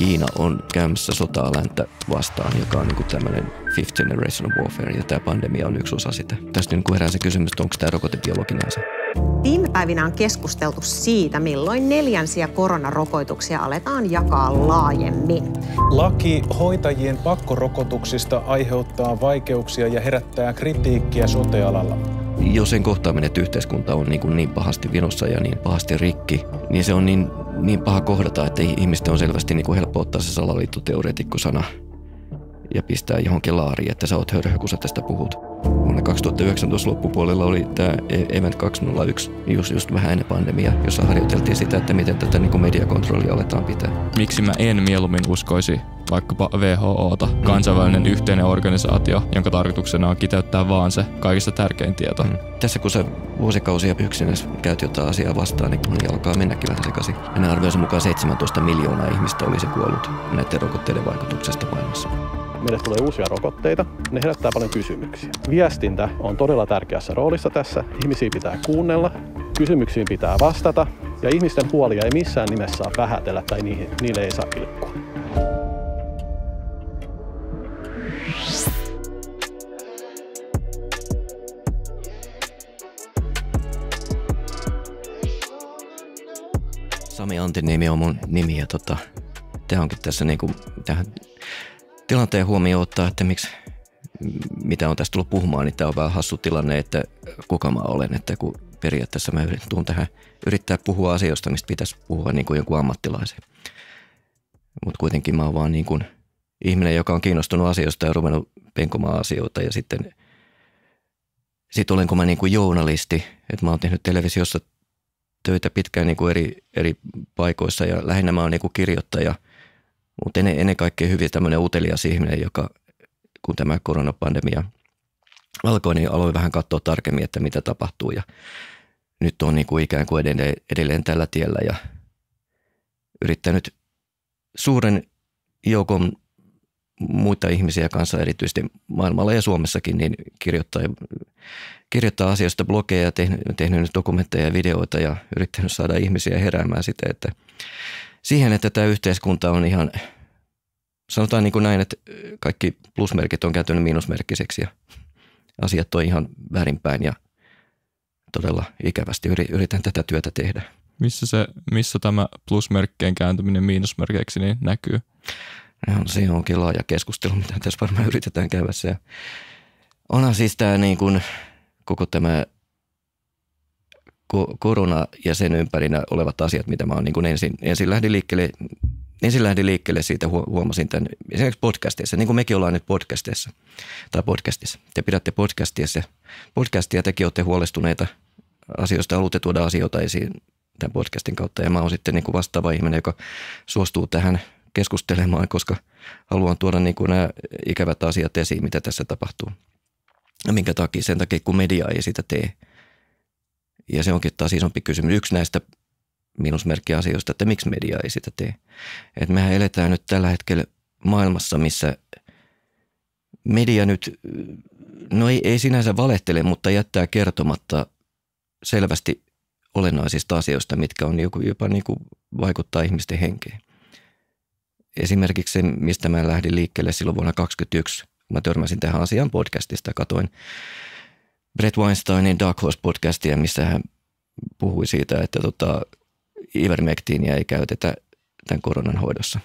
Kiina on käymässä sotaa länttä vastaan, joka on niin tämmöinen fifth generation warfare, ja tämä pandemia on yksi osa sitä. Tästä niin herää se kysymys, että onko tämä rokote biologinen asia. Viime päivinä on keskusteltu siitä, milloin neljänsiä koronarokoituksia aletaan jakaa laajemmin. Laki hoitajien pakkorokotuksista aiheuttaa vaikeuksia ja herättää kritiikkiä sotealalla. Jos sen kohtaaminen, että yhteiskunta on niin, kuin niin pahasti vinossa ja niin pahasti rikki, niin se on niin niin paha kohdata, että ihmisten on selvästi niin kuin helppo ottaa se salaliittoteoreetikko-sana ja pistää johonkin laariin, että sä oot hörhö, kun sä tästä puhut. Vuonna 2019 loppupuolella oli tämä Event 201, just, just vähän ennen pandemia, jossa harjoiteltiin sitä, että miten tätä niin kuin mediakontrollia aletaan pitää. Miksi mä en mieluummin uskoisi vaikkapa WHOta, kansainvälinen yhteinen organisaatio, jonka tarkoituksena on kiteyttää vaan se kaikista tärkein tieto. Mm. Tässä kun se vuosikausia yksinäs käyt jotain asiaa vastaan, niin, kun alkaa mennäkin vähän sekaisin. Enää arvioissa mukaan 17 miljoonaa ihmistä olisi kuollut näiden rokotteiden vaikutuksesta maailmassa meille tulee uusia rokotteita, ne herättää paljon kysymyksiä. Viestintä on todella tärkeässä roolissa tässä. Ihmisiä pitää kuunnella, kysymyksiin pitää vastata ja ihmisten huolia ei missään nimessä saa vähätellä tai niihin, niille ei saa pilkkua. Sami Antin nimi on mun nimi ja tota, tämä onkin tässä niinku, tähän tilanteen huomioon ottaa, että miksi, mitä on tästä tullut puhumaan, niin tämä on vähän hassu tilanne, että kuka mä olen, että kun periaatteessa mä tuun tähän yrittää puhua asioista, mistä pitäisi puhua niin kuin jonkun ammattilaisen. Mutta kuitenkin mä oon vaan niin kuin ihminen, joka on kiinnostunut asioista ja ruvennut penkomaan asioita ja sitten – sitten olenko mä niin kuin journalisti, että mä oon tehnyt televisiossa töitä pitkään niin kuin eri, eri paikoissa ja lähinnä mä oon niin kuin kirjoittaja, mutta ennen, ennen kaikkea hyvin tämmöinen utelias ihminen, joka kun tämä koronapandemia alkoi, niin aloin vähän katsoa tarkemmin, että mitä tapahtuu ja nyt on niin kuin ikään kuin edelleen, edelleen tällä tiellä ja yrittänyt suuren joukon muita ihmisiä kanssa, erityisesti maailmalla ja Suomessakin, niin kirjoittaa kirjoittaa asioista blogeja, tehnyt, tehnyt dokumentteja ja videoita ja yrittänyt saada ihmisiä heräämään sitä, että siihen, että tämä yhteiskunta on ihan, sanotaan niin kuin näin, että kaikki plusmerkit on kääntynyt miinusmerkkiseksi ja asiat on ihan väärinpäin ja todella ikävästi yritän tätä työtä tehdä. Missä, se, missä tämä plusmerkkeen kääntyminen miinusmerkeiksi niin näkyy? No, se onkin laaja keskustelu, mitä tässä varmaan yritetään käydä. Se onhan siis tämä niin kuin, koko tämä korona ja sen ympärinä olevat asiat, mitä mä oon niin kuin ensin, ensin lähdin liikkeelle ensin lähdin liikkeelle siitä, huomasin tämän esimerkiksi podcasteissa, niin kuin mekin ollaan nyt podcasteissa tai podcastissa. Te pidätte podcastissa, podcastia, tekin olette huolestuneita asioista, haluatte tuoda asioita esiin tämän podcastin kautta ja mä oon sitten niin kuin vastaava ihminen, joka suostuu tähän keskustelemaan, koska haluan tuoda niin kuin nämä ikävät asiat esiin, mitä tässä tapahtuu. Minkä takia? Sen takia, kun media ei sitä tee. Ja se onkin taas isompi kysymys. Yksi näistä asioista, että miksi media ei sitä tee. että mehän eletään nyt tällä hetkellä maailmassa, missä media nyt, no ei, ei sinänsä valehtele, mutta jättää kertomatta selvästi olennaisista asioista, mitkä on joku, jopa niin kuin vaikuttaa ihmisten henkeen. Esimerkiksi se, mistä mä lähdin liikkeelle silloin vuonna 2021 kun mä törmäsin tähän asiaan podcastista, katoin Brett Weinsteinin Dark Horse-podcastia, missä hän puhui siitä, että tota, ivermektiiniä ei käytetä tämän koronan hoidossa.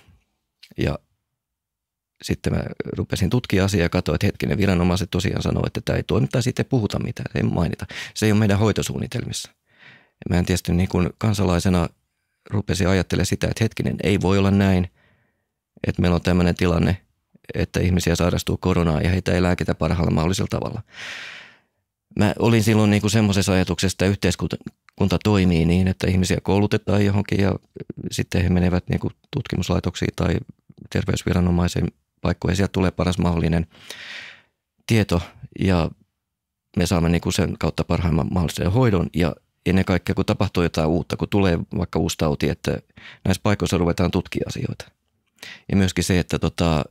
Ja sitten mä rupesin tutkia asiaa ja katsoin, että hetkinen, viranomaiset tosiaan sanoo, että tämä ei toimi tai sitten ei puhuta mitään, ei mainita. Se ei ole meidän hoitosuunnitelmissa. Mä en tietysti niin kuin kansalaisena rupesin ajattelemaan sitä, että hetkinen, ei voi olla näin, että meillä on tämmöinen tilanne että ihmisiä sairastuu koronaan ja heitä ei lääkitä parhaalla mahdollisella tavalla. Mä olin silloin niin kuin semmoisessa ajatuksessa, että yhteiskunta toimii niin, että ihmisiä koulutetaan johonkin ja sitten he menevät niin kuin tutkimuslaitoksiin tai terveysviranomaisen paikkoihin. Sieltä tulee paras mahdollinen tieto ja me saamme niin kuin sen kautta parhaimman mahdollisen hoidon ja ennen kaikkea, kun tapahtuu jotain uutta, kun tulee vaikka uusi tauti, että näissä paikoissa ruvetaan tutkia asioita. Ja myöskin se, että tota,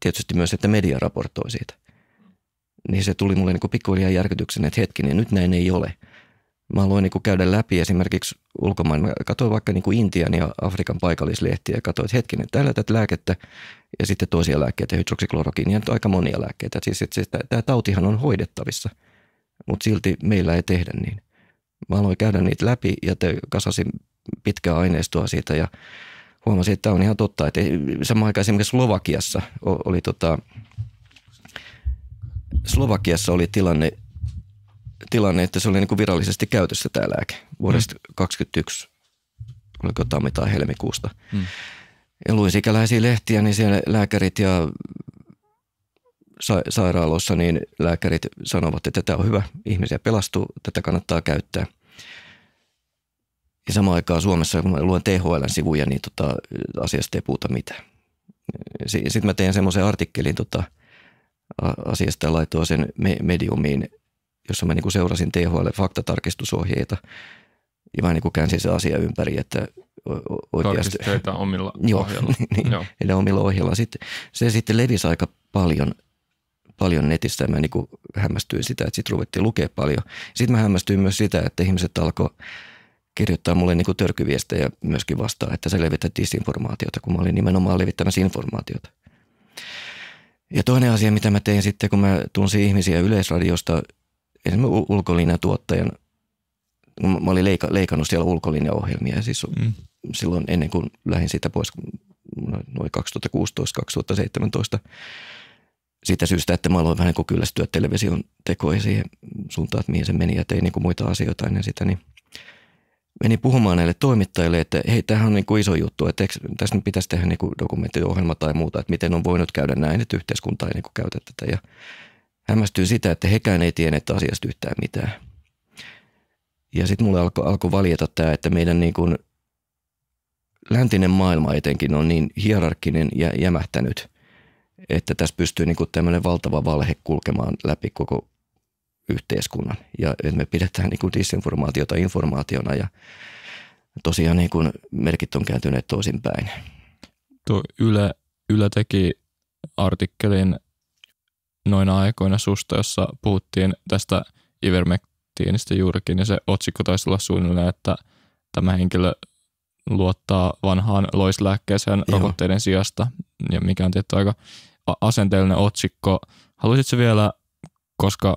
tietysti myös, että media raportoi siitä. Niin se tuli mulle niinku niin pikkuhiljaa järkytyksen, että hetkinen, nyt näin ei ole. Mä haluan niin käydä läpi esimerkiksi ulkomaan, mä katsoin vaikka niin Intian ja Afrikan paikallislehtiä ja katsoin, että hetkinen, täällä tätä lääkettä ja sitten toisia lääkkeitä, hydroksiklorokiinia, aika monia lääkkeitä. Siis, että, siis, tämä tautihan on hoidettavissa, mutta silti meillä ei tehdä niin. Mä aloin käydä niitä läpi ja te kasasin pitkää aineistoa siitä ja huomasin, että tämä on ihan totta. Että samaan aikaan esimerkiksi Slovakiassa oli, tota, Slovakiassa oli tilanne, tilanne, että se oli niin kuin virallisesti käytössä tämä lääke vuodesta mm. 2021, oliko tammi tai helmikuusta. Mm. Ja luin sikäläisiä lehtiä, niin siellä lääkärit ja sa- sairaaloissa niin lääkärit sanovat, että tämä on hyvä, ihmisiä pelastuu, tätä kannattaa käyttää – ja samaan aikaan Suomessa, kun mä luen THL-sivuja, niin tota, asiasta ei puhuta mitään. Sitten mä tein semmoisen artikkelin tota, asiasta ja laitoin sen mediumiin, jossa mä niinku seurasin THL-faktatarkistusohjeita ja mä niin käänsin se asia ympäri, että oikeasti... Tarkistetaan omilla joo, niin niin, joo. omilla ohjeilla. Sitten, se sitten levisi aika paljon, paljon netissä ja mä niin hämmästyin sitä, että sitten ruvettiin lukea paljon. Sitten mä hämmästyin myös sitä, että ihmiset alkoi kirjoittaa mulle niin kuin törkyviestejä myöskin vastaan, että sä levität disinformaatiota, kun mä olin nimenomaan levittämässä informaatiota. Ja toinen asia, mitä mä tein sitten, kun mä tunsin ihmisiä Yleisradiosta, esimerkiksi ulkolinjatuottajan, mä olin leika, leikannut siellä ulkolinjaohjelmia siis mm. silloin ennen kuin lähdin siitä pois noin 2016-2017 siitä syystä, että mä aloin vähän niin kuin kyllästyä television tekoon ja siihen suuntaan, että mihin se meni ja tein niin kuin muita asioita ennen sitä, niin – meni puhumaan näille toimittajille, että hei, tämähän on niin kuin iso juttu, että eikö, tässä nyt pitäisi tehdä niin kuin dokumenttiohjelma tai muuta, että miten on voinut käydä näin, että yhteiskunta ei niin kuin käytä tätä. Ja hämmästyy sitä, että hekään ei tienneet asiasta yhtään mitään. Ja sitten mulle alkoi alko valjeta tämä, että meidän niin kuin läntinen maailma etenkin on niin hierarkkinen ja jämähtänyt, että tässä pystyy niin kuin tämmöinen valtava valhe kulkemaan läpi koko yhteiskunnan ja että me pidetään niin kuin disinformaatiota informaationa ja tosiaan niin kuin merkit on kääntyneet toisinpäin. Tuo Yle, Yle teki artikkelin noina aikoina susta, jossa puhuttiin tästä Ivermectinistä juurikin ja se otsikko taisi olla suunnilleen, että tämä henkilö luottaa vanhaan loislääkkeeseen Joo. rokotteiden sijasta ja mikä on tietty aika asenteellinen otsikko. Haluaisitko vielä, koska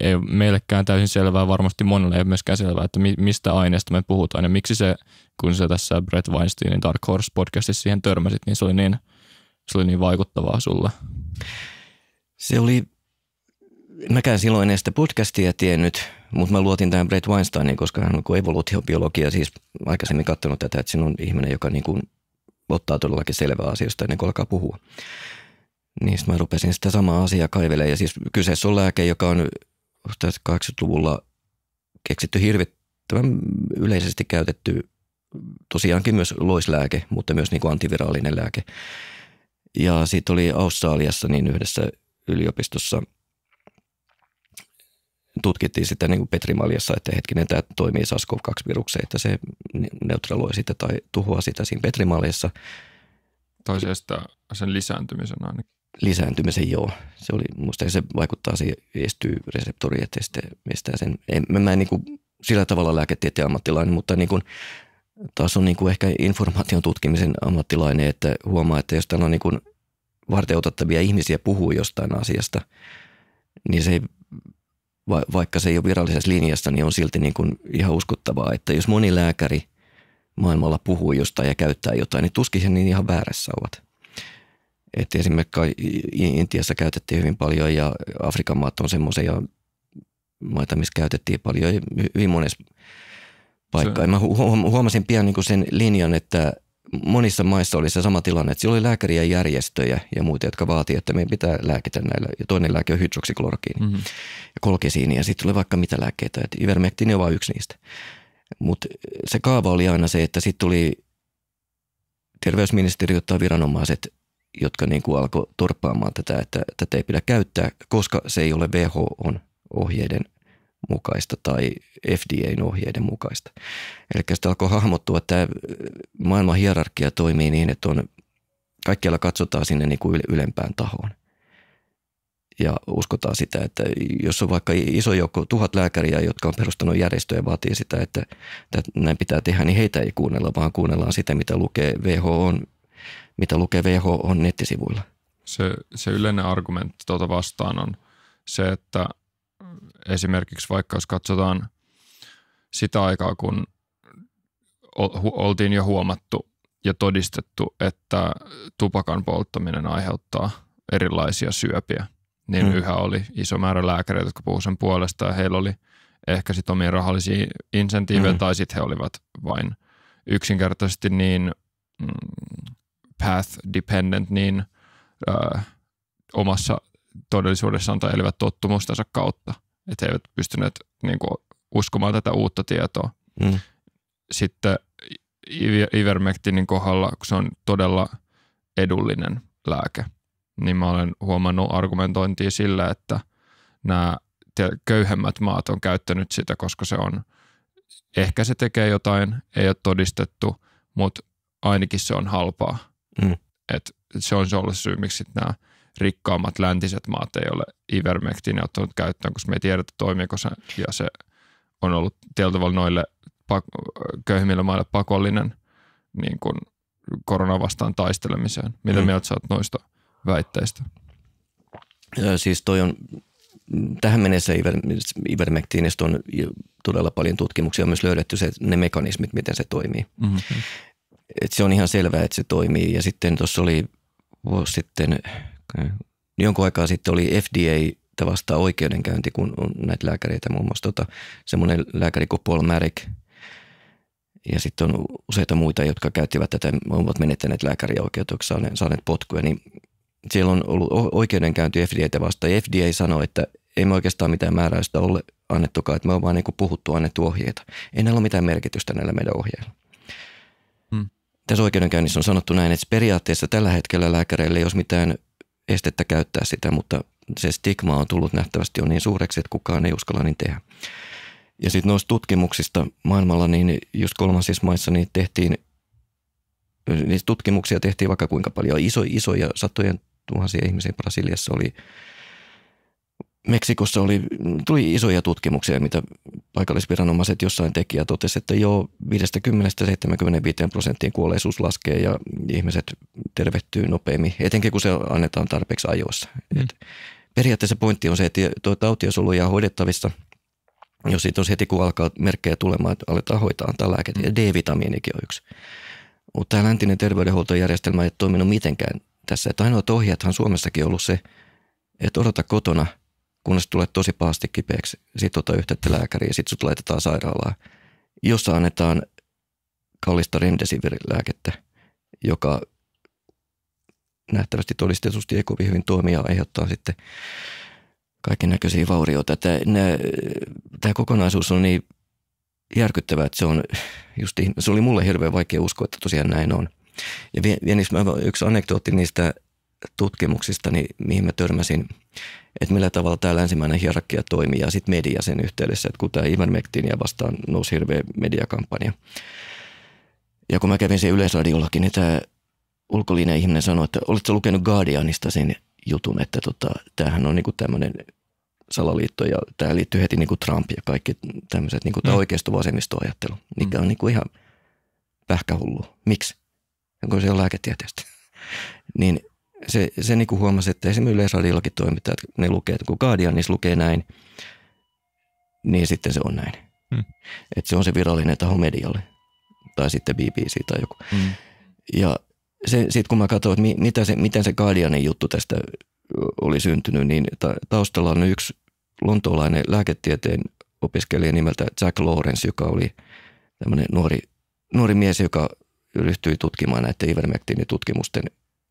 ei meillekään täysin selvää, varmasti monelle ei myöskään selvää, että mi- mistä aineesta me puhutaan ja miksi se, kun se tässä Brett Weinsteinin Dark Horse podcastissa siihen törmäsit, niin se oli niin, se oli niin vaikuttavaa sulle. Se oli, mäkään silloin en sitä podcastia tiennyt, mutta mä luotin tähän Brett Weinsteiniin, koska hän on evoluutiobiologia, siis aikaisemmin katsonut tätä, että sinun ihminen, joka niin kuin ottaa todellakin selvää asioista ennen kuin alkaa puhua niin sitten mä rupesin sitä samaa asiaa kaivelemaan. Ja siis kyseessä on lääke, joka on 80-luvulla keksitty hirvittävän yleisesti käytetty tosiaankin myös loislääke, mutta myös niin kuin antiviraalinen lääke. Ja siitä oli Australiassa niin yhdessä yliopistossa tutkittiin sitä niin kuin Petrimaljassa, että hetkinen, tämä toimii SARS-CoV-2-virukseen, että se neutraloi sitä tai tuhoaa sitä siinä Petrimaljassa. Tai se sen lisääntymisen ainakin lisääntymisen, joo. Se oli, musta se vaikuttaa siihen, estyy reseptori, että estää, estää sen. En, mä en niin kuin, sillä tavalla lääketieteen ammattilainen, mutta niin kuin, taas on niin kuin ehkä informaation tutkimisen ammattilainen, että huomaa, että jos täällä on niin kuin varteutettavia ihmisiä puhuu jostain asiasta, niin se ei, va, vaikka se ei ole virallisessa linjassa, niin on silti niin kuin ihan uskottavaa, että jos moni lääkäri maailmalla puhuu jostain ja käyttää jotain, niin tuskin he niin ihan väärässä ovat. Et esimerkiksi Intiassa käytettiin hyvin paljon ja Afrikan maat on semmoisia maita, missä käytettiin paljon hyvin monessa paikkaa. Mä huomasin pian niin sen linjan, että monissa maissa oli se sama tilanne, että siellä oli lääkäriä järjestöjä ja muita, jotka vaatii, että meidän pitää lääkitä näillä. Ja toinen lääke on hydroksiklorokiini mm-hmm. ja kolkesiini ja sitten tulee vaikka mitä lääkkeitä. Et Ivermectin on vain yksi niistä. Mutta se kaava oli aina se, että sitten tuli terveysministeriö tai viranomaiset jotka niin kuin alkoi torppaamaan tätä, että tätä ei pidä käyttää, koska se ei ole WHOn ohjeiden mukaista tai FDAn ohjeiden mukaista. Eli sitä alkoi hahmottua, että tämä maailman hierarkia toimii niin, että on, kaikkialla katsotaan sinne niin kuin ylempään tahoon. Ja uskotaan sitä, että jos on vaikka iso joukko, tuhat lääkäriä, jotka on perustanut järjestöjä, vaatii sitä, että, että näin pitää tehdä, niin heitä ei kuunnella, vaan kuunnellaan sitä, mitä lukee WHOn mitä lukee WHO on nettisivuilla. Se, se yleinen argumentti tuota vastaan on se, että esimerkiksi vaikka jos katsotaan sitä aikaa, kun oltiin jo huomattu ja todistettu, että tupakan polttaminen aiheuttaa erilaisia syöpiä, niin hmm. yhä oli iso määrä lääkäreitä, jotka puhuivat sen puolesta ja heillä oli ehkä sitten omia rahallisia insentiivejä hmm. tai sitten he olivat vain yksinkertaisesti niin mm, path-dependent, niin ö, omassa todellisuudessaan tai elivät tottumustansa kautta. Että he eivät pystyneet niin kuin, uskomaan tätä uutta tietoa. Mm. Sitten Ivermectinin niin kohdalla, kun se on todella edullinen lääke, niin mä olen huomannut argumentointia sillä, että nämä köyhemmät maat on käyttänyt sitä, koska se on, ehkä se tekee jotain, ei ole todistettu, mutta ainakin se on halpaa. Mm. Et se on se ollut syy, miksi nämä rikkaammat läntiset maat ei ole ivermektiinia ottanut käyttöön, koska me ei tiedetä toimiiko se ja se on ollut tietyllä tavalla noille pak- köyhimmille maille pakollinen niin kuin koronavastaan taistelemiseen. Mitä mm. mieltä sä oot noista väitteistä? Ja siis toi on, tähän mennessä Ivermectinista on todella paljon tutkimuksia on myös löydetty se, ne mekanismit, miten se toimii. Mm-hmm. Et se on ihan selvää, että se toimii. Ja sitten tuossa oli vuosi sitten, äh, jonkun aikaa sitten oli FDA vastaa oikeudenkäynti, kun on näitä lääkäreitä, muun muassa tota, semmoinen lääkäri kuin Paul Marek, ja sitten on useita muita, jotka käyttivät tätä, ovat menettäneet lääkärioikeutta, saaneet, saaneet potkuja, niin siellä on ollut oikeudenkäynti fda vastaan. FDA sanoi, että ei me oikeastaan mitään määräystä ole annettukaan, että me on vain niin puhuttu, annettu ohjeita. Ei näillä ole mitään merkitystä näillä meidän ohjeilla. Tässä oikeudenkäynnissä on sanottu näin, että periaatteessa tällä hetkellä lääkäreille ei olisi mitään estettä käyttää sitä, mutta se stigma on tullut nähtävästi jo niin suureksi, että kukaan ei uskalla niin tehdä. Ja sitten noista tutkimuksista maailmalla, niin just kolmansissa maissa niin tehtiin, niistä tutkimuksia tehtiin vaikka kuinka paljon. Iso, isoja satojen tuhansia ihmisiä Brasiliassa oli Meksikossa oli, tuli isoja tutkimuksia, mitä paikallisviranomaiset jossain teki ja totesi, että joo, 50-75 prosenttiin kuolleisuus laskee ja ihmiset tervehtyy nopeammin, etenkin kun se annetaan tarpeeksi ajoissa. Mm. Et periaatteessa pointti on se, että tuo tauti olisi ollut hoidettavissa, jos siitä olisi heti kun alkaa merkkejä tulemaan, että aletaan hoitaa, tämä lääkettä. Ja D-vitamiinikin on yksi. Mutta tämä läntinen terveydenhuoltojärjestelmä ei toiminut mitenkään tässä. Että ainoat ohjeethan Suomessakin on ollut se, että odota kotona – kunnes tulet tosi pahasti kipeäksi, sitten ota yhteyttä lääkäriin ja sitten sut laitetaan sairaalaan, jossa annetaan kallista remdesivirilääkettä, joka nähtävästi todistetusti ei kovin hyvin toimia aiheuttaa sitten kaiken näköisiä vaurioita. Tämä, tämä kokonaisuus on niin järkyttävää, että se on just, se oli mulle hirveän vaikea uskoa, että tosiaan näin on. Ja vienis mä yksi anekdootti niistä tutkimuksista, niin mihin mä törmäsin, että millä tavalla tämä länsimäinen hierarkia toimii ja sitten media sen yhteydessä, että kun tämä Ivermectin ja vastaan nousi hirveä mediakampanja. Ja kun mä kävin sen yleisradiollakin, niin tämä ulkolinja ihminen sanoi, että oletko lukenut Guardianista sen jutun, että tota, tämähän on niinku tämmöinen salaliitto ja tämä liittyy heti niinku Trump ja kaikki tämmöiset, niinku tämä mm. oikeisto vasemmisto vasemmistoajattelu mikä mm. on niinku ihan pähkähullu. Miksi? Onko se on lääketieteestä. niin se, se niin kuin huomasi, että esimerkiksi Yleisradiollakin että ne lukee, että kun Guardianissa lukee näin, niin sitten se on näin. Hmm. Että se on se virallinen taho medialle. Tai sitten BBC tai joku. Hmm. Ja sitten kun mä katsoin, että mi, mitä se, miten se Guardianin juttu tästä oli syntynyt, niin ta, taustalla on yksi lontoolainen lääketieteen opiskelija nimeltä Jack Lawrence, joka oli tämmöinen nuori, nuori mies, joka ryhtyi tutkimaan näiden Ivermectinin tutkimusten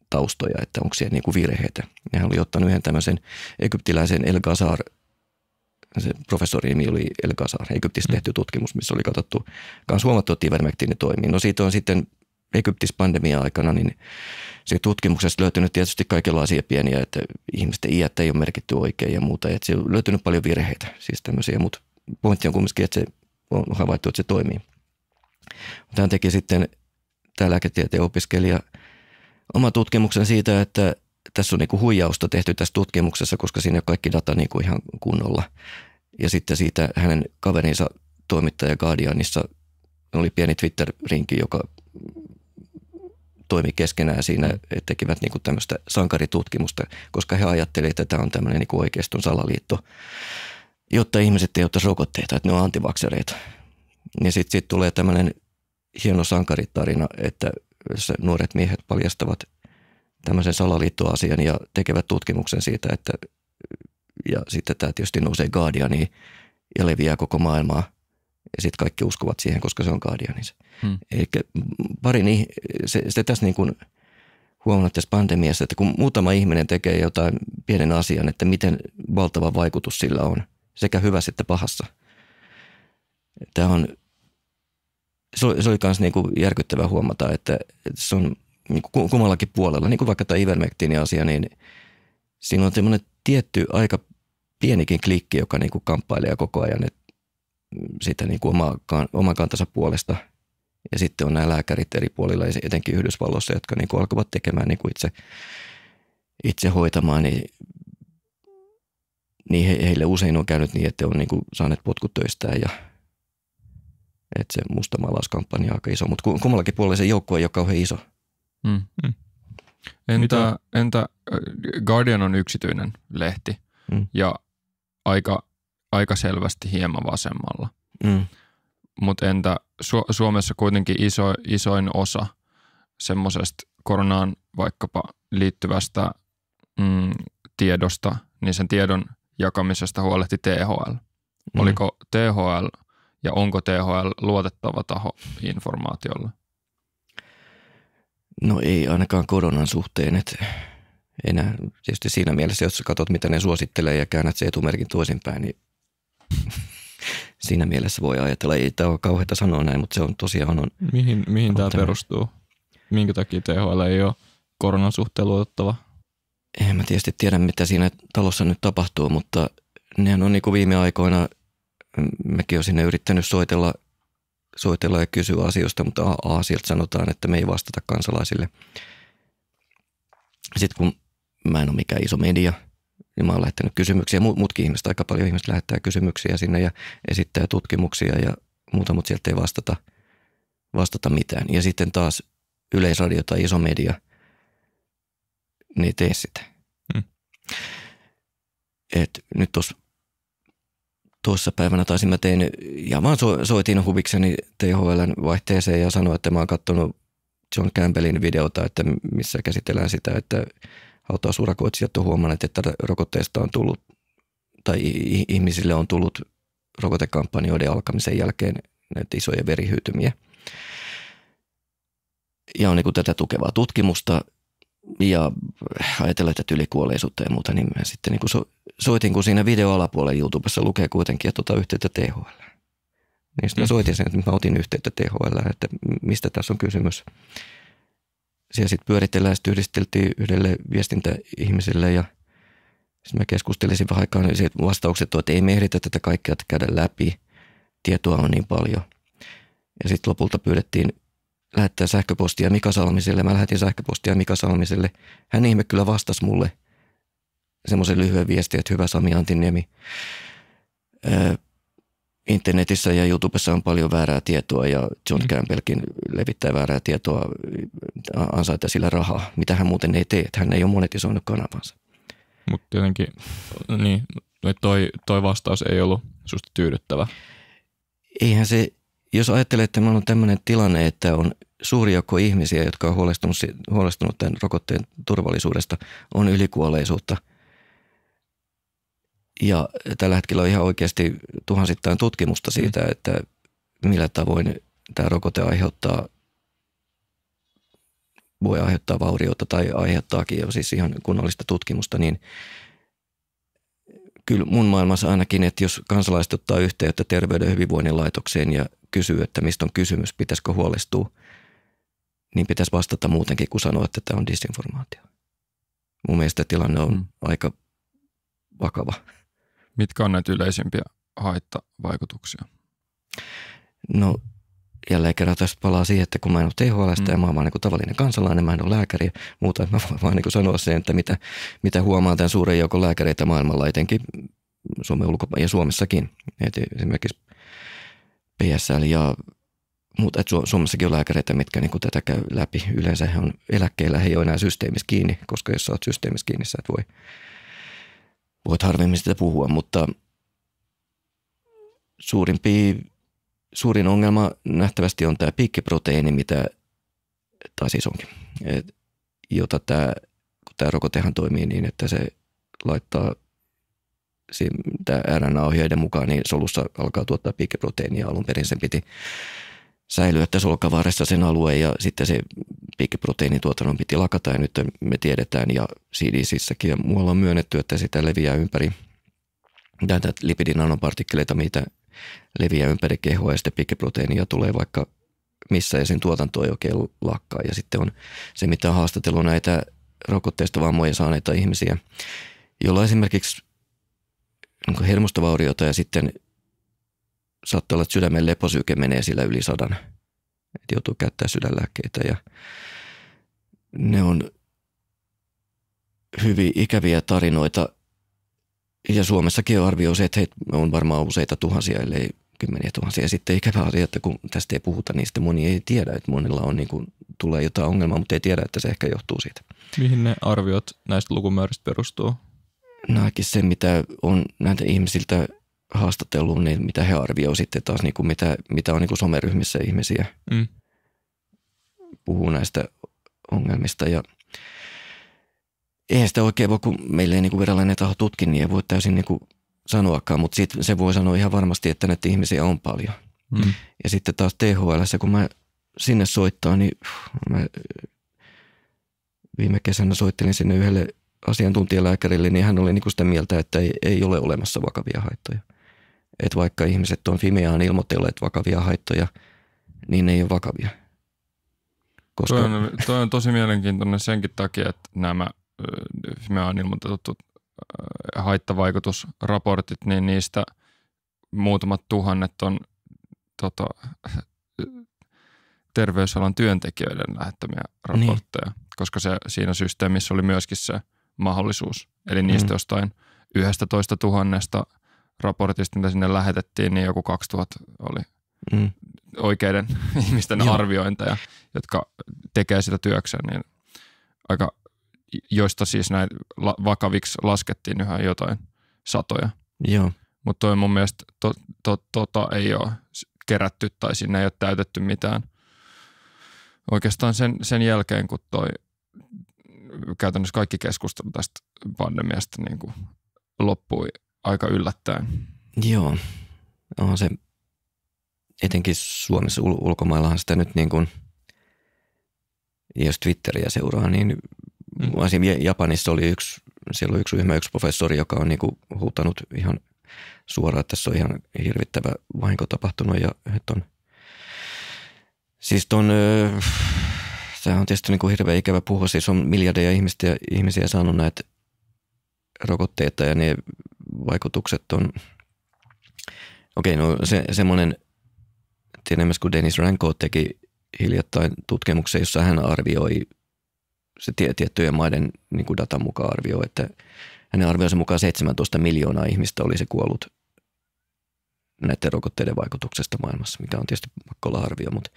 taustoja, että onko siellä niinku virheitä. Nehän oli ottanut yhden tämmöisen egyptiläisen El Gazar, se professori nimi oli El Gazar, Egyptissä mm. tehty tutkimus, missä oli katsottu, kanssa huomattu, että ivermektiini toimii. No siitä on sitten Egyptissä pandemia aikana, niin se tutkimuksessa löytynyt tietysti kaikenlaisia pieniä, että ihmisten iät ei ole merkitty oikein ja muuta. Että se on löytynyt paljon virheitä, siis tämmöisiä, mutta pointti on kumminkin, että se on havaittu, että se toimii. hän teki sitten tämä lääketieteen opiskelija oma tutkimuksen siitä, että tässä on niinku huijausta tehty tässä tutkimuksessa, koska siinä on kaikki data niin kuin ihan kunnolla. Ja sitten siitä hänen kaverinsa toimittaja Guardianissa oli pieni Twitter-rinki, joka toimi keskenään siinä, että tekivät niinku tämmöistä sankaritutkimusta, koska he ajattelivat, että tämä on tämmöinen niin oikeiston salaliitto, jotta ihmiset ei ottaisi rokotteita, että ne on antivaksereita. Ja sitten niin sit tulee tämmöinen hieno sankaritarina, että jossa nuoret miehet paljastavat tämmöisen salaliittoasian ja tekevät tutkimuksen siitä, että ja sitten tämä tietysti nousee Guardianiin ja leviää koko maailmaa – ja sitten kaikki uskovat siihen, koska se on Guardianissa. Hmm. Eli pari niin, se, se tässä niin kuin huomannut tässä pandemiassa, että kun muutama ihminen tekee jotain pienen asian, että miten valtava vaikutus sillä on, sekä hyvässä että pahassa. Tämä on se oli, se niinku järkyttävä huomata, että, se on niinku kummallakin puolella, niin kuin vaikka tämä Ivermectin-asia, niin siinä on semmoinen tietty aika pienikin klikki, joka niinku kamppailee koko ajan et sitä niinku oma, oman kantansa puolesta. Ja sitten on nämä lääkärit eri puolilla, etenkin Yhdysvalloissa, jotka niinku alkavat tekemään niinku itse, itse hoitamaan, niin niin he, heille usein on käynyt niin, että on niin kuin saaneet potkut töistään ja että se maalauskampanja on aika iso, mutta kummallakin puolella se joukkue ei ole kauhean iso. Mm. mm. Entä, entä äh, Guardian on yksityinen lehti mm. ja aika, aika selvästi hieman vasemmalla. Mm. Mutta entä Su- Suomessa kuitenkin iso, isoin osa semmoisesta koronaan vaikkapa liittyvästä mm, tiedosta, niin sen tiedon jakamisesta huolehti THL. Mm. Oliko THL – ja onko THL luotettava taho informaatiolla? No ei ainakaan koronan suhteen, että enää tietysti siinä mielessä, jos katsot mitä ne suosittelee ja käännät se etumerkin toisinpäin, niin siinä mielessä voi ajatella, ei tämä ole kauheita sanoa näin, mutta se on tosiaan on. Mihin, mihin on tämä tämä perustuu? Minkä takia THL ei ole koronan suhteen luotettava? En mä tietysti tiedä, mitä siinä talossa nyt tapahtuu, mutta nehän on niin kuin viime aikoina – mäkin olen sinne yrittänyt soitella, soitella ja kysyä asioista, mutta a, sieltä sanotaan, että me ei vastata kansalaisille. Sitten kun mä en ole mikään iso media, niin mä oon lähettänyt kysymyksiä. Muutkin ihmiset, aika paljon ihmiset lähettää kysymyksiä sinne ja esittää tutkimuksia ja muuta, mutta sieltä ei vastata, vastata mitään. Ja sitten taas yleisradio tai iso media, niin ei tee sitä. Mm. Et nyt tuossa toissa päivänä taisin mä tein, ja vaan so, soitin huvikseni THLn vaihteeseen ja sanoin, että mä oon katsonut John Campbellin videota, että missä käsitellään sitä, että hautausurakoitsijat on huomannut, että rokotteesta on tullut tai ihmisille on tullut rokotekampanjoiden alkamisen jälkeen näitä isoja verihyytymiä. Ja on niin tätä tukevaa tutkimusta ja ajatella tätä ylikuolleisuutta ja muuta, niin mä sitten niin kuin so, soitin, kun siinä video alapuolella YouTubessa lukee kuitenkin, että ota yhteyttä THL. Niin sitten mä mm. soitin sen, että mä otin yhteyttä THL, että mistä tässä on kysymys. Siellä sitten pyöritellään, sitten yhdisteltiin yhdelle viestintäihmiselle ja sitten mä keskustelisin vähän aikaa, niin vastaukset on, että ei me ehditä tätä kaikkea käydä läpi. Tietoa on niin paljon. Ja sitten lopulta pyydettiin lähettää sähköpostia Mika Salmiselle. Mä lähetin sähköpostia Mika Salmiselle. Hän ihme kyllä vastasi mulle semmoisen lyhyen viestin, että hyvä Sami Antiniemi. Öö, internetissä ja YouTubessa on paljon väärää tietoa ja John mm. Campbellkin levittää väärää tietoa, ansaita sillä rahaa, mitä hän muuten ei tee, hän ei ole monetisoinut kanavansa. Mutta tietenkin, niin, toi, toi vastaus ei ollut susta tyydyttävä. Eihän se jos ajattelee, että meillä on tämmöinen tilanne, että on suuri joukko ihmisiä, jotka on huolestunut, huolestunut tämän rokotteen turvallisuudesta, on ylikuolleisuutta. Ja tällä hetkellä on ihan oikeasti tuhansittain tutkimusta siitä, mm. että millä tavoin tämä rokote aiheuttaa, voi aiheuttaa vauriota tai aiheuttaakin jo siis ihan kunnollista tutkimusta, niin – kyllä mun maailmassa ainakin, että jos kansalaiset ottaa yhteyttä terveyden ja hyvinvoinnin laitokseen ja kysyy, että mistä on kysymys, pitäisikö huolestua, niin pitäisi vastata muutenkin kuin sanoa, että tämä on disinformaatio. Mun mielestä tilanne on mm. aika vakava. Mitkä on näitä yleisimpiä haittavaikutuksia? No jälleen kerran tässä palaa siihen, että kun mä en ole THL mm. ja mä oon vaan niin kuin tavallinen kansalainen, mä en ole lääkäri ja muuta, mä voin vaan niin kuin sanoa sen, että mitä, mitä huomaan tämän suuren joukon lääkäreitä maailmalla, etenkin Suomen ulko- ja Suomessakin. Et esimerkiksi PSL ja mutta että Suomessakin on lääkäreitä, mitkä niin tätä käy läpi. Yleensä he on eläkkeellä, he ei ole enää systeemissä kiinni, koska jos sä oot systeemissä kiinni, sä et voi, voit harvemmin sitä puhua, mutta suurimpia suurin ongelma nähtävästi on tämä piikkiproteiini, mitä tai siis onkin, et, jota tämä, kun tämä rokotehan toimii niin, että se laittaa tämä RNA-ohjeiden mukaan, niin solussa alkaa tuottaa piikkiproteiinia. Alun perin sen piti säilyä tässä olkavaaressa sen alue ja sitten se piikkiproteiinituotannon piti lakata ja nyt me tiedetään ja CDCissäkin ja muualla on myönnetty, että sitä leviää ympäri näitä lipidinanopartikkeleita, mitä leviää ympäri kehoa ja sitten pikkiproteiinia tulee vaikka missä ja sen tuotanto ei oikein lakkaa. Ja sitten on se, mitä on haastatellut näitä rokotteista vammoja saaneita ihmisiä, joilla esimerkiksi niin hermostovauriota ja sitten saattaa olla, että sydämen leposyke menee sillä yli sadan. Että joutuu käyttää sydänlääkkeitä ja ne on hyvin ikäviä tarinoita ja Suomessakin on arvio se, että hei, on varmaan useita tuhansia, ellei kymmeniä tuhansia. Sitten ikävä asia, että kun tästä ei puhuta, niin sitten moni ei tiedä, että monilla on niin kuin, tulee jotain ongelmaa, mutta ei tiedä, että se ehkä johtuu siitä. Mihin ne arviot näistä lukumääristä perustuu? No se, mitä on näitä ihmisiltä haastatellut, niin mitä he arvioivat sitten taas, niin kuin mitä, mitä on niin kuin someryhmissä ihmisiä mm. puhuu näistä ongelmista. Ja eihän sitä oikein voi, kun meillä ei niin virallinen taho tutki, niin ei voi täysin niin kuin sanoakaan, mutta sit se voi sanoa ihan varmasti, että näitä ihmisiä on paljon. Mm. Ja sitten taas THL, kun mä sinne soittaa, niin mä viime kesänä soittelin sinne yhdelle asiantuntijalääkärille, niin hän oli niin kuin sitä mieltä, että ei, ei ole olemassa vakavia haittoja. Että vaikka ihmiset on Fimeaan ilmoitelleet vakavia haittoja, niin ne ei ole vakavia. Koska... Tuo on, on tosi mielenkiintoinen senkin takia, että nämä Äh, me on ilmoitettu äh, haittavaikutusraportit, niin niistä muutamat tuhannet on tota, äh, terveysalan työntekijöiden lähettämiä niin. raportteja, niin. koska se, siinä systeemissä oli myöskin se mahdollisuus. Eli niistä mm. jostain 11 tuhannesta raportista, mitä sinne lähetettiin, niin joku 2000 oli mm. oikeiden ihmisten Joo. arviointeja, jotka tekee sitä työkseen, niin aika joista siis näitä vakaviksi laskettiin yhä jotain satoja. Joo. Mutta toi mun mielestä to, to, tota ei ole kerätty tai sinne ei ole täytetty mitään. Oikeastaan sen, sen jälkeen, kun toi käytännössä kaikki keskustelu tästä pandemiasta niin kuin loppui aika yllättäen. Joo, on se etenkin Suomessa ul- ulkomaillahan sitä nyt niin kuin, jos Twitteriä seuraa, niin Mm. Japanissa oli yksi, siellä oli yksi ryhmä, yksi professori, joka on niin kuin huutanut ihan suoraan, että tässä on ihan hirvittävä vahinko tapahtunut ja että on, siis ton, äh, on tietysti niin kuin hirveän ikävä puhua, siis on miljardeja ihmistä, ihmisiä saanut näitä rokotteita ja ne vaikutukset on, okei okay, no se, semmoinen, tiedän myös kun Dennis Ranko teki hiljattain tutkimuksen, jossa hän arvioi se tiettyjen maiden niin kuin datan mukaan arvioi, että hänen arvioinsa mukaan 17 miljoonaa ihmistä oli se kuollut näiden rokotteiden vaikutuksesta maailmassa, mikä on tietysti pakko olla arvio, mutta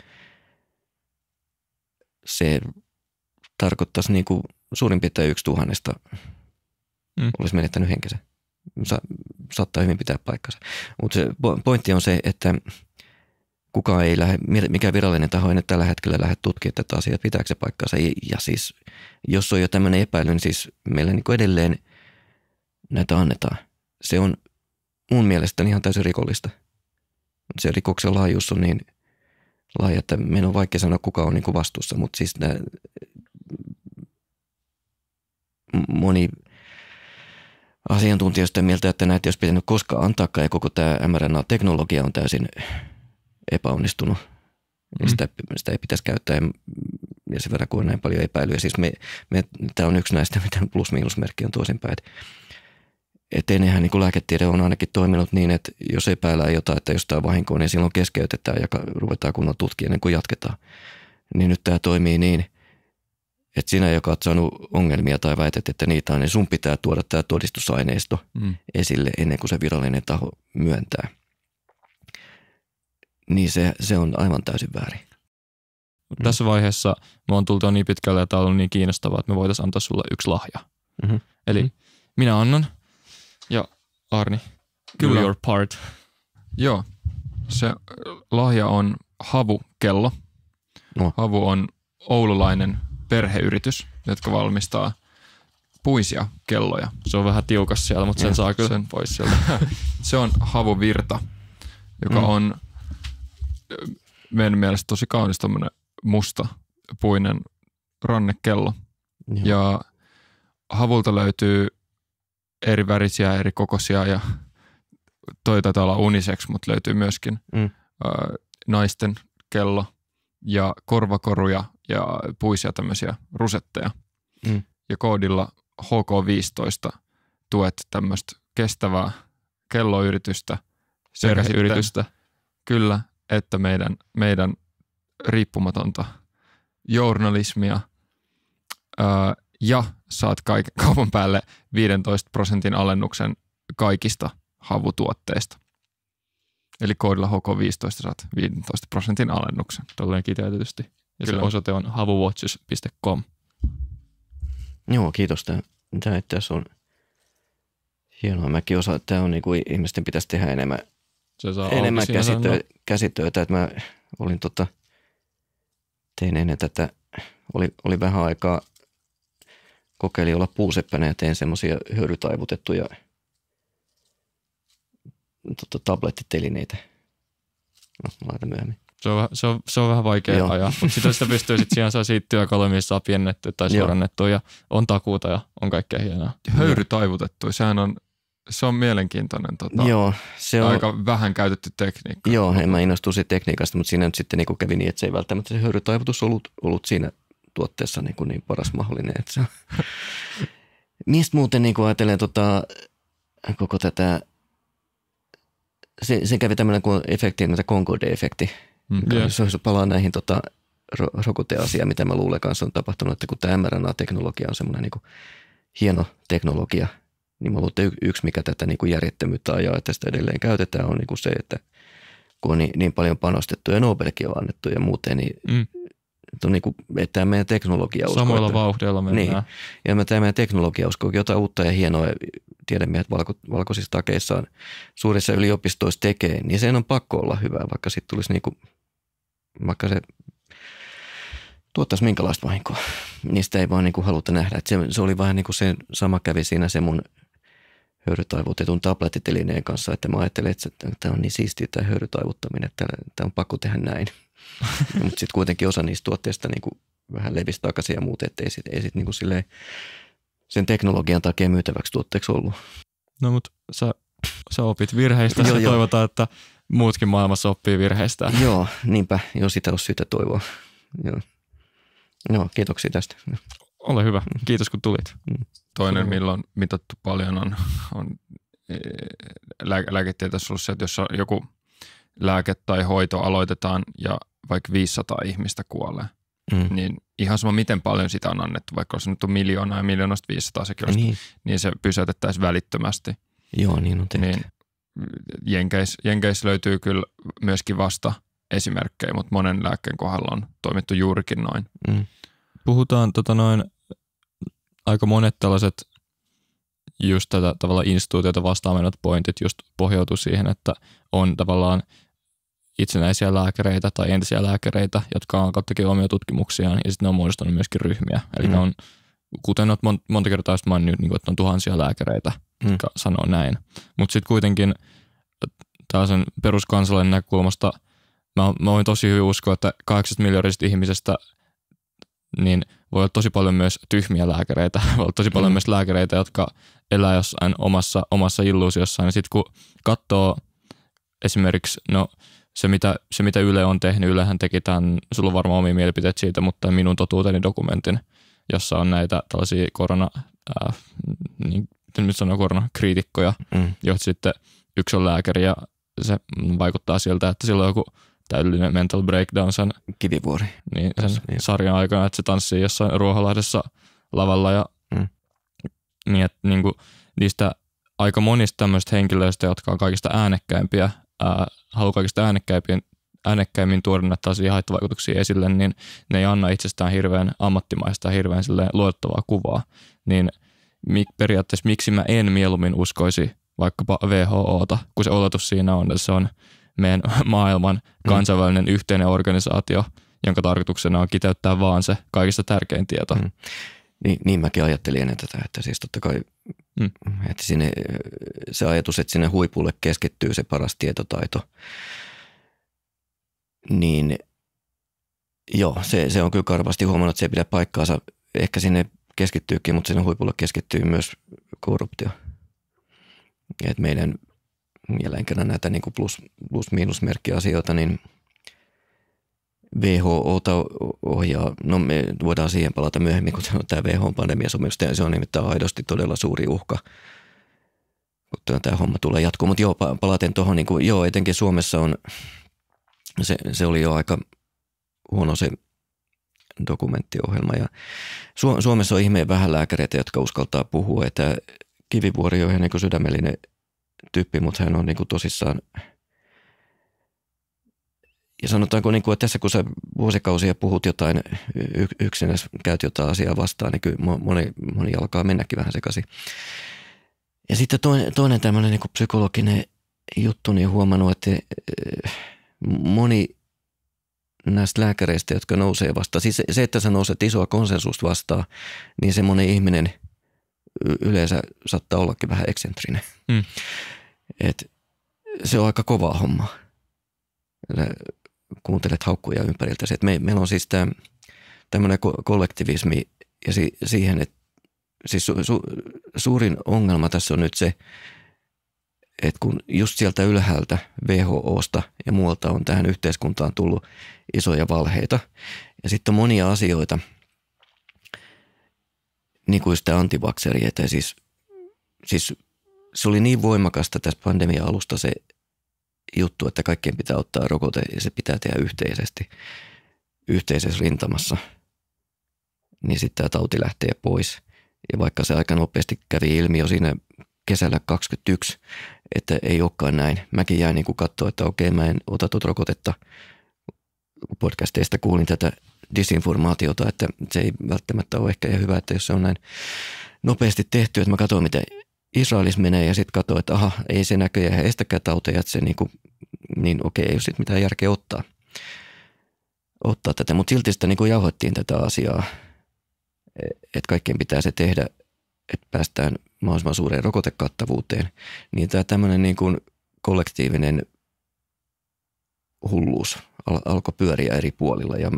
se tarkoittaisi niin kuin suurin piirtein yksi tuhannesta mm. olisi menettänyt henkensä. Sa- saattaa hyvin pitää paikkansa. Mutta se pointti on se, että kukaan ei lähde, mikä virallinen taho ei nyt tällä hetkellä lähde tutkimaan tätä asiaa, pitääkö se paikkansa. Ja siis jos on jo tämmöinen epäily, niin siis meillä niin edelleen näitä annetaan. Se on mun mielestäni ihan täysin rikollista. Se rikoksen laajuus on niin laaja, että meidän on vaikea sanoa, kuka on niin kuin vastuussa, mutta siis nämä, moni asiantuntijoista mieltä, että näitä ei olisi pitänyt koskaan antaa, ja koko tämä mRNA-teknologia on täysin epäonnistunut. Niin mm. Sitä, sitä ei pitäisi käyttää ja sen verran, kun on näin paljon epäilyä. Siis me, me, tämä on yksi näistä, mitä plus-miinusmerkki on toisinpäin. Että et niin lääketiede on ainakin toiminut niin, että jos epäillään jotain, että jostain vahinkoa, niin silloin keskeytetään ja ruvetaan kunnon tutkia ennen kuin jatketaan. Niin nyt tämä toimii niin, että sinä, joka olet saanut ongelmia tai väität, että niitä on, niin sun pitää tuoda tämä todistusaineisto mm. esille ennen kuin se virallinen taho myöntää. Niin se, se on aivan täysin väärin mm. tässä vaiheessa me on tultu niin pitkälle että tämä on ollut niin kiinnostavaa, että me voitaisiin antaa sulle yksi lahja. Mm-hmm. Eli mm. minä annan ja Arni, Kyllä. do your part. Joo, se äh, lahja on Havu-kello. No. Havu on oululainen perheyritys, jotka valmistaa puisia kelloja. Se on vähän tiukas siellä, mutta sen ja, saa kyllä sen pois sieltä. se on Havuvirta, joka mm. on äh, meidän mielestä tosi kaunis musta puinen rannekello. Joo. Ja havulta löytyy eri värisiä, eri kokoisia ja toi taitaa olla unisex, mutta löytyy myöskin mm. ö, naisten kello ja korvakoruja ja puisia tämmöisiä rusetteja. Mm. Ja koodilla HK15 tuet tämmöistä kestävää kelloyritystä, yritystä, Kyllä, että meidän, meidän riippumatonta journalismia öö, ja saat kaik- kaupan päälle 15 prosentin alennuksen kaikista havutuotteista. Eli koodilla HK15 saat 15 prosentin alennuksen. Tolleen kiteytetysti. Ja Kyllä. se osoite on havuwatches.com. Joo, kiitos. Tämä että se on hienoa. Mäkin osaan, että tämä on niin kuin ihmisten pitäisi tehdä enemmän, se saa enemmän käsitöitä. käsityötä. Että mä olin tota – tein ennen tätä, oli, oli vähän aikaa, kokeilin olla puuseppänä ja tein semmoisia hyödytaivutettuja tota, tablettitelineitä. No, laitan myöhemmin. Se on, se on, se on vähän vaikea Joo. ajaa, mutta sitä, sitä pystyy sitten siihen saa siitä työkalu, missä on piennetty tai suorannettu ja on takuuta ja on kaikkea hienoa. Höyry taivutettu, sehän on se on mielenkiintoinen. Tota, Joo, se on, aika vähän käytetty tekniikka. Joo, en mä siitä tekniikasta, mutta siinä nyt sitten niin kävi niin, että se ei välttämättä se höyrytaivutus ollut, ollut siinä tuotteessa niin, kuin niin paras mahdollinen. Että se Mistä muuten niin ajatellen tota, koko tätä, se, se kävi tämmöinen kuin efekti, näitä Concorde-efekti. Mm, yeah. palaa näihin tota, ro- rokoteasiaan, mitä mä luulen kanssa on tapahtunut, että kun tämä mRNA-teknologia on semmoinen niin hieno teknologia – niin mä luulen, että yksi, mikä tätä niin kuin järjettömyyttä ajaa, että sitä edelleen käytetään, on niin kuin se, että kun on niin, niin paljon panostettu ja Nobelkin on annettu ja muuten, niin mm että, on niin kuin, että tämä meidän teknologia usko, Samoilla että, vauhdilla mennään. Niin, ja tämä meidän teknologia usko, jotain uutta ja hienoa tiedemiehet valko, valkoisissa takeissaan suurissa yliopistoissa tekee, niin sen on pakko olla hyvä, vaikka sitten tulisi niin kuin, vaikka se tuottaisi minkälaista vahinkoa. Niistä ei vaan niin kuin haluta nähdä. se, se, oli vähän niin kuin se sama kävi siinä se mun – höyrytaivutetun tablettitelineen kanssa, että mä ajattelin, että tämä on niin siistiä tämä höyrytaivuttaminen, että tämä on pakko tehdä näin. Mutta sitten kuitenkin osa niistä tuotteista niin kuin vähän levisi takaisin ja muuten, että ei sit, ei sit niin kuin silleen sen teknologian takia myytäväksi tuotteeksi ollut. No mutta sä, sä opit virheistä joo, ja toivotaan, että muutkin maailmassa oppii virheistä. Joo, niinpä. Joo, sitä on syytä toivoa. Joo. No, kiitoksia tästä. Ole hyvä. Kiitos kun tulit. Mm. Toinen, milloin mitattu paljon, on, on e, lää, lääketieteessä ollut se, että jos joku lääke tai hoito aloitetaan ja vaikka 500 ihmistä kuolee, mm. niin ihan sama miten paljon sitä on annettu, vaikka olisi annettu miljoonaa ja miljoonasta 500 sekin olisi, niin. niin se pysäytettäisiin välittömästi. Joo, niin on niin tehty. Niin, Jenkeis, löytyy kyllä myöskin vasta esimerkkejä, mutta monen lääkkeen kohdalla on toimittu juurikin noin. Mm. Puhutaan tota noin aika monet tällaiset just tätä tavalla instituutiota vastaamenot pointit just pohjautuu siihen, että on tavallaan itsenäisiä lääkäreitä tai entisiä lääkäreitä, jotka on tekee omia tutkimuksiaan ja sitten ne on muodostanut myöskin ryhmiä. Eli mm. ne on, kuten olet monta kertaa just maininnut, niin kuin, että on tuhansia lääkäreitä, mm. jotka sanoo näin. Mutta sitten kuitenkin äh, tällaisen peruskansalainen näkökulmasta mä, mä voin tosi hyvin uskoa, että kahdeksasta miljardista ihmisestä – niin voi olla tosi paljon myös tyhmiä lääkäreitä, voi olla tosi paljon mm. myös lääkäreitä, jotka elää jossain omassa, omassa illuusiossaan. Ja sitten kun katsoo esimerkiksi, no se mitä, se mitä Yle on tehnyt, Ylehän teki tämän, sulla on varmaan omia mielipiteitä siitä, mutta minun totuuteni dokumentin, jossa on näitä tällaisia korona, äh, niin, nyt sanoo koronakriitikkoja, mm. jotka sitten yksi on lääkäri ja se vaikuttaa siltä, että silloin joku täydellinen mental breakdown sen, Kivivuori. Niin, sen Tässä, niin. sarjan aikana, että se tanssii jossain Ruoholahdessa lavalla ja mm. niin, että, niin kuin, niistä aika monista tämmöistä henkilöistä, jotka on kaikista äänekkäimpiä, ää, haluaa kaikista äänekkäimpiä äänekkäimmin tuoda näitä haittavaikutuksia esille, niin ne ei anna itsestään hirveän ammattimaista ja hirveän luottavaa kuvaa. Niin mik, periaatteessa miksi mä en mieluummin uskoisi vaikkapa WHOta, kun se oletus siinä on, että se on meidän maailman mm. kansainvälinen mm. yhteinen organisaatio, jonka tarkoituksena on kiteyttää vaan se kaikista tärkein tieto. Mm. Niin, niin mäkin ajattelin ennen tätä, että siis totta kai mm. että sinne, se ajatus, että sinne huipulle keskittyy se paras tietotaito, niin joo, se, se on kyllä karvasti huomannut, että se ei pidä paikkaansa. Ehkä sinne keskittyykin, mutta sinne huipulle keskittyy myös korruptio. Et meidän mielenkänä näitä niinku niin kuin plus, plus-miinusmerkkiasioita, niin WHO ohjaa, no me voidaan siihen palata myöhemmin, kun tämä WHO-pandemia sopimusta, se on nimittäin aidosti todella suuri uhka, kun tämä homma tulee jatkuu. Mutta joo, palaten tuohon, niin kuin, joo, etenkin Suomessa on, se, se oli jo aika huono se dokumenttiohjelma. Ja Suomessa on ihmeen vähän lääkäreitä, jotka uskaltaa puhua, että kivivuori on ihan niin sydämellinen tyyppi, mutta hän on niin kuin tosissaan. Ja sanotaanko, niin kuin, että tässä kun sä vuosikausia puhut jotain, yksinäs käyt jotain asiaa vastaan, niin kyllä moni, moni alkaa mennäkin vähän sekaisin. Ja sitten toinen, toinen tämmöinen niin kuin psykologinen juttu, niin huomannut, että äh, moni näistä lääkäreistä, jotka nousee vastaan, siis se, että sä nouset isoa konsensusta vastaan, niin semmoinen ihminen – yleensä saattaa ollakin vähän eksentrinen. Mm. Et se on aika kova homma. Kuuntelet haukkuja ympäriltä. että me, meillä on siis tämmöinen kollektivismi ja si, siihen, että siis su, su, suurin ongelma tässä on nyt se, että kun just sieltä ylhäältä WHOsta ja muualta on tähän yhteiskuntaan tullut isoja valheita ja sitten on monia asioita, niin kuin sitä antivakseri, että siis, siis se oli niin voimakasta tässä pandemian alusta se juttu, että kaikkien pitää ottaa rokote ja se pitää tehdä yhteisesti, yhteisessä rintamassa. Niin sitten tämä tauti lähtee pois. Ja vaikka se aika nopeasti kävi ilmi jo siinä kesällä 21, että ei olekaan näin. Mäkin jäin niin katsoa, että okei, mä en ota tuota rokotetta. Podcasteista kuulin tätä disinformaatiota, että se ei välttämättä ole ehkä ja hyvä, että jos se on näin nopeasti tehty, että mä katsoin, miten Israelissa menee ja sitten katsoo, että aha, ei se näköjään estäkään tauteja, että se niin, kuin, niin okei, ei ole sitten mitään järkeä ottaa, ottaa tätä. Mutta silti sitä niin kuin jauhoittiin tätä asiaa, että kaikkien pitää se tehdä, että päästään mahdollisimman suureen rokotekattavuuteen. Niin tämä tämmöinen niin kuin kollektiivinen hulluus al- alkoi pyöriä eri puolilla ja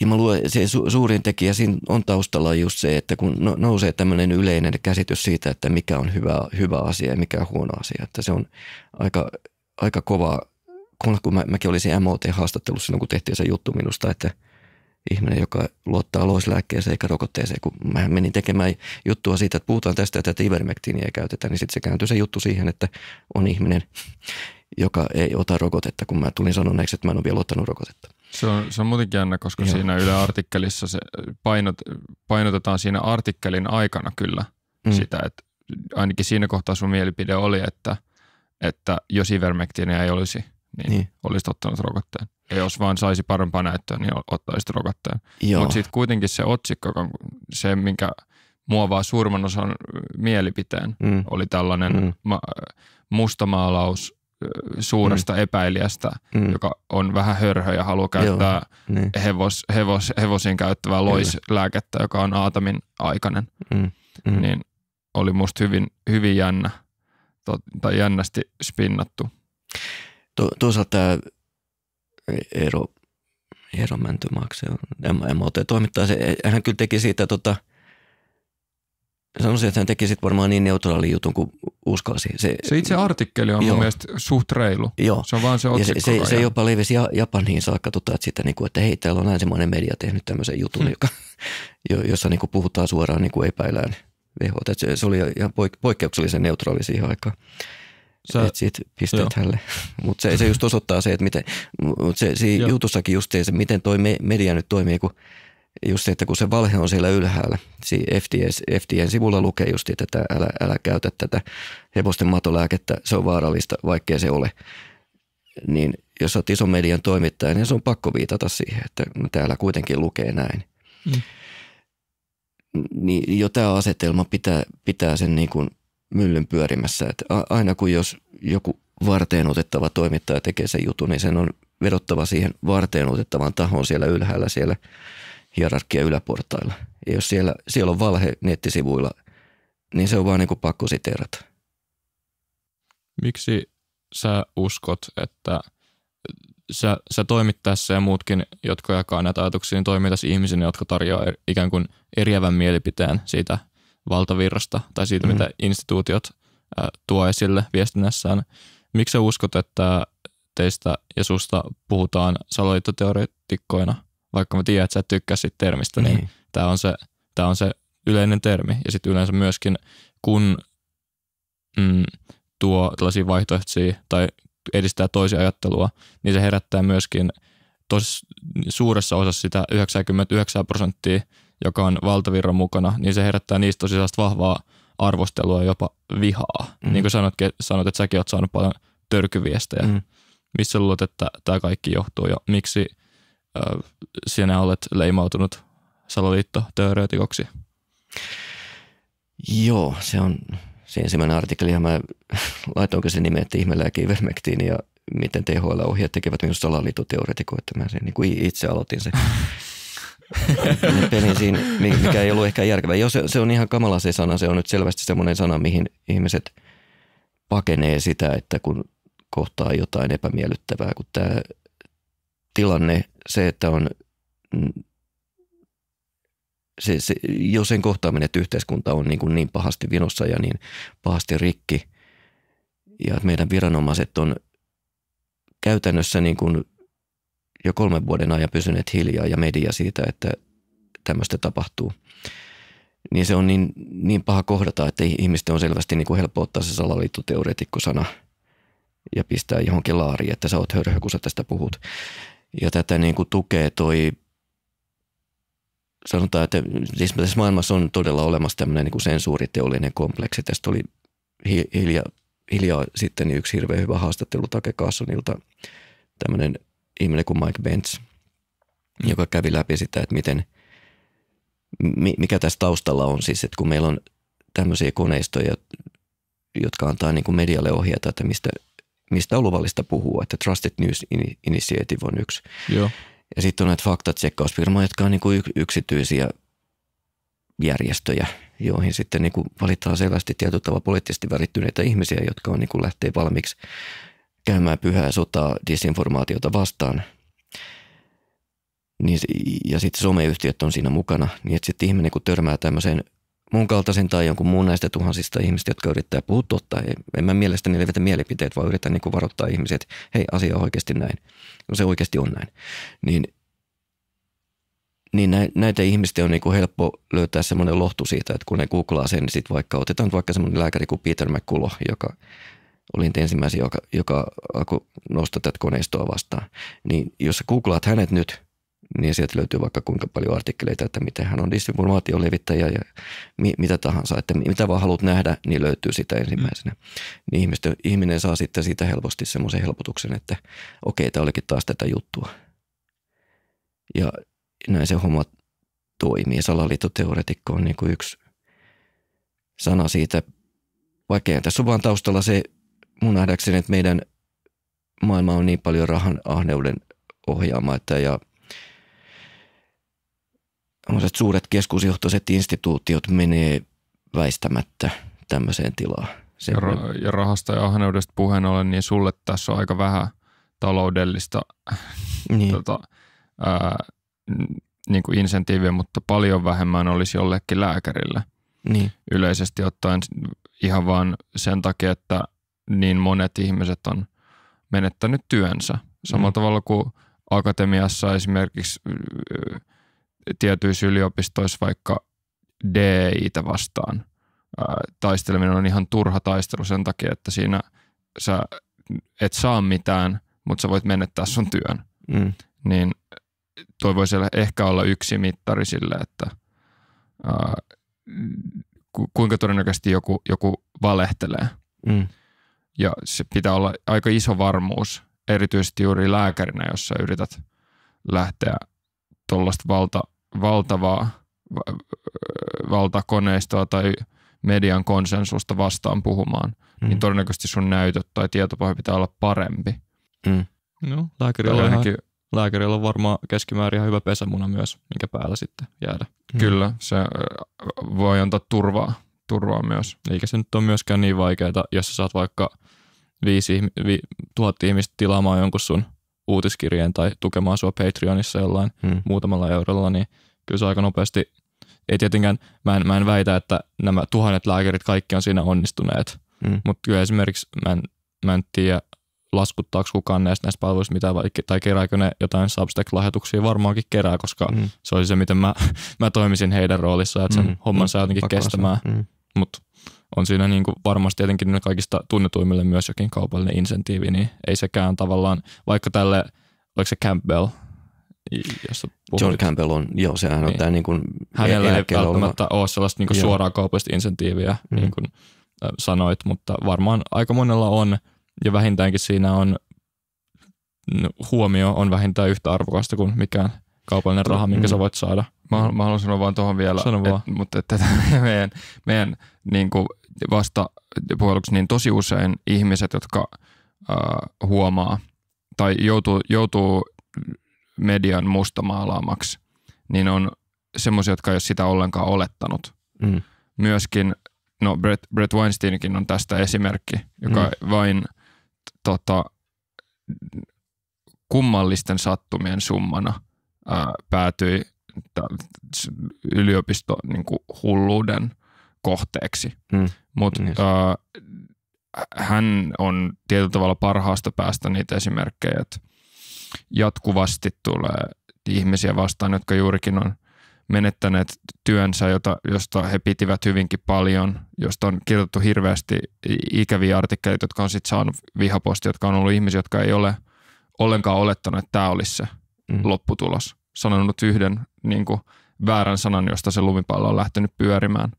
ja mä luulen, se su- suurin tekijä siinä on taustalla just se, että kun no- nousee tämmöinen yleinen käsitys siitä, että mikä on hyvä, hyvä asia ja mikä on huono asia. Että se on aika, aika kova, kun mä, mäkin olisin MOT-haastattelussa silloin, kun tehtiin se juttu minusta, että – ihminen, joka luottaa loislääkkeeseen eikä rokotteeseen. Kun mä menin tekemään juttua siitä, että puhutaan tästä, että ivermektiiniä käytetään, niin sitten se kääntyi se juttu siihen, että on ihminen, joka ei ota rokotetta, kun mä tulin sanoneeksi, että mä en ole vielä ottanut rokotetta. Se on, se on muutenkin jännä, koska Joo. siinä Yle artikkelissa se painot, painotetaan siinä artikkelin aikana kyllä mm. sitä, että ainakin siinä kohtaa sun mielipide oli, että, että jos ivermektiiniä ei olisi, niin, niin. olisi ottanut rokotteen. Ja jos vaan saisi parempaa näyttöä, niin ottaisi rokotteen. Mutta sitten kuitenkin se otsikko, se minkä muovaa suurman osan mielipiteen, mm. oli tällainen mm. ma- mustamaalaus suuresta mm. epäilijästä, mm. joka on vähän hörhö ja haluaa käyttää Joo, niin. hevos, hevos, hevosin käyttävää loislääkettä, joka on Aatamin aikainen, mm. Mm. niin oli musta hyvin, hyvin jännä to, tai jännästi spinnattu. To, toisaalta tämä Eero, Eero Mäntymakse, en, en mä toimittaa, se, hän kyllä teki siitä tota, sanoisin, että hän teki sitten varmaan niin neutraali jutun kuin uskalsi. Se, se itse artikkeli on joo. mun mielestä suht reilu. Joo. Se on vaan se otsikko. Ja se, se, se, jopa levisi Japaniin saakka, tota, että, sitä, niin kuin, että hei, täällä on länsimainen media tehnyt tämmöisen jutun, hmm. joka, jossa niin kuin, puhutaan suoraan niin kuin epäilään VHT. Se, se oli ihan poik, poikkeuksellisen neutraali siihen aikaan. Sä... Et sit pisteet hälle. Mutta se, se just osoittaa se, että miten, mut se, siinä jutussakin just se, miten toi me, media nyt toimii, kun – just se, että kun se valhe on siellä ylhäällä, FTS, FTN sivulla lukee just, että älä, älä käytä tätä hevosten matolääkettä, se on vaarallista, vaikkei se ole. Niin jos olet ison median toimittaja, niin se on pakko viitata siihen, että täällä kuitenkin lukee näin. Mm. Niin jo tämä asetelma pitää, pitää sen niin kuin myllyn pyörimässä, että aina kun jos joku varteen otettava toimittaja tekee sen jutun, niin sen on vedottava siihen varteen otettavan tahon siellä ylhäällä siellä – hierarkia yläportailla. Ja jos siellä, siellä on valhe nettisivuilla, niin se on vaan niin kuin pakko siterata. Miksi sä uskot, että sä, sä toimit tässä ja muutkin, jotka jakaa näitä ajatuksia, niin toimii tässä ihmisinä, jotka tarjoaa er, ikään kuin eriävän mielipiteen siitä valtavirrasta tai siitä, mm. hmm mitä instituutiot ä, tuo esille viestinnässään. Miksi sä uskot, että teistä ja susta puhutaan salaliittoteoreetikkoina – vaikka mä tiedän, että sä et tykkää siitä termistä, niin, niin. tämä on, se, on se yleinen termi. Ja sitten yleensä myöskin, kun mm, tuo tällaisia vaihtoehtoisia tai edistää toisia ajattelua, niin se herättää myöskin tosi suuressa osassa sitä 99 prosenttia, joka on valtavirran mukana, niin se herättää niistä tosi vahvaa arvostelua ja jopa vihaa. Mm. Niin kuin sanot, sanot, että säkin oot saanut paljon törkyviestejä. Mm. Missä luulet, että tämä kaikki johtuu ja miksi sinä olet leimautunut teoreetikoksi. Joo, se on se ensimmäinen artikkeli, ja mä laitoinkin sen nimen, että ihmelääkin vermektiin ja miten THL-ohjeet tekevät minusta että Mä sen niin kuin itse aloitin se pelin siinä, mikä ei ollut ehkä järkevä. Jos se, se on ihan kamala se sana, se on nyt selvästi semmoinen sana, mihin ihmiset pakenee sitä, että kun kohtaa jotain epämiellyttävää, kun tämä tilanne, se, että on mm, se, se, jo sen kohtaaminen, että yhteiskunta on niin, kuin niin pahasti vinossa ja niin pahasti rikki ja että meidän viranomaiset on käytännössä niin kuin jo kolmen vuoden ajan pysyneet hiljaa ja media siitä, että tämmöistä tapahtuu. Niin se on niin, niin paha kohdata, että ihmisten on selvästi niin kuin helppo ottaa se salaliittoteoreetikko sana ja pistää johonkin laariin, että sä oot hörhö, kun sä tästä puhut. Ja tätä niin kuin tukee toi, sanotaan, että siis tässä maailmassa on todella olemassa tämmöinen niin kuin sensuuriteollinen kompleksi. Tästä oli hilja, hiljaa sitten yksi hirveän hyvä haastattelu Take Kassonilta, tämmöinen ihminen kuin Mike Benz, joka kävi läpi sitä, että miten, mikä tässä taustalla on siis, että kun meillä on tämmöisiä koneistoja, jotka antaa niin kuin medialle ohjeita, että mistä, mistä on luvallista puhua, että Trusted News Initiative on yksi. Joo. Ja sitten on näitä faktatsekkausfirmoja, jotka on niin kuin yksityisiä järjestöjä, joihin sitten niin kuin valitaan selvästi tietyllä tavalla poliittisesti värittyneitä ihmisiä, jotka on niin kuin lähtee valmiiksi käymään pyhää sotaa disinformaatiota vastaan. Niin, ja sitten someyhtiöt on siinä mukana, niin että sitten ihminen kun törmää tämmöiseen mun kaltaisen tai jonkun muun näistä tuhansista ihmistä, jotka yrittää puhua totta. En mä mielestäni levitä mielipiteet, vaan yritän niin varoittaa ihmisiä, että hei, asia on oikeasti näin. No se oikeasti on näin. Niin, niin näitä ihmistä on niin helppo löytää semmoinen lohtu siitä, että kun ne googlaa sen, niin sitten vaikka otetaan vaikka semmoinen lääkäri kuin Peter McCullough, joka oli ensimmäisiä, joka, joka alkoi nostaa tätä koneistoa vastaan. Niin jos sä googlaat hänet nyt – niin sieltä löytyy vaikka kuinka paljon artikkeleita, että miten hän on disinformaatiolevittäjä ja mi- mitä tahansa, että mitä vaan haluat nähdä, niin löytyy sitä ensimmäisenä. Mm. Niin ihmisten, ihminen saa sitten siitä helposti semmoisen helpotuksen, että okei, tämä olikin taas tätä juttua. Ja näin se homma toimii. Salaliittoteoretikko on niin kuin yksi sana siitä vaikea. Tässä on vaan taustalla se mun nähdäkseni, että meidän maailma on niin paljon rahan ahneuden ohjaama, että ja suuret keskusjohtoiset instituutiot menee väistämättä tämmöiseen tilaan. Se ja, ra- ja rahasta ja ahneudesta puheen ollen, niin sulle tässä on aika vähän taloudellista niin. tota, ää, niin kuin insentiiviä, mutta paljon vähemmän olisi jollekin lääkärille. Niin. Yleisesti ottaen ihan vaan sen takia, että niin monet ihmiset on menettänyt työnsä. Samalla mm. tavalla kuin akatemiassa esimerkiksi tietyissä yliopistoissa vaikka DItä vastaan taisteleminen on ihan turha taistelu sen takia, että siinä sä et saa mitään, mutta sä voit menettää sun työn. Mm. Niin toi siellä ehkä olla yksi mittari sille, että ää, kuinka todennäköisesti joku, joku valehtelee. Mm. Ja se pitää olla aika iso varmuus, erityisesti juuri lääkärinä, jos sä yrität lähteä tuollaista valta – valtavaa valtakoneistoa tai median konsensusta vastaan puhumaan, niin mm. niin todennäköisesti sun näytöt tai tietopohja pitää olla parempi. Mm. No, lääkärillä, on on, lääkärillä on varmaan keskimäärin ihan hyvä pesämuna myös, minkä päällä sitten jäädä. Mm. Kyllä, se voi antaa turvaa, turvaa myös. Eikä se nyt ole myöskään niin vaikeaa, jos sä saat vaikka viisi, vi, tuhat ihmistä tilaamaan jonkun sun – uutiskirjeen tai tukemaan sua Patreonissa jollain hmm. muutamalla eurolla, niin kyllä se aika nopeasti, ei tietenkään, mä en, mä en väitä, että nämä tuhannet lääkärit kaikki on siinä onnistuneet, hmm. mutta kyllä esimerkiksi mä en, mä en tiedä, laskuttaako kukaan näistä, näistä palveluista mitä vai, tai kerääkö ne jotain Substack-lahjoituksia, varmaankin kerää, koska mm. se olisi se, miten mä, mä toimisin heidän roolissaan, että sen mm. homman saa hmm. jotenkin Pakkaan kestämään. Mm. Mutta on siinä niin kuin varmasti tietenkin kaikista tunnetuimmille myös jokin kaupallinen insentiivi, niin ei sekään tavallaan, vaikka tälle, oliko se Campbell, josta puhutti. John Campbell on, joo, sehän on niin. tämä niin kuin Hänellä ei välttämättä oleva. ole sellaista niin kuin suoraa kaupallista insentiiviä, mm. niin kuin sanoit, mutta varmaan aika monella on, ja vähintäänkin siinä on huomio on vähintään yhtä arvokasta kuin mikään kaupallinen raha, minkä mm. sä voit saada. Mä, mä haluan sanoa vaan tuohon vielä, Sano vaan. Et, mutta että meidän, meidän niin kuin vasta puheluksi, niin tosi usein ihmiset, jotka äh, huomaa tai joutuu, joutuu median mustamaalaamaksi, niin on semmoisia, jotka ei ole sitä ollenkaan olettanut. Mm. Myöskin, no Brett, Brett Weinsteinkin on tästä esimerkki, joka mm. vain tota, kummallisten sattumien summana ää, päätyi yliopisto niin kuin hulluuden – kohteeksi. Mm. Mutta yes. Niin äh, hän on tietyllä tavalla parhaasta päästä niitä esimerkkejä, että jatkuvasti tulee ihmisiä vastaan, jotka juurikin on menettäneet työnsä, jota, josta he pitivät hyvinkin paljon, josta on kirjoitettu hirveästi ikäviä artikkeleita, jotka on sitten saanut vihaposti, jotka on ollut ihmisiä, jotka ei ole ollenkaan olettanut, että tämä olisi se mm. lopputulos. Sanonut yhden niin kuin, väärän sanan, josta se lumipallo on lähtenyt pyörimään.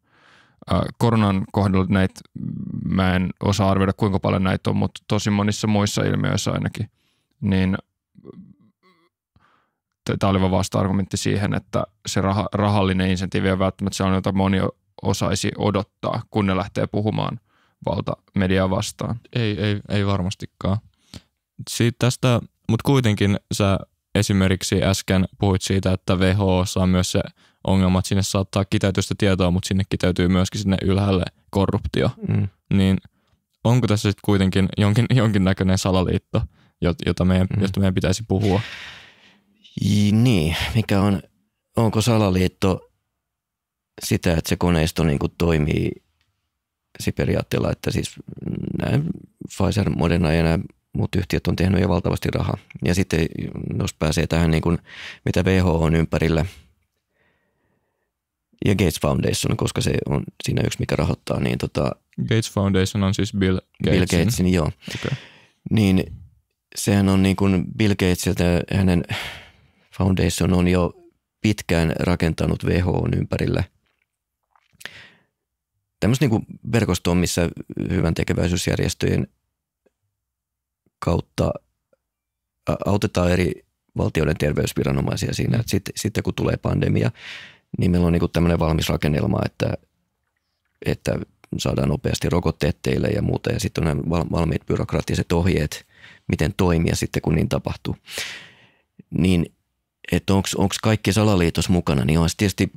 Koronan kohdalla näitä, mä en osaa arvioida kuinka paljon näitä on, mutta tosi monissa muissa ilmiöissä ainakin, niin tämä oli vaan vasta-argumentti siihen, että se rah- rahallinen insentiivi on välttämättä sellainen, jota moni osaisi odottaa, kun ne lähtee puhumaan valta mediaa vastaan. Ei, ei, ei varmastikaan. Siitä tästä, mutta kuitenkin sä esimerkiksi äsken puhuit siitä, että WHO saa myös se ongelmat, sinne saattaa kiteytystä tietoa, mutta sinne kiteytyy myöskin sinne ylhäälle korruptio. Mm. Niin onko tässä sitten kuitenkin jonkin, jonkinnäköinen salaliitto, jota meidän, mm. josta meidän pitäisi puhua? Niin, mikä on, onko salaliitto sitä, että se koneisto niin kuin toimii se periaatteella, että siis nämä Pfizer, Moderna ja nämä muut yhtiöt on tehnyt jo valtavasti rahaa. Ja sitten jos pääsee tähän, niin kuin, mitä WHO on ympärillä – ja Gates Foundation, koska se on siinä yksi, mikä rahoittaa. Niin tota, Gates Foundation on siis Bill Gatesin. Bill Gatesin, joo. Okay. Niin sehän on niin kuin Bill Gatesilta, hänen foundation on jo pitkään rakentanut WHOn ympärillä tämmöistä niin kuin verkostoa, missä hyvän tekeväisyysjärjestöjen kautta autetaan eri valtioiden terveysviranomaisia siinä, mm. että sitten, sitten kun tulee pandemia, niin meillä on niin tämmöinen valmis rakennelma, että, että saadaan nopeasti rokotteet teille ja muuta. Ja sitten on nämä valmiit byrokraattiset ohjeet, miten toimia sitten, kun niin tapahtuu. Niin, että onko kaikki salaliitos mukana, niin on tietysti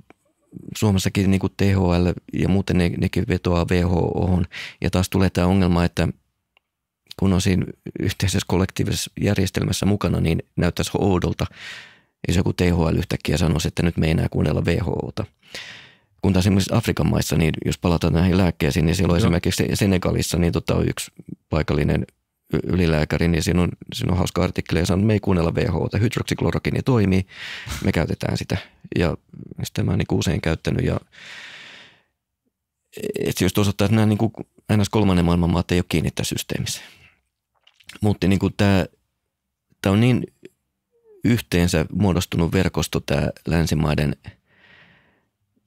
Suomessakin niin kuin THL ja muuten ne, nekin vetoaa WHO. Ja taas tulee tämä ongelma, että kun on siinä yhteisessä kollektiivisessa järjestelmässä mukana, niin näyttäisi oudolta jos joku THL yhtäkkiä sanoisi, että nyt me ei enää kuunnella WHOta. Kun taas esimerkiksi Afrikan maissa, niin jos palataan näihin lääkkeisiin, niin on Joo. esimerkiksi Senegalissa niin tota on yksi paikallinen ylilääkäri, niin siinä on, siinä on hauska artikkeli ja sanoo, että me ei kuunnella WHOta, hydroksiklorokini toimii, me käytetään sitä. Ja sitä mä oon niin usein käyttänyt ja et jos osoittaa, että nämä niin kuin, ns. kolmannen maailman maat ei ole kiinni tässä systeemissä. Mutta niin tämä on niin yhteensä muodostunut verkosto tämä länsimaiden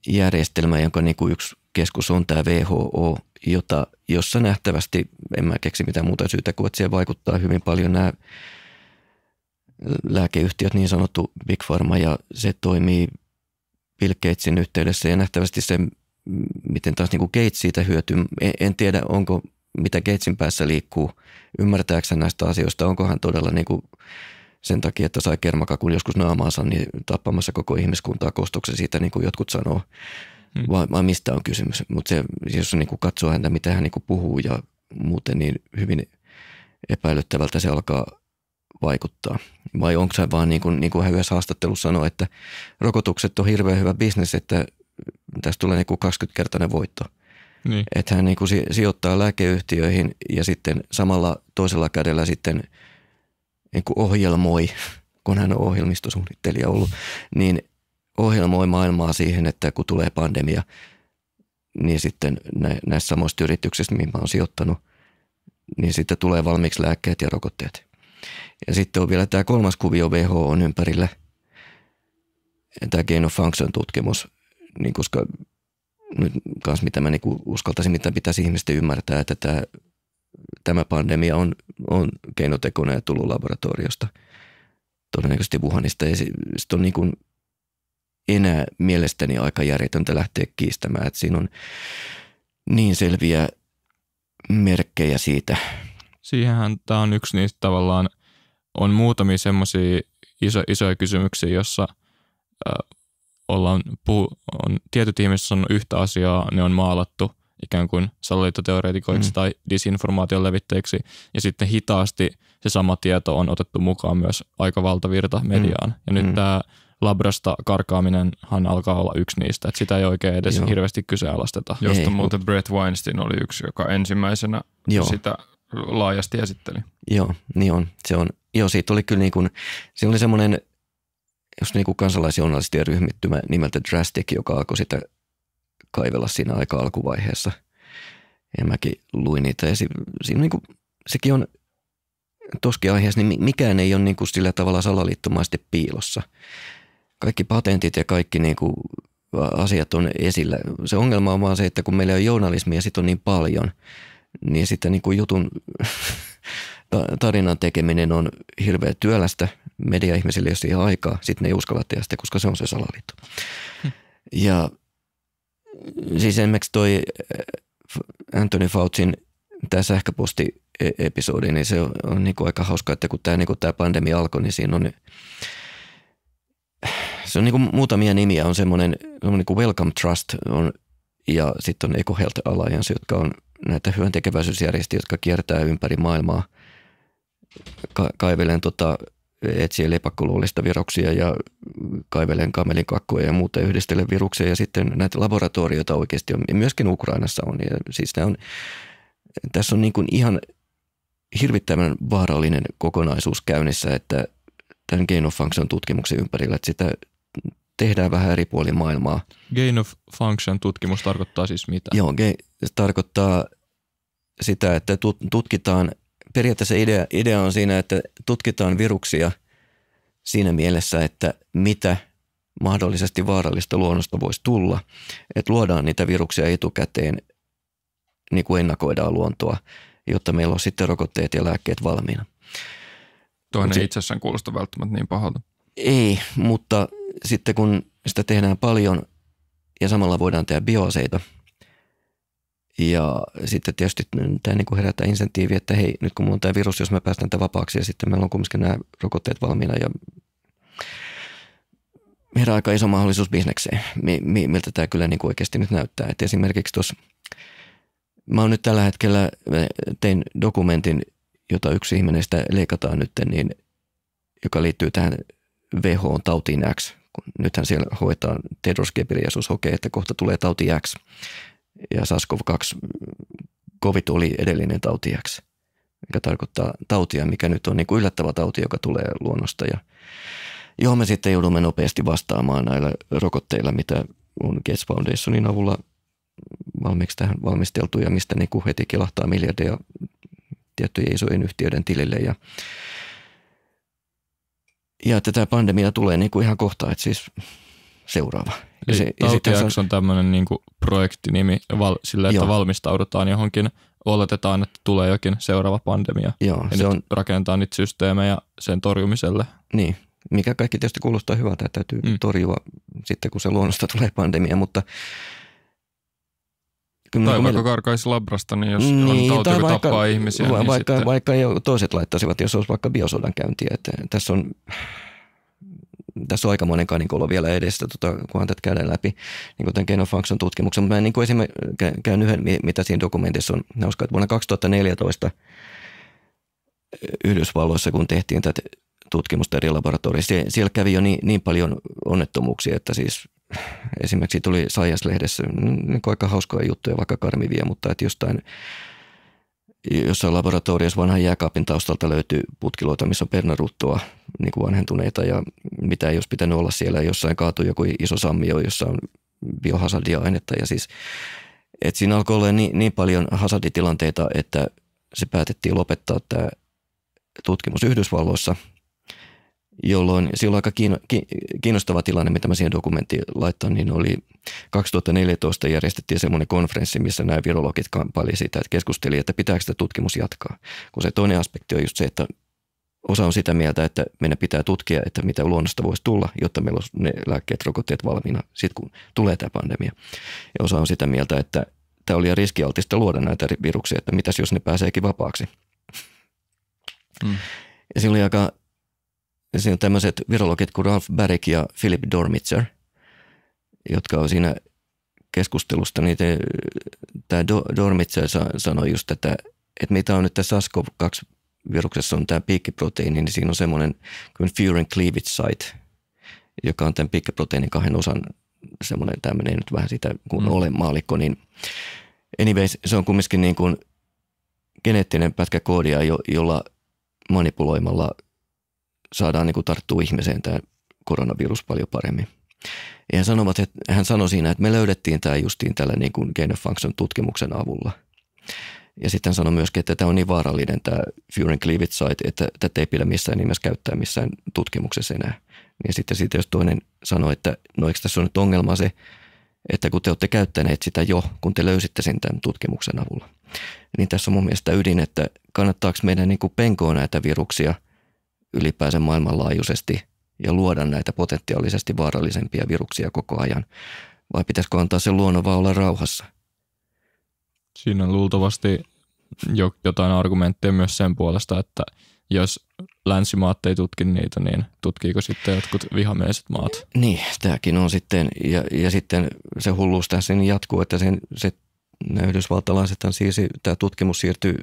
järjestelmä, jonka niin kuin yksi keskus on tämä WHO, jota, jossa nähtävästi, en mä keksi mitään muuta syytä kuin, että siellä vaikuttaa hyvin paljon nämä lääkeyhtiöt, niin sanottu Big Pharma, ja se toimii Bill Gatesin yhteydessä, ja nähtävästi se, miten taas niin kuin Gates siitä hyötyy, en, en tiedä onko, mitä Gatesin päässä liikkuu, ymmärtääksä näistä asioista, onko hän todella niin kuin sen takia, että sai kermakakun joskus naamaansa, niin tappamassa koko ihmiskuntaa kostoksen siitä, niin kuin jotkut sanoo, hmm. vai, vai mistä on kysymys. Mutta se, jos niin kuin katsoo häntä, mitä hän niin kuin puhuu ja muuten, niin hyvin epäilyttävältä se alkaa vaikuttaa. Vai onko se vaan niin kuin, niin kuin hän yhdessä haastattelussa sanoi, että rokotukset on hirveän hyvä bisnes, että tästä tulee niin kuin 20-kertainen voitto. Niin. Että hän niin kuin sijoittaa lääkeyhtiöihin ja sitten samalla toisella kädellä sitten – niin kuin ohjelmoi, kun hän on ohjelmistosuunnittelija ollut, niin ohjelmoi maailmaa siihen, että kun tulee pandemia, niin sitten nä- näissä samoissa yrityksissä, mihin mä oon sijoittanut, niin sitten tulee valmiiksi lääkkeet ja rokotteet. Ja sitten on vielä tämä kolmas kuvio WHO on ympärillä, tämä gain of function tutkimus, niin koska nyt kanssa mitä mä niinku uskaltaisin, mitä pitäisi ihmisten ymmärtää, että tämä tämä pandemia on, on keinotekoinen ja tullut laboratoriosta, todennäköisesti Wuhanista. Ja se, on niin kuin enää mielestäni aika järjetöntä lähteä kiistämään, että siinä on niin selviä merkkejä siitä. Siihenhän tämä on yksi niistä tavallaan, on muutamia semmoisia iso, isoja kysymyksiä, jossa äh, ollaan puhu, on, tietyt ihmiset on yhtä asiaa, ne on maalattu – ikään kuin salaliittoteoreetikoiksi mm. tai disinformaation levittäjiksi. Ja sitten hitaasti se sama tieto on otettu mukaan myös aika valtavirta mm. mediaan. Mm. Ja nyt mm. tämä labrasta karkaaminenhan alkaa olla yksi niistä, että sitä ei oikein edes Joo. hirveästi kyseenalaisteta. Josta ei, niin. muuten kun... Brett Weinstein oli yksi, joka ensimmäisenä Joo. sitä laajasti esitteli. Joo, niin on. Se on. Joo, siitä oli kyllä niin kuin, se oli semmoinen jos niin kuin kansalaisjournalistien ryhmittymä nimeltä Drastic, joka alkoi sitä kaivella siinä aika alkuvaiheessa. Ja mäkin luin niitä. Ja si, si, niin kuin, sekin on toski aiheessa, niin mikään ei ole niin kuin sillä tavalla salaliittomaisesti piilossa. Kaikki patentit ja kaikki niin kuin asiat on esillä. Se ongelma on vaan se, että kun meillä on journalismia sit on niin paljon, niin sitten niin kuin jutun tarinan tekeminen on hirveä työlästä. Media-ihmisille, jos ei ole aikaa, sitten ne ei uskalla tehdä sitä, koska se on se salaliitto. Hmm. Ja siis esimerkiksi toi äh, Anthony Fautsin tämä e- episodi, niin se on, on niin kuin aika hauska, että kun tämä, niin kuin tämä pandemia alkoi, niin siinä on se on niin kuin muutamia nimiä, on semmoinen, niin kuin Welcome Trust on, ja sitten on Eco Health Alliance, jotka on näitä hyöntekeväisyysjärjestöjä, jotka kiertää ympäri maailmaa ka- kaivelen tota, etsien lepakkoloollista viruksia ja kaivelen kamelin kakkoja ja muuta yhdistelen viruksia. Ja sitten näitä laboratorioita oikeasti on, myöskin Ukrainassa on. Ja siis on, tässä on niin kuin ihan hirvittävän vaarallinen kokonaisuus käynnissä, että tämän gain of function tutkimuksen ympärillä, että sitä tehdään vähän eri puoli maailmaa. Gain of function tutkimus tarkoittaa siis mitä? Joo, se tarkoittaa sitä, että tutkitaan – periaatteessa idea, idea on siinä, että tutkitaan viruksia siinä mielessä, että mitä mahdollisesti vaarallista luonnosta voisi tulla. Että luodaan niitä viruksia etukäteen, niin kuin ennakoidaan luontoa, jotta meillä on sitten rokotteet ja lääkkeet valmiina. Toinen se, itsessään kuulosta välttämättä niin pahalta. Ei, mutta sitten kun sitä tehdään paljon ja samalla voidaan tehdä bioaseita – ja sitten tietysti tämä niin kuin herättää insentiivi, että hei, nyt kun mulla on tämä virus, jos mä päästän tämän vapaaksi ja sitten meillä on kumminkin nämä rokotteet valmiina ja herää aika iso mahdollisuus bisnekseen, miltä tämä kyllä niin kuin oikeasti nyt näyttää. Et esimerkiksi tuossa, mä oon nyt tällä hetkellä, tein dokumentin, jota yksi ihminen sitä leikataan nyt, niin, joka liittyy tähän WHO-tautiin X. Nythän siellä hoitaan Tedros Ghebreyesus hokee, että kohta tulee tauti X ja SARS-CoV-2 COVID oli edellinen tautiaksi, mikä tarkoittaa tautia, mikä nyt on niin kuin yllättävä tauti, joka tulee luonnosta ja johon me sitten joudumme nopeasti vastaamaan näillä rokotteilla, mitä on Gates Foundationin avulla valmiiksi tähän valmisteltu ja mistä niin kuin heti kilahtaa miljardeja tiettyjen isojen yhtiöiden tilille ja ja että tämä pandemia tulee niin kuin ihan kohta, että siis seuraava ja se, ja on tämmöinen niinku projektinimi, val, sillä että joo. valmistaudutaan johonkin, oletetaan, että tulee jokin seuraava pandemia. Joo, ja se on... rakentaa niitä systeemejä sen torjumiselle. Niin, mikä kaikki tietysti kuulostaa hyvältä, että täytyy mm. torjua sitten, kun se luonnosta tulee pandemia, mutta Kyllä tai niin vaikka meillä... karkaisi labrasta, niin jos niin, tauti, vaikka, tappaa ihmisiä. Va- niin vaikka, sitten... vaikka jo toiset laittaisivat, jos olisi vaikka biosodan käyntiä. Että tässä on tässä on aikamoinen niin kaninkolo vielä edessä, tota, kun antat käydä läpi, niin tämän genofunction tutkimuksen. Mutta mä niin esimerkiksi käyn yhden, mitä siinä dokumentissa on uskon, että vuonna 2014 Yhdysvalloissa, kun tehtiin tätä tutkimusta eri laboratoriossa, siellä kävi jo niin, niin paljon onnettomuuksia, että siis esimerkiksi tuli Science-lehdessä niin aika hauskoja juttuja, vaikka karmivia, mutta että jostain jossain laboratoriossa vanhan jääkaapin taustalta löytyy putkiloita, missä on pernaruttoa niin kuin vanhentuneita ja mitä ei olisi pitänyt olla siellä. Jossain kaatui joku iso sammio, jossa on biohasadia ainetta ja siis että siinä alkoi olla niin, niin paljon hasaditilanteita, että se päätettiin lopettaa tämä tutkimus Yhdysvalloissa – jolloin silloin aika kiinnostava tilanne, mitä mä siihen dokumenttiin laittan, niin oli 2014 järjestettiin semmoinen konferenssi, missä nämä virologit kampaili siitä, että keskusteli, että pitääkö sitä tutkimus jatkaa. Kun se toinen aspekti on just se, että osa on sitä mieltä, että meidän pitää tutkia, että mitä luonnosta voisi tulla, jotta meillä on ne lääkkeet, rokotteet valmiina sitten, kun tulee tämä pandemia. Ja osa on sitä mieltä, että tämä oli riskialtista luoda näitä viruksia, että mitäs jos ne pääseekin vapaaksi. Mm. Ja se oli aika ja siinä on tämmöiset virologit kuin Ralph Barrick ja Philip Dormitzer, jotka on siinä keskustelusta, niin te, eh, tämä Do, Dormitzer sanoi just tätä, että mitä on nyt tässä SARS-CoV-2-viruksessa on tämä piikkiproteiini, niin siinä on semmoinen kuin furin cleavage site, joka on tämän piikkiproteiinin kahden osan semmoinen, tämä menee nyt vähän sitä, kuin mm. ole maalikko, niin anyways, se on kumminkin niin kuin geneettinen pätkä koodia, jo, jolla manipuloimalla – saadaan niin kuin tarttua ihmiseen tämä koronavirus paljon paremmin. Ja hän, sanovat, että, hän sanoi siinä, että me löydettiin tämä justiin tällä niin kuin gain of function tutkimuksen avulla. Ja sitten hän sanoi myöskin, että tämä on niin vaarallinen tämä Furin cleavage site, että tätä ei pidä missään nimessä käyttää missään tutkimuksessa enää. Ja sitten siitä jos toinen sanoi, että no eikö tässä on nyt ongelma se, että kun te olette käyttäneet sitä jo, kun te löysitte sen tämän tutkimuksen avulla. Niin tässä on mun mielestä ydin, että kannattaako meidän niin kuin penkoa näitä viruksia – ylipäänsä maailmanlaajuisesti ja luoda näitä potentiaalisesti vaarallisempia viruksia koko ajan? Vai pitäisikö antaa sen luonnon vaan olla rauhassa? Siinä on luultavasti jo jotain argumentteja myös sen puolesta, että jos länsimaat ei tutki niitä, niin tutkiiko sitten jotkut vihamieliset maat? Niin, tämäkin on sitten, ja, ja sitten se hulluus tässä niin jatkuu, että sen, se nämä yhdysvaltalaisethan siis, tämä tutkimus siirtyy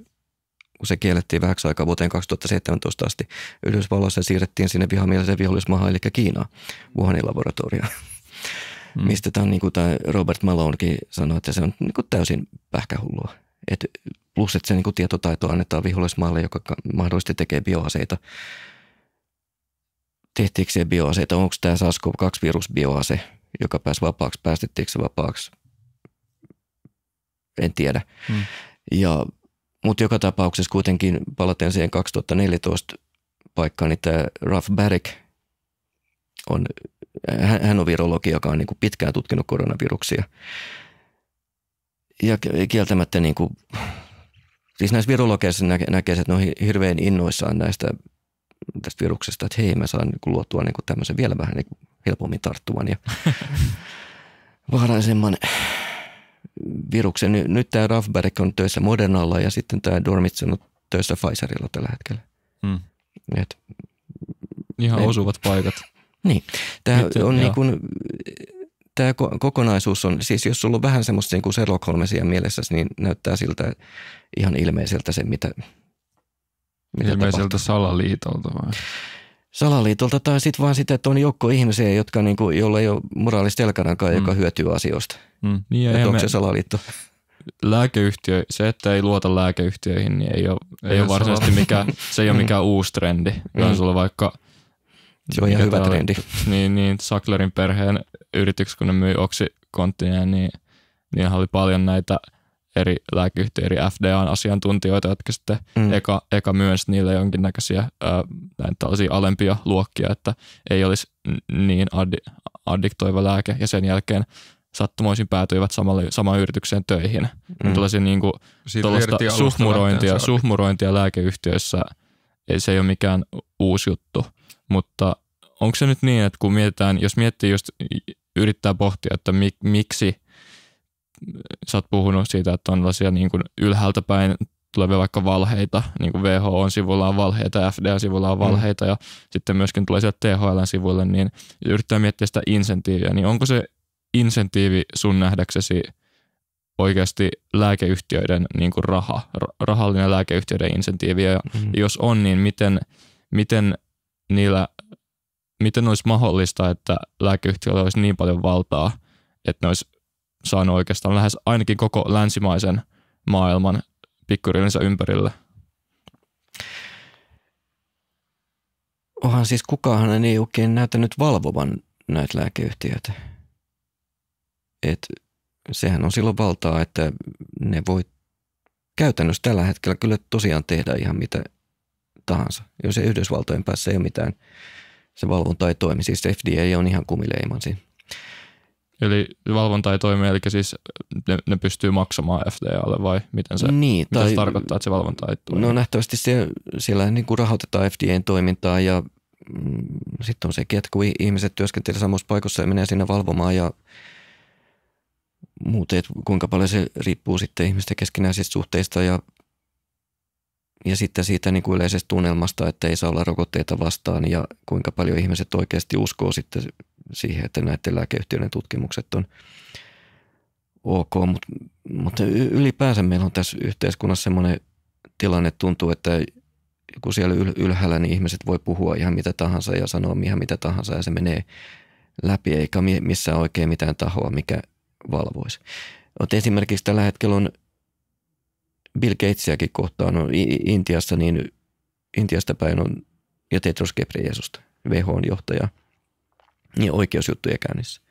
kun se kiellettiin vähäksi aikaa vuoteen 2017 asti, Yhdysvalloissa siirrettiin sinne vihamieliseen vihollismahan, eli Kiinaan, Wuhanin laboratorioon. Mm. Mistä tämä, niin kuin tämä Robert Malonekin sanoi, että se on niin kuin täysin pähkähullua. Et plus, että se niin kuin tietotaito annetaan vihollismaalle, joka mahdollisesti tekee bioaseita. Tehtiinkö se bioaseita? Onko tämä SARS-CoV-2-virus bioase, joka pääsi vapaaksi? Päästettiinkö se vapaaksi? En tiedä. Mm. Ja mutta joka tapauksessa kuitenkin palaten siihen 2014 paikkaan, niin tämä Ralph Barrick on, hän on virologi, joka on niin kuin pitkään tutkinut koronaviruksia. Ja kieltämättä niin kuin, siis näissä virologeissa näkee, näkee, että ne on hirveän innoissaan näistä tästä viruksesta, että hei mä saan niin kuin luotua niin kuin tämmöisen vielä vähän niin kuin helpommin tarttuvan ja vaaraisemman viruksen. Nyt tämä Raffberg on töissä Modernalla ja sitten tämä Dormitsen on töissä Pfizerilla tällä hetkellä. Mm. Et, Ihan ne, osuvat paikat. niin. Tämä Nyt, on niin kuin, tämä kokonaisuus on, siis jos sulla on vähän semmoista niin kuin Sherlock Holmesia mielessäsi, niin näyttää siltä ihan ilmeiseltä se, mitä, mitä Ilmeiseltä tapahtuu. salaliitolta vai? salaliitolta tai sitten vaan sitä, että on joukko ihmisiä, jotka niinku, jolla ei ole moraalista jalkanankaan, mm. joka hyötyy asioista. Mm. Niin, onko se salaliitto? Lääkeyhtiö, se, että ei luota lääkeyhtiöihin, niin ei ole, ei, ole varsinaisesti mikään, se ei ole mm. mikään uusi trendi. Mm. sulla vaikka se on ihan hyvä täällä, trendi. Niin, niin Sacklerin perheen yrityksessä, kun ne myi oksi niin niin oli paljon näitä – eri lääkeyhtiö, eri FDAn asiantuntijoita, jotka sitten mm. eka, eka myönsi niille jonkinnäköisiä ää, näin tällaisia alempia luokkia, että ei olisi niin addi- addiktoiva lääke ja sen jälkeen sattumoisin päätyivät samalle, samaan yritykseen töihin. Mm. Tällaisia niin kuin, suhmurointia, suhmurointia lääkeyhtiöissä ei, se ei ole mikään uusi juttu, mutta onko se nyt niin, että kun mietitään, jos miettii just yrittää pohtia, että mi, miksi – sä oot puhunut siitä, että on tällaisia niin kuin ylhäältä päin tulevia vaikka valheita, niin kuin WHO on sivullaan valheita, FDA sivullaan mm. valheita mm. ja sitten myöskin tulee sieltä THL sivuille, niin yrittää miettiä sitä insentiiviä, niin onko se insentiivi sun nähdäksesi oikeasti lääkeyhtiöiden niin kuin raha, rahallinen lääkeyhtiöiden insentiivi ja mm. jos on, niin miten, miten niillä, miten olisi mahdollista, että lääkeyhtiöllä olisi niin paljon valtaa, että ne olisi saanut oikeastaan lähes ainakin koko länsimaisen maailman pikkurillinsä ympärille. Onhan siis kukaan ei oikein näyttänyt valvovan näitä lääkeyhtiöitä. Et sehän on silloin valtaa, että ne voi käytännössä tällä hetkellä kyllä tosiaan tehdä ihan mitä tahansa. Jos ei Yhdysvaltojen päässä ei ole mitään, se valvonta ei toimi. Siis FDA on ihan kumileimansin Eli valvonta ei toimi, eli siis ne, ne pystyy maksamaan FDAlle vai miten se, niin, mitä tai, se tarkoittaa, että se valvonta ei toimi? No nähtävästi siellä, siellä niin kuin rahoitetaan FDAn toimintaa ja mm, sitten on sekin, että kun ihmiset työskentelee samassa paikassa ja menee sinne valvomaan ja muuten, että kuinka paljon se riippuu sitten ihmisten keskinäisistä suhteista ja, ja sitten siitä niin kuin yleisestä tunnelmasta, että ei saa olla rokotteita vastaan ja kuinka paljon ihmiset oikeasti uskoo sitten siihen, että näiden lääkeyhtiöiden tutkimukset on ok, mutta, mutta ylipäänsä meillä on tässä yhteiskunnassa semmoinen tilanne, tuntuu, että kun siellä ylhäällä, niin ihmiset voi puhua ihan mitä tahansa ja sanoa ihan mitä tahansa ja se menee läpi, eikä missään oikein mitään tahoa, mikä valvoisi. Olet esimerkiksi tällä hetkellä on Bill Gatesiakin kohtaan on Intiassa, niin Intiasta päin on ja Tetros Ghebreyesusta, WHO-johtaja johtaja – ja niin oikeusjuttuja käynnissä.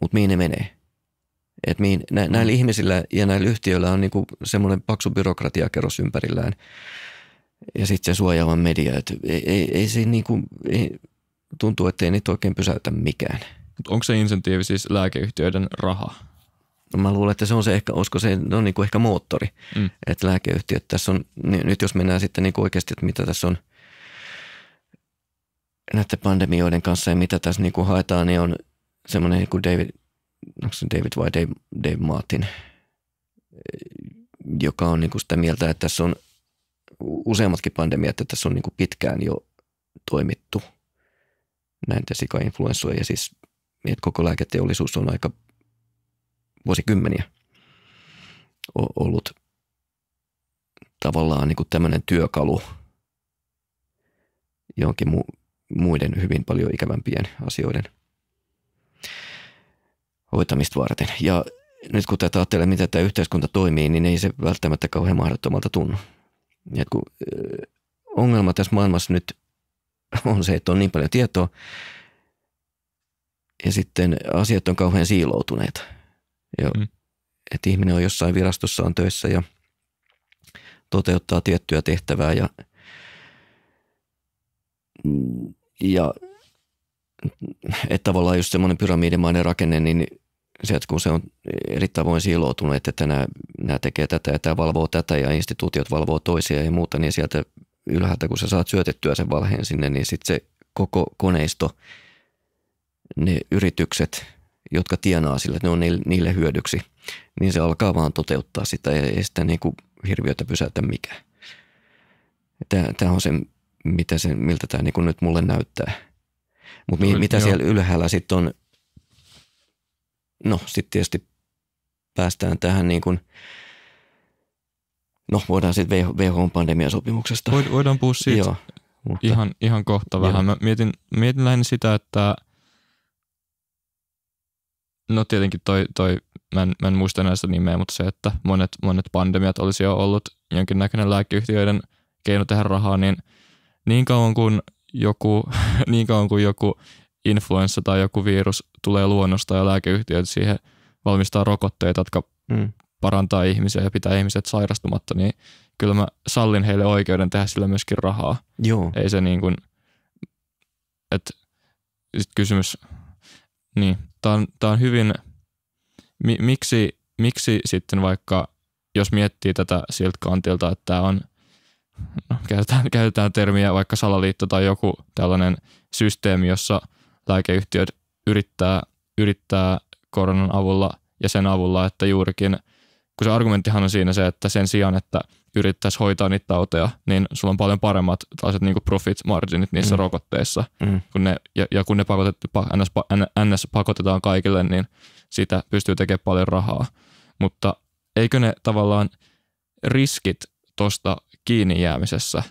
Mutta mihin ne menee? Et mihin, nä, mm. näillä ihmisillä ja näillä yhtiöillä on niinku semmoinen paksu byrokratiakerros ympärillään ja sitten se suojaava media. Et ei, ei, ei siinä niinku, ei, tuntuu, että ei niitä oikein pysäytä mikään. Onko se insentiivi siis lääkeyhtiöiden raha? No mä luulen, että se on se ehkä, olisiko se, on niin kuin ehkä moottori, mm. että lääkeyhtiöt tässä on, nyt jos mennään sitten niin kuin oikeasti, että mitä tässä on näiden pandemioiden kanssa ja mitä tässä niin kuin haetaan, niin on semmoinen niin kuin David, onko se David vai Dave, Dave Martin, eh, joka on niin kuin sitä mieltä, että tässä on useammatkin pandemiat, että tässä on niin kuin pitkään jo toimittu näitä sika-influenssoja ja siis että koko lääketeollisuus on aika vuosikymmeniä ollut tavallaan niin kuin tämmöinen työkalu – jonkin mu- muiden hyvin paljon ikävämpien asioiden hoitamista varten. Ja nyt kun tätä ajattelee, miten tämä yhteiskunta toimii, niin ei se välttämättä kauhean mahdottomalta tunnu. Ja kun, ongelma tässä maailmassa nyt on se, että on niin paljon tietoa ja sitten asiat on kauhean siiloutuneita. Ja, mm. Että ihminen on jossain virastossa on töissä ja toteuttaa tiettyä tehtävää ja – Mm, ja että tavallaan just semmoinen pyramiidimainen rakenne, niin sieltä kun se on eri tavoin siiloutunut, että nämä, nämä tekee tätä ja tämä valvoo tätä ja instituutiot valvoo toisia ja muuta, niin sieltä ylhäältä kun sä saat syötettyä sen valheen sinne, niin sitten se koko koneisto, ne yritykset, jotka tienaa sille, että ne on niille hyödyksi, niin se alkaa vaan toteuttaa sitä ja ei sitä niin kuin hirviötä pysäytä mikään. Tämä on se, mitä se, miltä tämä niin nyt mulle näyttää. Mutta mi, no, mitä joo. siellä ylhäällä sitten on, no sitten tietysti päästään tähän niin kuin, no voidaan sitten WHO-pandemiasopimuksesta. Void, voidaan puhua siitä Joo, mutta, ihan, ihan kohta vähän. Joo. Mä mietin, mietin lähinnä sitä, että no tietenkin toi, toi mä, en, mä en muista näistä nimeä, mutta se, että monet, monet pandemiat olisi jo ollut jonkinnäköinen lääkeyhtiöiden keino tehdä rahaa, niin – niin kauan kuin joku, niin kauan kuin joku influenssa tai joku virus tulee luonnosta ja lääkeyhtiöt siihen valmistaa rokotteita, jotka mm. parantaa ihmisiä ja pitää ihmiset sairastumatta, niin kyllä mä sallin heille oikeuden tehdä sillä myöskin rahaa. Joo. Ei se niin kuin, että sit kysymys, niin, tää on, tää on hyvin, mi, miksi, miksi sitten vaikka, jos miettii tätä siltä kantilta, että tämä on – no, käytetään, käytetään termiä vaikka salaliitto tai joku tällainen systeemi, jossa lääkeyhtiöt yrittää, yrittää koronan avulla ja sen avulla, että juurikin, kun se argumenttihan on siinä se, että sen sijaan, että yrittäisi hoitaa niitä tauteja, niin sulla on paljon paremmat tällaiset niin profit marginit niissä mm. rokotteissa. Mm. Kun ne, ja, ja kun ne pakotet, NS, NS pakotetaan kaikille, niin sitä pystyy tekemään paljon rahaa. Mutta eikö ne tavallaan riskit tuosta kiinni jäämisessä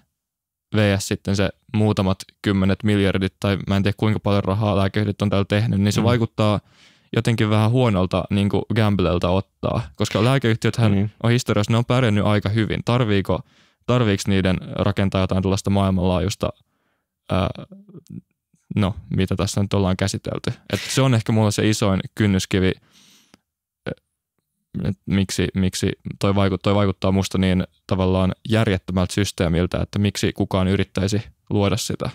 vs. sitten se muutamat kymmenet miljardit tai mä en tiedä kuinka paljon rahaa lääkehdit on täällä tehnyt, niin se mm. vaikuttaa jotenkin vähän huonolta niin kuin gamblelta ottaa, koska lääkeyhtiöthän mm. on historiassa, ne on pärjännyt aika hyvin. Tarviiko, tarviiko niiden rakentaa jotain tällaista maailmanlaajuista, ää, no mitä tässä nyt ollaan käsitelty. Et se on ehkä mulla se isoin kynnyskivi että miksi, miksi toi, vaikut, toi vaikuttaa musta niin tavallaan järjettömältä systeemiltä, että miksi kukaan yrittäisi luoda sitä.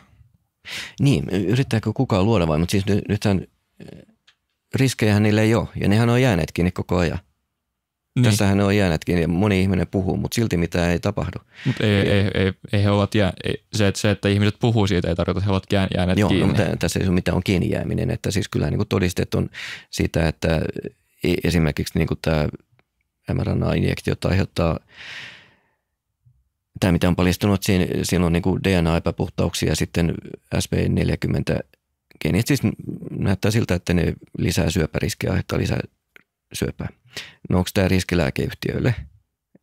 Niin, yrittääkö kukaan luoda vai, mutta siis nyt, nythän eh, riskejähän niille ei ole ja nehän on jääneet kiinni koko ajan. Niin. Tässähän ne on jääneet kiinni, moni ihminen puhuu, mutta silti mitään ei tapahdu. Mut ei, ja, ei, ei, ei, he ovat jää, ei, se, että, se, että ihmiset puhuu siitä, ei tarkoita, että he ovat jääneet joo, no, kiinni. No, mutta tässä ei ole mitään on kiinni jääminen, että siis kyllä niin todisteet on siitä, että E, esimerkiksi niin kuin tämä mRNA-injektiota aiheuttaa tämä, mitä on paljastunut, että siinä, siinä on niin kuin DNA-epäpuhtauksia ja sitten sp 40 geenit siis näyttää siltä, että ne lisää syöpäriskiä, ehkä lisää syöpää. No onko tämä riski lääkeyhtiöille?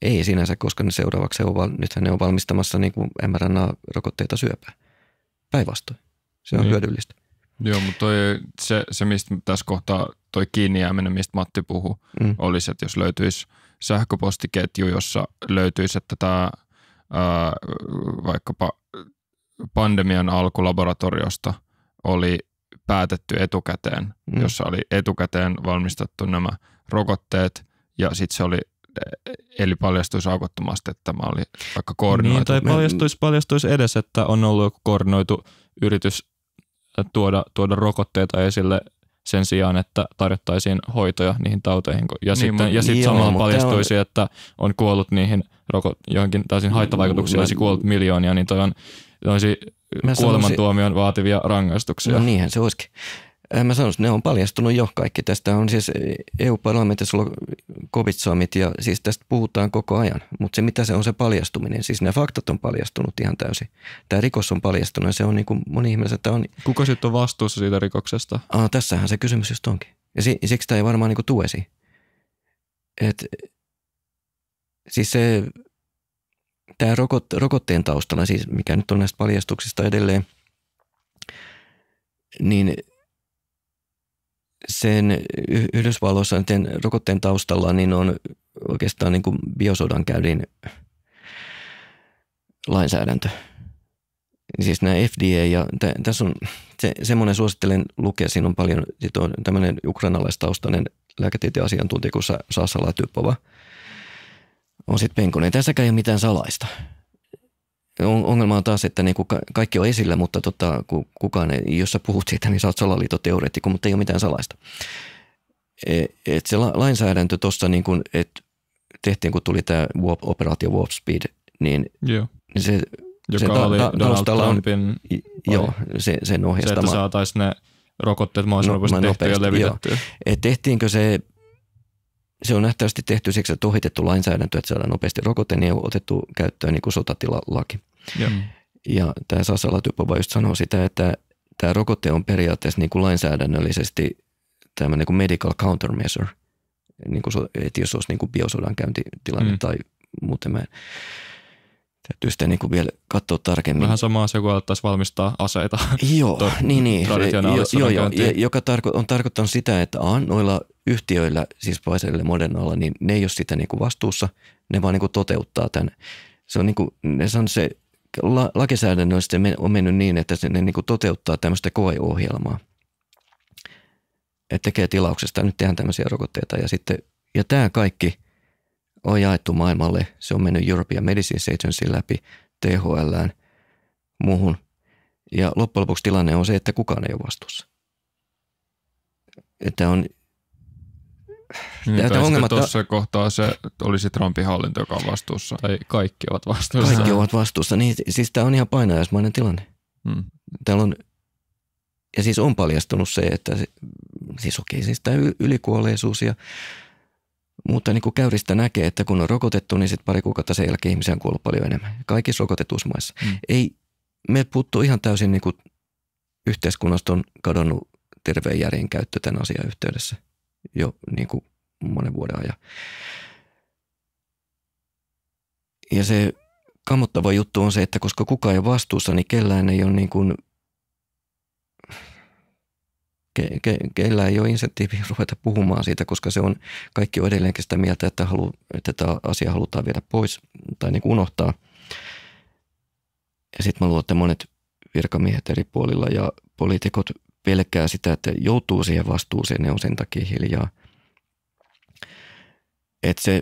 Ei sinänsä, koska ne seuraavaksi on, val, nythän ne on valmistamassa niin kuin mRNA-rokotteita syöpää. Päinvastoin. Se on mm. hyödyllistä. Joo, mutta toi, se, se, mistä tässä kohtaa toi kiinni jääminen, mistä Matti puhuu, mm. olisi, että jos löytyisi sähköpostiketju, jossa löytyisi, että tämä ää, vaikkapa pandemian alkulaboratoriosta oli päätetty etukäteen, mm. jossa oli etukäteen valmistettu nämä rokotteet ja sitten se oli e, eli paljastuisi aukottomasti, että tämä oli vaikka koordinoitu. Niin, tai paljastuisi, paljastuisi edes, että on ollut joku koordinoitu yritys tuoda, tuoda rokotteita esille sen sijaan, että tarjottaisiin hoitoja niihin tauteihin. Ja niin, sitten, ja sitten samalla paljastuisi, on... että on kuollut niihin roko, johonkin täysin haittavaikutuksiin, olisi kuollut miljoonia, niin toi on toisi kuolemantuomion vaativia rangaistuksia. No niinhän se olisikin. Äh, mä sanon, ne on paljastunut jo kaikki. Tästä on siis EU-parlamentissa ollut covid ja siis tästä puhutaan koko ajan. Mutta se mitä se on se paljastuminen, siis nämä faktat on paljastunut ihan täysin. Tämä rikos on paljastunut ja se on niin kuin moni ihmisellä, että on... Kuka sitten on vastuussa siitä rikoksesta? Ah, tässähän se kysymys just onkin. Ja siksi tämä ei varmaan niin tuesi, tue esiin. Et, siis se, tämä rokot, rokotteen taustalla, siis mikä nyt on näistä paljastuksista edelleen, niin – sen Yhdysvalloissa sen rokotteen taustalla niin on oikeastaan niin kuin biosodan käydin lainsäädäntö. Siis nämä FDA ja t- tässä on se, semmoinen suosittelen lukea, siinä on paljon, on tämmöinen ukrainalaistaustainen lääketieteen asiantuntija, kun salaa typpova. on sitten penkonen. Tässäkään ei ole mitään salaista ongelma on taas, että niin kuin kaikki on esillä, mutta tota, kukaan ei, jos sä puhut siitä, niin sä oot salaliitoteoreetikko, mutta ei ole mitään salaista. E, et se lainsäädäntö tuossa, niin että tehtiin, kun tuli tämä Warp, operaatio Warp Speed, niin, Joo. se, Joka se oli ta, ta, Donald Trumpin joo, se, sen ohjastama. Se, että saataisiin ne rokotteet no, mahdollisimman no, tehtyä ja levitettyä. Et tehtiinkö se se on nähtävästi tehty siksi, että ohitettu lainsäädäntö, että saadaan nopeasti rokote, niin on otettu käyttöön niin kuin sotatilalaki. Ja, ja tämä Sassa Latypova just sanoo sitä, että tämä rokote on periaatteessa niin kuin lainsäädännöllisesti tämmöinen niin kuin medical countermeasure, niin kuin, että jos olisi niin kuin biosodan käyntitilanne mm. tai muuten mä en. Täytyy sitten niin kuin vielä katsoa tarkemmin. Vähän sama asia kuin alettaisiin valmistaa aseita. Joo, niin, niin. Jo, jo, jo, joka tarko- on tarkoittanut sitä, että a, noilla yhtiöillä, siis Pfizerille Modernalla, niin ne ei ole sitä niin kuin vastuussa, ne vaan niin kuin toteuttaa tämän. Se on niin kuin, ne sanon, se la, lakisäädännöllisesti on mennyt niin, että ne niin kuin toteuttaa tämmöistä koeohjelmaa. Että tekee tilauksesta, nyt tehdään tämmöisiä rokotteita ja sitten, ja tämä kaikki – on jaettu maailmalle. Se on mennyt European Medicine Agency läpi, THL, muuhun. Ja loppujen lopuksi tilanne on se, että kukaan ei ole vastuussa. Että on niin, ongelmat... tuossa kohtaa se olisi Trumpin hallinto, joka on vastuussa. Tai kaikki ovat vastuussa. Kaikki ovat vastuussa. Niin, siis tämä on ihan painajaismainen tilanne. Hmm. Täällä on, ja siis on paljastunut se, että siis okei, siis tämä ylikuolleisuus ja mutta niin kuin käyristä näkee, että kun on rokotettu, niin sitten pari kuukautta sen jälkeen ihmisiä on kuollut paljon enemmän. Kaikissa rokotetuissa maissa. Mm. Ei, me puuttuu ihan täysin niin kuin yhteiskunnasta on kadonnut terveen järjen käyttö tämän asian yhteydessä jo niin kuin monen vuoden ajan. Ja se kamottava juttu on se, että koska kukaan ei ole vastuussa, niin kellään ei ole niin kuin ke, ke, keillä ei ole insentiiviä ruveta puhumaan siitä, koska se on, kaikki on edelleenkin sitä mieltä, että, halu, että tämä asia halutaan viedä pois tai niin kuin unohtaa. Ja sitten mä luulen, että monet virkamiehet eri puolilla ja poliitikot pelkää sitä, että joutuu siihen vastuuseen, ne on sen takia hiljaa. Että se,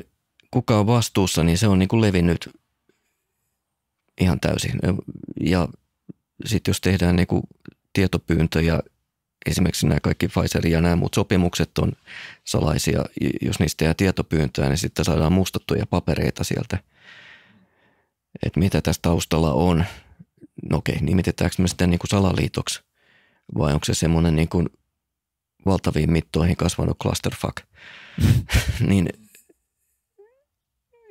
kuka on vastuussa, niin se on niin kuin levinnyt ihan täysin. Ja sitten jos tehdään niin kuin tietopyyntöjä esimerkiksi nämä kaikki Pfizerin ja nämä muut sopimukset on salaisia. Jos niistä jää tietopyyntöä, niin sitten saadaan mustattuja papereita sieltä, että mitä tässä taustalla on. No okei, nimitetäänkö me sitä niin kuin salaliitoksi vai onko se semmoinen niin kuin valtaviin mittoihin kasvanut clusterfuck, niin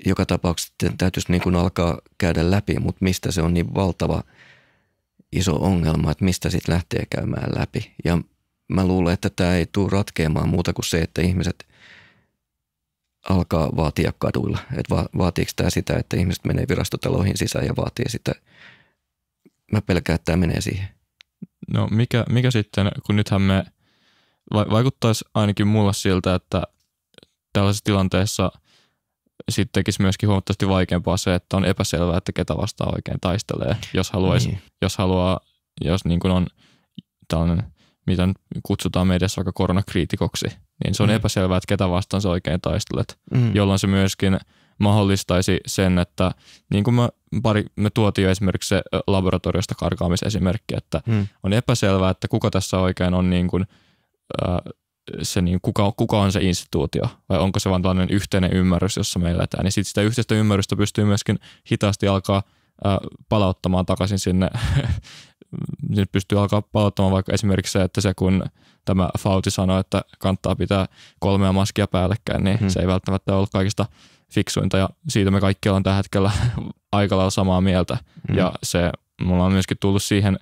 joka tapauksessa täytyisi niin kuin alkaa käydä läpi, mutta mistä se on niin valtava – iso ongelma, että mistä sitten lähtee käymään läpi. Ja mä luulen, että tämä ei tule ratkeamaan muuta kuin se, että ihmiset alkaa vaatia kaduilla. Että va- vaatiiko tämä sitä, että ihmiset menee virastotaloihin sisään ja vaatii sitä. Mä pelkään, että tämä menee siihen. No mikä, mikä sitten, kun nythän me – vaikuttaisi ainakin mulla siltä, että tällaisessa tilanteessa sitten tekisi myöskin huomattavasti vaikeampaa se, että on epäselvää, että ketä vastaan oikein taistelee, jos, haluaisi, niin. jos haluaa, jos niin kuin on tällainen, mitä nyt kutsutaan mediassa vaikka koronakriitikoksi, niin se on mm. epäselvää, että ketä vastaan sä oikein taistelet, mm. jolloin se myöskin mahdollistaisi sen, että niin kuin me, pari, me tuotiin jo esimerkiksi se laboratoriosta karkaamisesimerkki, että mm. on epäselvää, että kuka tässä oikein on niin kuin, äh, se, niin kuka, kuka on se instituutio vai onko se vain tällainen yhteinen ymmärrys, jossa me eletään, niin sitten sitä yhteistä ymmärrystä pystyy myöskin hitaasti alkaa palauttamaan takaisin sinne. Nyt pystyy alkaa palauttamaan vaikka esimerkiksi se, että se kun tämä Fauci sanoi, että kannattaa pitää kolmea maskia päällekkäin, niin hmm. se ei välttämättä ole kaikista fiksuinta ja siitä me kaikki ollaan tällä hetkellä aika lailla samaa mieltä hmm. ja se mulla on myöskin tullut siihen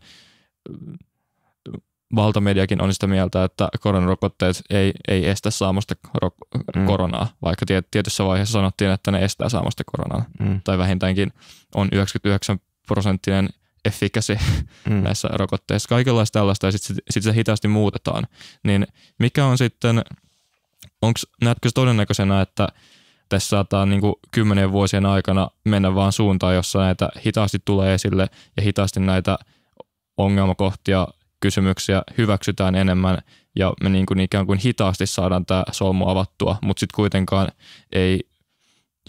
valtamediakin on sitä mieltä, että koronarokotteet ei, ei estä saamasta ro- mm. koronaa, vaikka tiet, tietyssä vaiheessa sanottiin, että ne estää saamasta koronaa. Mm. Tai vähintäänkin on 99 prosenttinen efficacy mm. näissä rokotteissa. Kaikenlaista tällaista ja sitten sit se hitaasti muutetaan. Niin mikä on sitten, onko näetkö todennäköisenä, että tässä saattaa niin kuin vuosien aikana mennä vaan suuntaan, jossa näitä hitaasti tulee esille ja hitaasti näitä ongelmakohtia kysymyksiä hyväksytään enemmän ja me niin kuin ikään kuin hitaasti saadaan tämä solmu avattua, mutta sitten kuitenkaan ei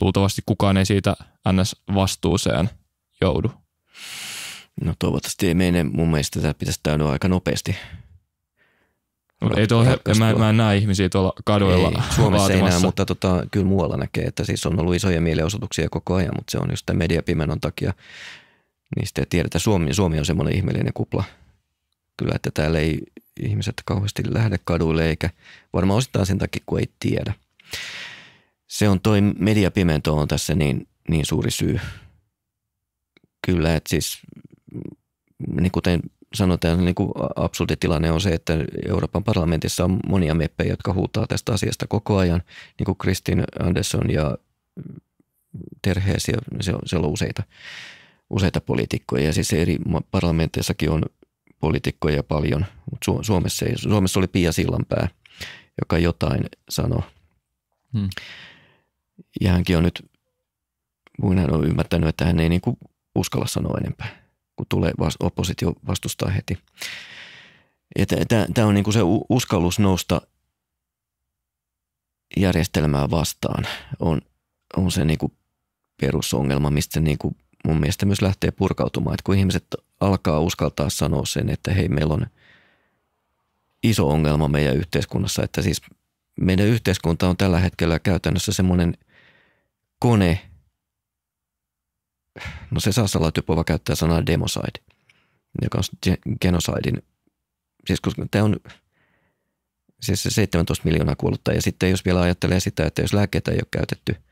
luultavasti kukaan ei siitä ns. vastuuseen joudu. No toivottavasti ei mene. Mun mielestä tämä pitäisi täynnä aika nopeasti. Mut ei tuolla, mä, mä en näe ihmisiä tuolla kaduilla ei, Suomessa ei näe, mutta tota, kyllä muualla näkee, että siis on ollut isoja mielenosoituksia koko ajan, mutta se on just tämän mediapimenon takia. Niistä ei tiedetä. Suomi, Suomi on semmoinen ihmeellinen kupla – kyllä, että täällä ei ihmiset kauheasti lähde kaduille, eikä varmaan osittain sen takia, kun ei tiedä. Se on toi mediapimento on tässä niin, niin suuri syy. Kyllä, että siis niin kuten sanotaan, niin kuin absurdi tilanne on se, että Euroopan parlamentissa on monia meppejä, jotka huutaa tästä asiasta koko ajan, niin kuin Kristin Andersson ja Terheesi, ja on useita, useita poliitikkoja. Ja siis eri parlamenteissakin on poliitikkoja paljon, mutta Suomessa, ei, Suomessa oli Pia Sillanpää, joka jotain sanoi. Hmm. Ja hänkin on nyt, kun hän on ymmärtänyt, että hän ei niin kuin uskalla sanoa enempää, kun tulee vas- oppositio vastustaa heti. Tämä on niin kuin se uskallus nousta järjestelmää vastaan on, on se niin kuin perusongelma, mistä niin kuin mun mielestä myös lähtee purkautumaan, että kun ihmiset alkaa uskaltaa sanoa sen, että hei, meillä on iso ongelma meidän yhteiskunnassa, että siis meidän yhteiskunta on tällä hetkellä käytännössä semmoinen kone, no se saa sassalatypova käyttää sanaa demoside, joka on genosidin, siis koska tämä on siis se 17 miljoonaa kuollutta ja sitten jos vielä ajattelee sitä, että jos lääkkeitä ei ole käytetty –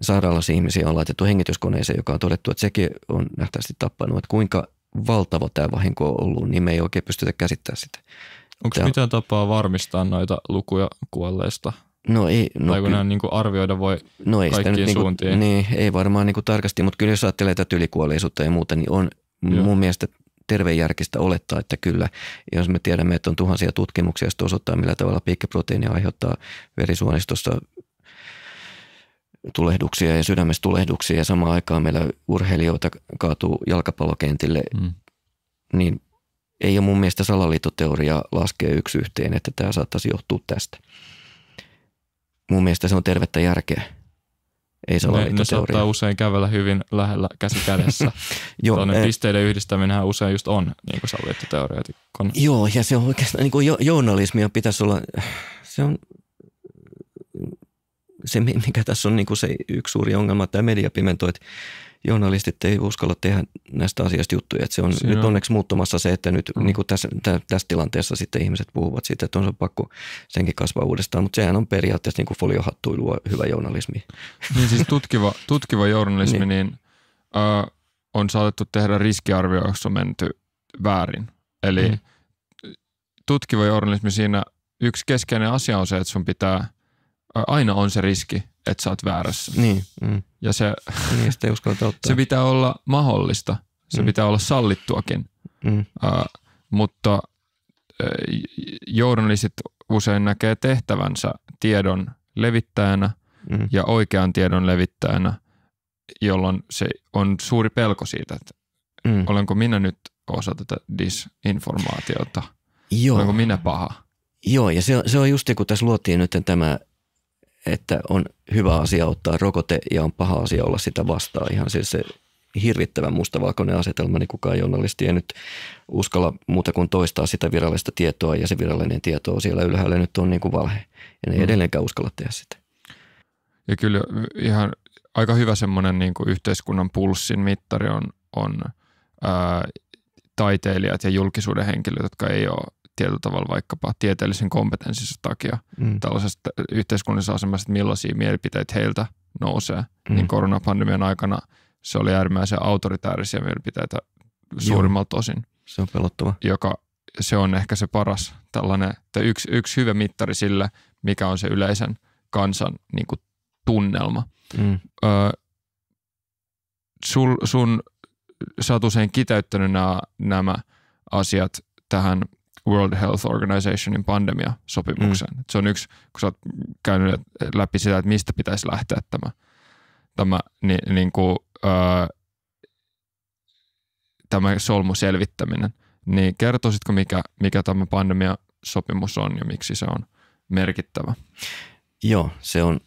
sairaalassa ihmisiä on laitettu hengityskoneeseen, joka on todettu, että sekin on nähtävästi tappanut. Että kuinka valtava tämä vahinko on ollut, niin me ei oikein pystytä käsittämään sitä. Onko tämä... mitään tapaa varmistaa noita lukuja kuolleista? No ei. No, tai kun ky- niinku arvioida voi no ei kaikkiin nyt niinku- suuntiin. niin, ei varmaan niinku tarkasti, mutta kyllä jos ajattelee tätä ylikuolleisuutta ja muuta, niin on Joo. mun mielestä tervejärkistä olettaa, että kyllä, jos me tiedämme, että on tuhansia tutkimuksia, joista osoittaa, millä tavalla piikkiproteiini aiheuttaa verisuonistossa tulehduksia ja sydämessä tulehduksia ja samaan aikaan meillä urheilijoita kaatuu jalkapallokentille, mm. niin ei ole mun mielestä salaliittoteoria laskea yksi yhteen, että tämä saattaisi johtua tästä. Mun mielestä se on tervettä järkeä. Ei salaliittoteoria. Ne, ne saattaa usein kävellä hyvin lähellä käsi kädessä. jo, Tuollainen äh, eh. pisteiden yhdistäminen usein just on niin kuin Joo, ja se on oikeastaan, niin kuin jo, journalismia pitäisi olla, se on se, mikä tässä on niin kuin se yksi suuri ongelma, tämä mediapimento, että journalistit ei uskalla tehdä näistä asioista juttuja. Että se on Siinä. nyt onneksi muuttumassa se, että nyt mm. niin kuin tässä, tä, tässä tilanteessa sitten ihmiset puhuvat siitä, että on se pakko senkin kasvaa uudestaan, mutta sehän on periaatteessa niin kuin foliohattuilua hyvä journalismi. Niin siis tutkiva, tutkiva journalismi, niin, niin ö, on saatettu tehdä riskiarvio, jos on menty väärin. Eli mm. tutkiva journalismi siinä yksi keskeinen asia on se, että sun pitää – aina on se riski, että sä oot väärässä. Niin. Mm. Ja se, niin, sitä ei ottaa. se pitää olla mahdollista. Se mm. pitää olla sallittuakin. Mm. Äh, mutta äh, journalistit usein näkee tehtävänsä tiedon levittäjänä mm. ja oikean tiedon levittäjänä, jolloin se on suuri pelko siitä, että mm. olenko minä nyt osa tätä disinformaatiota. Joo. Olenko minä paha? Joo, ja se, on, se on just kun tässä luotiin nyt tämä että on hyvä asia ottaa rokote ja on paha asia olla sitä vastaan. Ihan siis se hirvittävän mustavalkoinen asetelma, niin kukaan journalisti ei nyt uskalla muuta kuin toistaa sitä virallista tietoa ja se virallinen tieto on siellä ylhäällä nyt on niin kuin valhe. Ja ne ei mm. edelleenkään uskalla tehdä sitä. Ja kyllä ihan aika hyvä semmoinen niin kuin yhteiskunnan pulssin mittari on, on ää, taiteilijat ja julkisuuden henkilöt, jotka ei ole tietyllä tavalla vaikkapa tieteellisen kompetenssinsa takia mm. tällaisesta yhteiskunnallisessa asemassa, että millaisia mielipiteitä heiltä nousee, niin mm. niin koronapandemian aikana se oli äärimmäisen autoritäärisiä mielipiteitä suurimmalta osin. Se on pelottava. Joka se on ehkä se paras tällainen, tai yksi, yksi hyvä mittari sille, mikä on se yleisen kansan niin kuin, tunnelma. Mm. Öö, sul, sun, sä oot usein kiteyttänyt nämä, nämä asiat tähän World Health Organizationin pandemiasopimuksen. Mm. se on yksi, kun sä oot käynyt läpi sitä, että mistä pitäisi lähteä tämä, tämä, ni, niin kuin, ää, tämä selvittäminen, niin kertoisitko, mikä, mikä tämä pandemiasopimus on ja miksi se on merkittävä? Joo, se on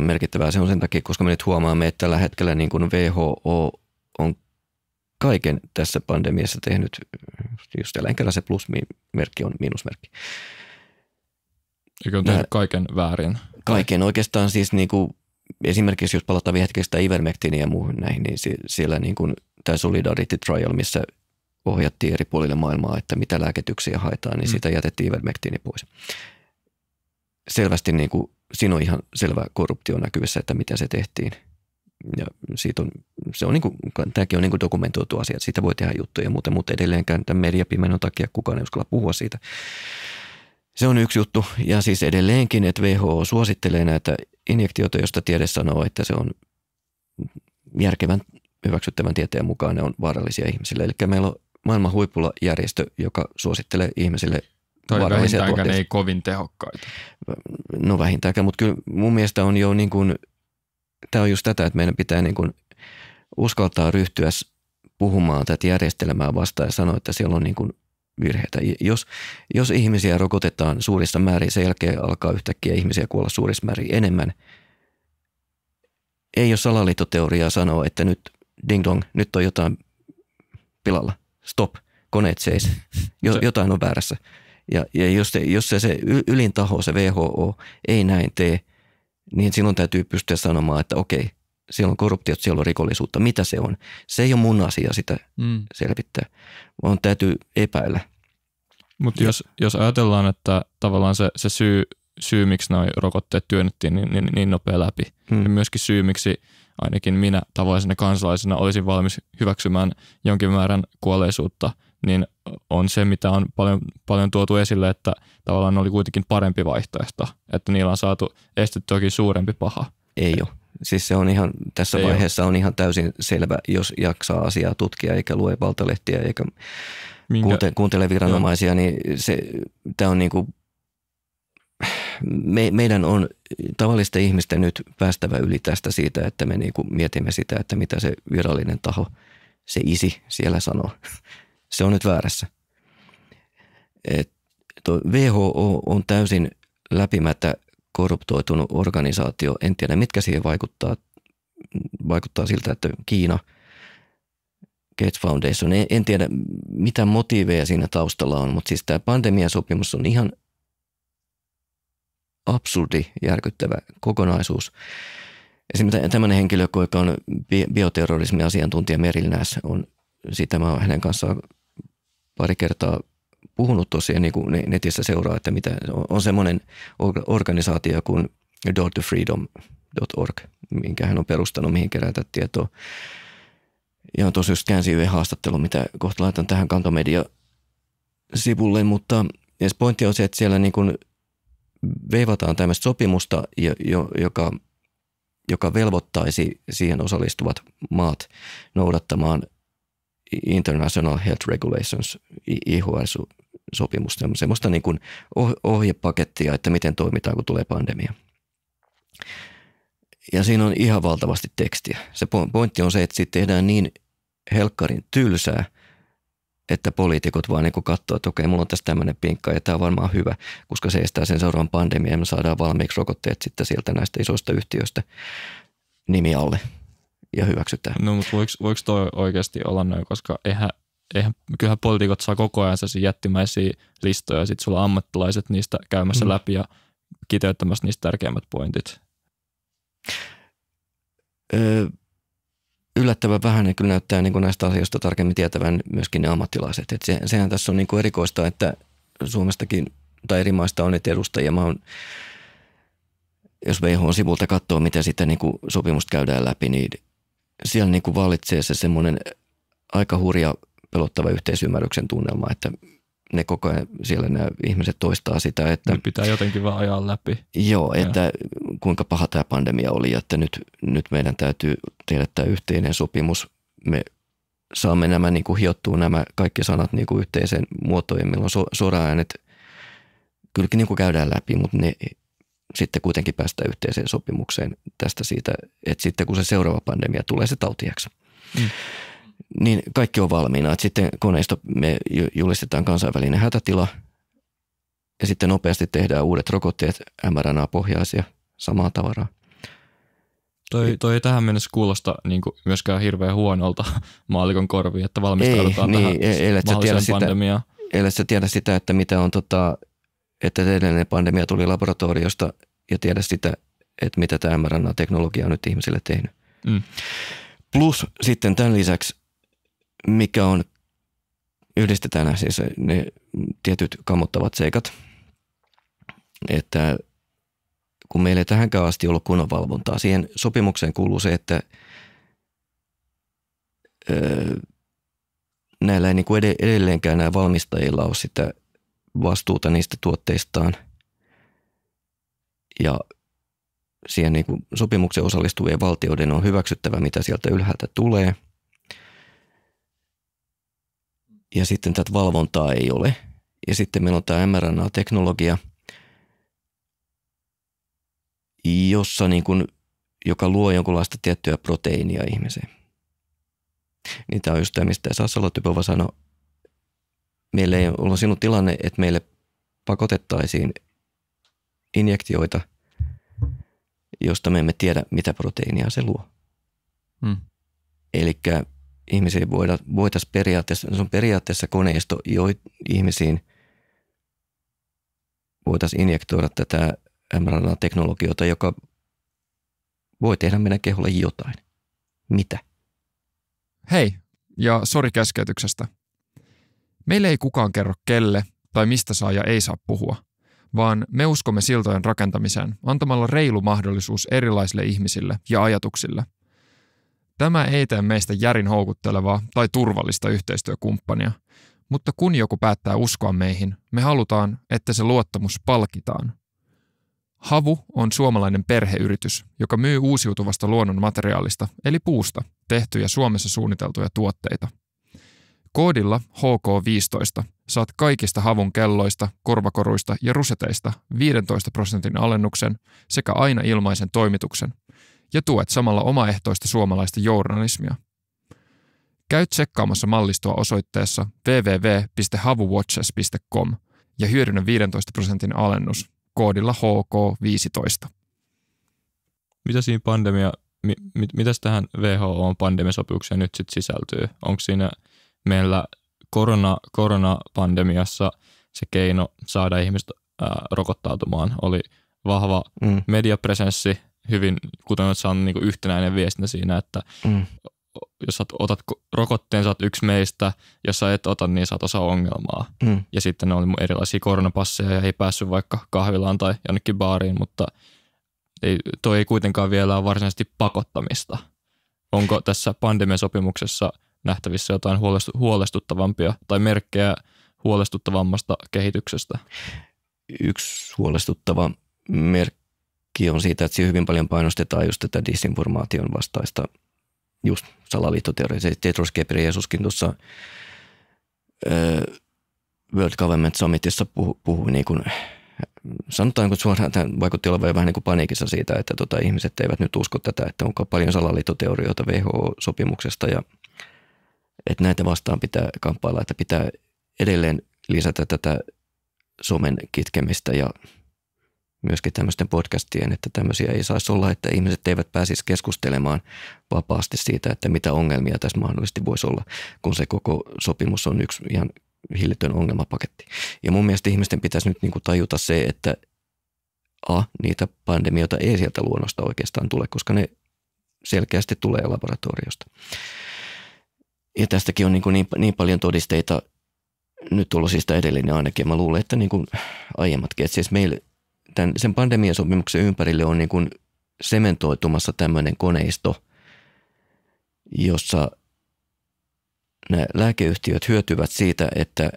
merkittävää. Se on sen takia, koska me nyt huomaamme, että tällä hetkellä niin kuin WHO on kaiken tässä pandemiassa tehnyt, just tällä hetkellä se plusmerkki on miinusmerkki. Eikö on tehnyt kaiken väärin? Kaiken oikeastaan siis niin kuin, esimerkiksi jos palataan vielä hetkestä Ivermectiniin ja muuhun näihin, niin siellä niin kuin, tämä Solidarity Trial, missä ohjattiin eri puolille maailmaa, että mitä lääketyksiä haetaan, niin mm. siitä jätettiin Ivermectini pois. Selvästi niin kuin, siinä on ihan selvä korruptio näkyvissä, että mitä se tehtiin – ja siitä on, se on niin kuin, tämäkin on niin kuin dokumentoitu asia, että siitä voi tehdä juttuja ja muuta, mutta edelleenkään tämän mediapimenon takia kukaan ei uskalla puhua siitä. Se on yksi juttu ja siis edelleenkin, että WHO suosittelee näitä injektioita, joista tiede sanoo, että se on järkevän hyväksyttävän tieteen mukaan ne on vaarallisia ihmisille. Eli meillä on maailman huipulla järjestö, joka suosittelee ihmisille Toi vaarallisia tuotteita. ei kovin tehokkaita. No vähintäänkään, mutta kyllä mun mielestä on jo niin kuin – tämä on just tätä, että meidän pitää niin kuin uskaltaa ryhtyä puhumaan tätä järjestelmää vastaan ja sanoa, että siellä on niin kuin virheitä. Jos, jos ihmisiä rokotetaan suurissa määrin, sen jälkeen alkaa yhtäkkiä ihmisiä kuolla suurissa määrin enemmän. Ei ole salaliittoteoriaa sanoa, että nyt ding dong, nyt on jotain pilalla. Stop, koneet seis. Jo, jotain on väärässä. Ja, ja jos, jos se, se ylin taho, se WHO, ei näin tee – niin silloin täytyy pystyä sanomaan, että okei, siellä on korruptiot, siellä on rikollisuutta. Mitä se on? Se ei ole mun asia sitä mm. selvittää, vaan täytyy epäillä. Mutta jos, jos ajatellaan, että tavallaan se, se syy, syy, miksi nuo rokotteet työnnettiin niin, niin, niin nopea läpi, mm. ja myöskin syy, miksi ainakin minä tavallisena kansalaisena olisin valmis hyväksymään jonkin määrän kuolleisuutta – niin on se, mitä on paljon, paljon tuotu esille, että tavallaan oli kuitenkin parempi vaihtoehto, että niillä on saatu estetty toki suurempi paha. Ei ole. Siis se on ihan, tässä Ei vaiheessa ole. on ihan täysin selvä, jos jaksaa asiaa tutkia eikä lue valtalehtiä eikä Minkä? Kuunte, kuuntele viranomaisia, Joo. niin se, tämä on niinku, me, meidän on tavallisten ihmisten nyt päästävä yli tästä siitä, että me niinku mietimme sitä, että mitä se virallinen taho, se isi siellä sanoo se on nyt väärässä. Et, to, WHO on täysin läpimättä korruptoitunut organisaatio. En tiedä, mitkä siihen vaikuttaa. Vaikuttaa siltä, että Kiina, Gates Foundation, en, en tiedä mitä motiiveja siinä taustalla on, mutta siis tämä pandemiasopimus on ihan absurdi, järkyttävä kokonaisuus. Esimerkiksi tämmöinen henkilö, joka on bioterrorismiasiantuntija Merilnäs, on, sitä mä olen hänen kanssaan pari kertaa puhunut tosiaan, niin kuin netissä seuraa, että mitä on, semmoinen organisaatio kuin Door Freedom.org, minkä hän on perustanut, mihin kerätä tietoa. Ja on tosiaan just käänsi yhden haastattelun, mitä kohta laitan tähän kantomedia-sivulle, mutta edes pointti on se, että siellä niin kuin veivataan tämmöistä sopimusta, joka, joka velvoittaisi siihen osallistuvat maat noudattamaan – International Health Regulations, IHR-sopimus, semmoista niin kuin oh-, ohjepakettia, että miten toimitaan, kun tulee pandemia. Ja siinä on ihan valtavasti tekstiä. Se pointti on se, että siitä tehdään niin helkkarin tylsää, että poliitikot vaan niin katsoo, että okei, mulla on tässä tämmöinen pinkka ja tämä on varmaan hyvä, koska se estää sen seuraavan pandemian ja me saadaan valmiiksi rokotteet sitten sieltä näistä isoista yhtiöistä nimi alle ja hyväksytään. No mutta voiko, voiko toi oikeasti olla noin, koska eihän, eihän, kyllähän poliitikot saa koko ajan sellaisia jättimäisiä listoja ja sitten sulla ammattilaiset niistä käymässä mm. läpi ja kiteyttämässä niistä tärkeimmät pointit. Öö, yllättävän vähän ne kyllä näyttää niin kuin näistä asioista tarkemmin tietävän myöskin ne ammattilaiset. Et se, sehän tässä on niin kuin erikoista, että Suomestakin tai eri maista on niitä edustajia. Mä oon, jos on sivulta katsoo, miten sitten niin sopimusta käydään läpi, niin siellä niin kuin vallitsee se semmoinen aika hurja pelottava yhteisymmärryksen tunnelma, että ne koko ajan siellä nämä ihmiset toistaa sitä, että... Nyt pitää jotenkin vaan ajaa läpi. Joo, että ja. kuinka paha tämä pandemia oli, että nyt, nyt meidän täytyy tehdä tämä yhteinen sopimus. Me saamme nämä niin kuin hiottua nämä kaikki sanat niin kuin yhteiseen muotoon ja meillä on so, sora-äänet. Kylläkin niin kuin käydään läpi, mutta ne sitten kuitenkin päästä yhteiseen sopimukseen tästä siitä, että sitten kun se seuraava pandemia tulee se tautiaksi. Mm. Niin kaikki on valmiina. Että sitten koneisto, me julistetaan kansainvälinen hätätila ja sitten nopeasti tehdään uudet rokotteet, mRNA-pohjaisia, samaa tavaraa. Toi, niin. toi ei tähän mennessä kuulosta niin kuin myöskään hirveän huonolta maalikon korviin, että valmistaudutaan ei, tähän niin, ei, Ei ei, sitä, ei, ei, tiedä sitä, että mitä on ei tota, että edellinen pandemia tuli laboratoriosta ja tiedä sitä, että mitä tämä mRNA-teknologia on nyt ihmisille tehnyt. Mm. Plus sitten tämän lisäksi, mikä on, yhdistetään siis ne tietyt kammottavat seikat, että kun meillä ei tähänkään asti ollut kunnon valvontaa, siihen sopimukseen kuuluu se, että öö, näillä ei niin kuin edelleenkään nämä valmistajilla ole sitä vastuuta niistä tuotteistaan ja siihen niin kuin sopimuksen osallistuvien valtioiden on hyväksyttävä, mitä sieltä ylhäältä tulee. Ja sitten tätä valvontaa ei ole. Ja sitten meillä on tämä mRNA-teknologia, jossa niin kuin, joka luo jonkunlaista tiettyä proteiinia ihmiseen. Niin tämä on just tämä, mistä Sassalo Typova sanoi meillä ei ole sinun tilanne, että meille pakotettaisiin injektioita, josta me emme tiedä, mitä proteiinia se luo. Hmm. Eli ihmisiä voida, voitaisiin periaatteessa, se on periaatteessa koneisto, jo ihmisiin voitaisiin injektoida tätä mRNA-teknologiota, joka voi tehdä meidän keholle jotain. Mitä? Hei, ja sori keskeytyksestä. Meille ei kukaan kerro kelle tai mistä saa ja ei saa puhua, vaan me uskomme siltojen rakentamiseen antamalla reilu mahdollisuus erilaisille ihmisille ja ajatuksille. Tämä ei tee meistä järin houkuttelevaa tai turvallista yhteistyökumppania, mutta kun joku päättää uskoa meihin, me halutaan, että se luottamus palkitaan. Havu on suomalainen perheyritys, joka myy uusiutuvasta luonnonmateriaalista, eli puusta, tehtyjä Suomessa suunniteltuja tuotteita – Koodilla HK15 saat kaikista havun kelloista, korvakoruista ja ruseteista 15 prosentin alennuksen sekä aina ilmaisen toimituksen ja tuet samalla omaehtoista suomalaista journalismia. Käy tsekkaamassa mallistoa osoitteessa www.havuwatches.com ja hyödynnä 15 prosentin alennus koodilla HK15. Mitä siinä pandemia, mi, mit, mitäs tähän WHO-pandemiasopimukseen nyt sitten sisältyy? Onko siinä – meillä korona, koronapandemiassa se keino saada ihmiset ää, rokottautumaan oli vahva mm. mediapresenssi, hyvin, kuten olet saanut niin yhtenäinen viestintä siinä, että mm. jos saat, otat rokotteen, saat yksi meistä, jos sä et ota, niin saat osa ongelmaa. Mm. Ja sitten ne oli erilaisia koronapasseja ja ei päässyt vaikka kahvilaan tai jonnekin baariin, mutta ei, toi ei kuitenkaan vielä ole varsinaisesti pakottamista. Onko tässä pandemiasopimuksessa – nähtävissä jotain huolestuttavampia tai merkkejä huolestuttavammasta kehityksestä? Yksi huolestuttava merkki on siitä, että siinä hyvin paljon painostetaan just tätä disinformaation vastaista just salaliittoteoria. Se Tetros Jeesuskin tuossa World Government Summitissa puhui, puhui niin kuin, sanotaanko suoraan, että vaikutti olevan vähän niin kuin paniikissa siitä, että tota, ihmiset eivät nyt usko tätä, että onko paljon salaliittoteorioita WHO-sopimuksesta ja – että näitä vastaan pitää kamppailla, että pitää edelleen lisätä tätä somen kitkemistä ja myöskin tämmöisten podcastien, että tämmöisiä ei saisi olla, että ihmiset eivät pääsisi keskustelemaan vapaasti siitä, että mitä ongelmia tässä mahdollisesti voisi olla, kun se koko sopimus on yksi ihan hillitön ongelmapaketti. Ja mun mielestä ihmisten pitäisi nyt niin kuin tajuta se, että a, niitä pandemioita ei sieltä luonnosta oikeastaan tule, koska ne selkeästi tulee laboratoriosta ja tästäkin on niin, kuin niin, niin paljon todisteita nyt tullut siis edellinen ainakin. Mä luulen, että niin kuin aiemmatkin, että siis meillä tämän, sen pandemiasopimuksen ympärille on niin kuin sementoitumassa tämmöinen koneisto, jossa nämä lääkeyhtiöt hyötyvät siitä, että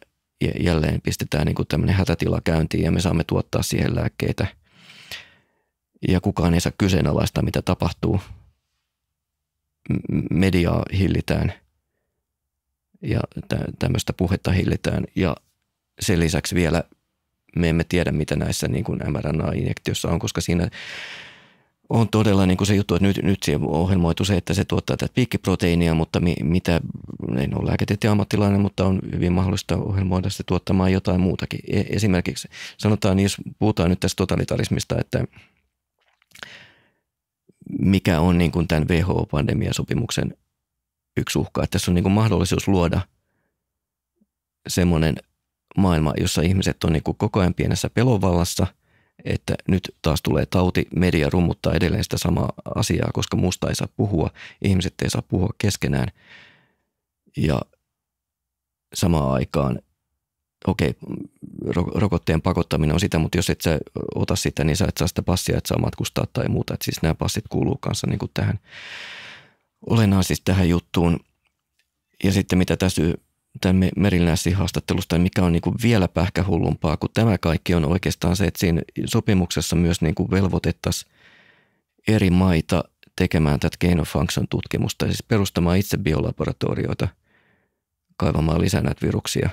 jälleen pistetään niin kuin tämmöinen hätätila käyntiin ja me saamme tuottaa siihen lääkkeitä. Ja kukaan ei saa kyseenalaista, mitä tapahtuu. Mediaa hillitään – ja tämmöistä puhetta hillitään. Ja sen lisäksi vielä me emme tiedä, mitä näissä niin kuin mRNA-injektiossa on, koska siinä on todella niin kuin se juttu, että nyt, nyt siihen on ohjelmoitu se, että se tuottaa tätä piikkiproteiinia, mutta mi, mitä, en ole lääketieteen ammattilainen, mutta on hyvin mahdollista ohjelmoida se tuottamaan jotain muutakin. E-, esimerkiksi sanotaan, jos puhutaan nyt tästä totalitarismista, että mikä on niin kuin tämän WHO-pandemiasopimuksen yksi uhka, että tässä on niin kuin mahdollisuus luoda semmoinen maailma, jossa ihmiset on niin kuin koko ajan pienessä pelovallassa, että nyt taas tulee tauti, media rummuttaa edelleen sitä samaa asiaa, koska musta ei saa puhua, ihmiset ei saa puhua keskenään. Ja samaan aikaan, okei, okay, rokotteen pakottaminen on sitä, mutta jos et sä ota sitä, niin sä et saa sitä passia, että saa matkustaa tai muuta. että siis nämä passit kuuluu kanssa niin kuin tähän olennaisista tähän juttuun ja sitten mitä tässä tämän Merilnässin haastattelusta, mikä on niin kuin vielä pähkähullumpaa kuin tämä kaikki on oikeastaan se, että siinä sopimuksessa myös niin kuin velvoitettaisiin eri maita tekemään tätä gain of function tutkimusta, siis perustamaan itse biolaboratorioita kaivamaan lisää näitä viruksia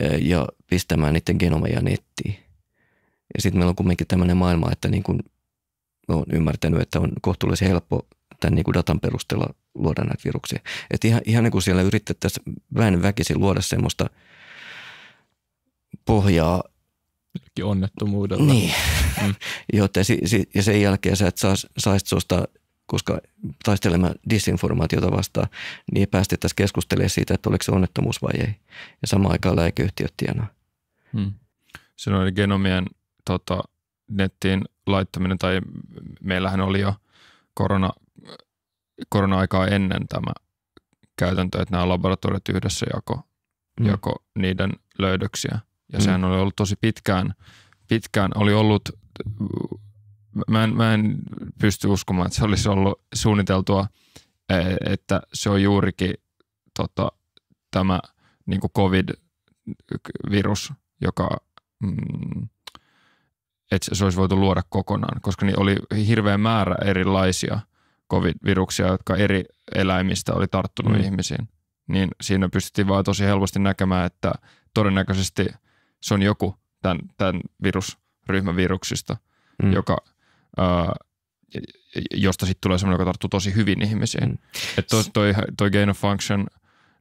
e, ja pistämään niiden genomeja nettiin. Ja sitten meillä on kuitenkin tämmöinen maailma, että niin kuin olen ymmärtänyt, että on kohtuullisen helppo tämän niin kuin datan perusteella luoda näitä viruksia. Et ihan, ihan niin kuin siellä yritettäisiin vähän väkisin luoda semmoista pohjaa. Jollekin onnettomuudella. Niin. Mm. Jotta, si, ja sen jälkeen sä et saisi tuosta, koska taistelemaan disinformaatiota vastaan, niin päästettäisiin keskustelemaan siitä, että oliko se onnettomuus vai ei. Ja samaan aikaan lääkeyhtiöt tienaa. Hmm. Se oli genomien tota, nettiin laittaminen, tai meillähän oli jo korona korona-aikaa ennen tämä käytäntö, että nämä laboratoriot yhdessä jako, mm. jako niiden löydöksiä. Ja mm. sehän oli ollut tosi pitkään, pitkään oli ollut, mä en, mä en pysty uskomaan, että se olisi ollut suunniteltua, e, että se on juurikin tota, tämä niin covid-virus, joka mm, että se olisi voitu luoda kokonaan, koska niin oli hirveä määrä erilaisia covid-viruksia, jotka eri eläimistä oli tarttunut mm. ihmisiin, niin siinä pystyttiin vaan tosi helposti näkemään, että todennäköisesti se on joku tämän, tämän virusryhmän viruksista, mm. joka, ää, josta sitten tulee semmoinen, joka tarttuu tosi hyvin ihmisiin. Mm. Että toi, toi, toi gain of function,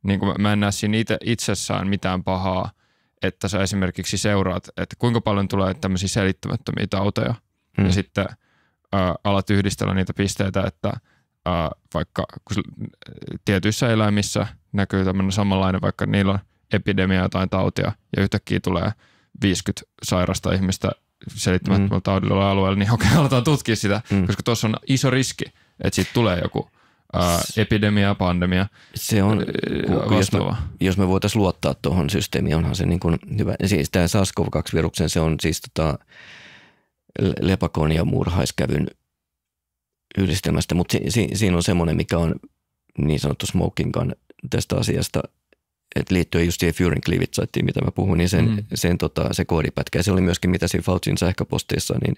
niin kuin mä en näe siinä itse, itsessään mitään pahaa, että sä esimerkiksi seuraat, että kuinka paljon tulee tämmöisiä selittämättömiä tauteja, mm. ja sitten – alat yhdistellä niitä pisteitä, että vaikka kun tietyissä eläimissä näkyy tämmöinen samanlainen, vaikka niillä on epidemia tai tautia ja yhtäkkiä tulee 50 sairasta ihmistä selittämättömällä mm. taudilla alueella, niin okei, aletaan tutkia sitä, mm. koska tuossa on iso riski, että siitä tulee joku ää, epidemia, pandemia. Se on vastaava. Jos me, jos me voitaisiin luottaa tuohon systeemiin, onhan se niin kuin hyvä. Siis tämä SARS-CoV-2-viruksen, se on siis tota, lepakon ja murhaiskävyn yhdistelmästä, mutta si, si, siinä on semmoinen, mikä on niin sanottu smoking gun tästä asiasta, että liittyen just siihen Furin Cleavitsaittiin, mitä mä puhun, niin sen, mm. sen tota, se koodipätkä. se oli myöskin, mitä siinä Fautsin sähköpostissa, niin